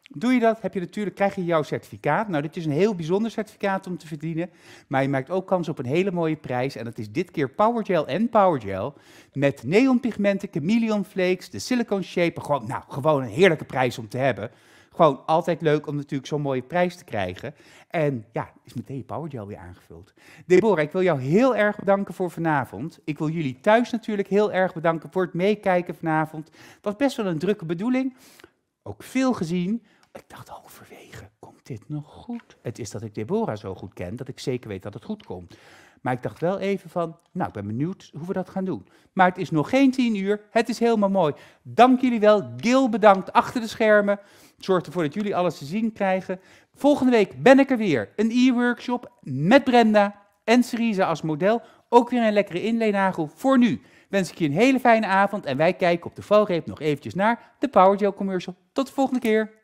[SPEAKER 1] Doe je dat, heb je natuurlijk, krijg je jouw certificaat. Nou, dit is een heel bijzonder certificaat om te verdienen, maar je maakt ook kans op een hele mooie prijs. En dat is dit keer Powergel en Powergel met neonpigmenten, chameleon flakes, de silicone shape. Gewoon, nou, gewoon een heerlijke prijs om te hebben. Gewoon altijd leuk om natuurlijk zo'n mooie prijs te krijgen. En ja, is meteen je Powergel weer aangevuld. Deborah, ik wil jou heel erg bedanken voor vanavond. Ik wil jullie thuis natuurlijk heel erg bedanken voor het meekijken vanavond. Het was best wel een drukke bedoeling. Ook veel gezien. Ik dacht halverwege, komt dit nog goed? Het is dat ik Deborah zo goed ken, dat ik zeker weet dat het goed komt. Maar ik dacht wel even van, nou, ik ben benieuwd hoe we dat gaan doen. Maar het is nog geen tien uur, het is helemaal mooi. Dank jullie wel, Gil bedankt achter de schermen. Zorg ervoor dat jullie alles te zien krijgen. Volgende week ben ik er weer. Een e-workshop met Brenda en Syriza als model. Ook weer een lekkere inleenagel. Voor nu wens ik je een hele fijne avond en wij kijken op de valreep nog eventjes naar de Power Gel commercial. Tot de volgende keer.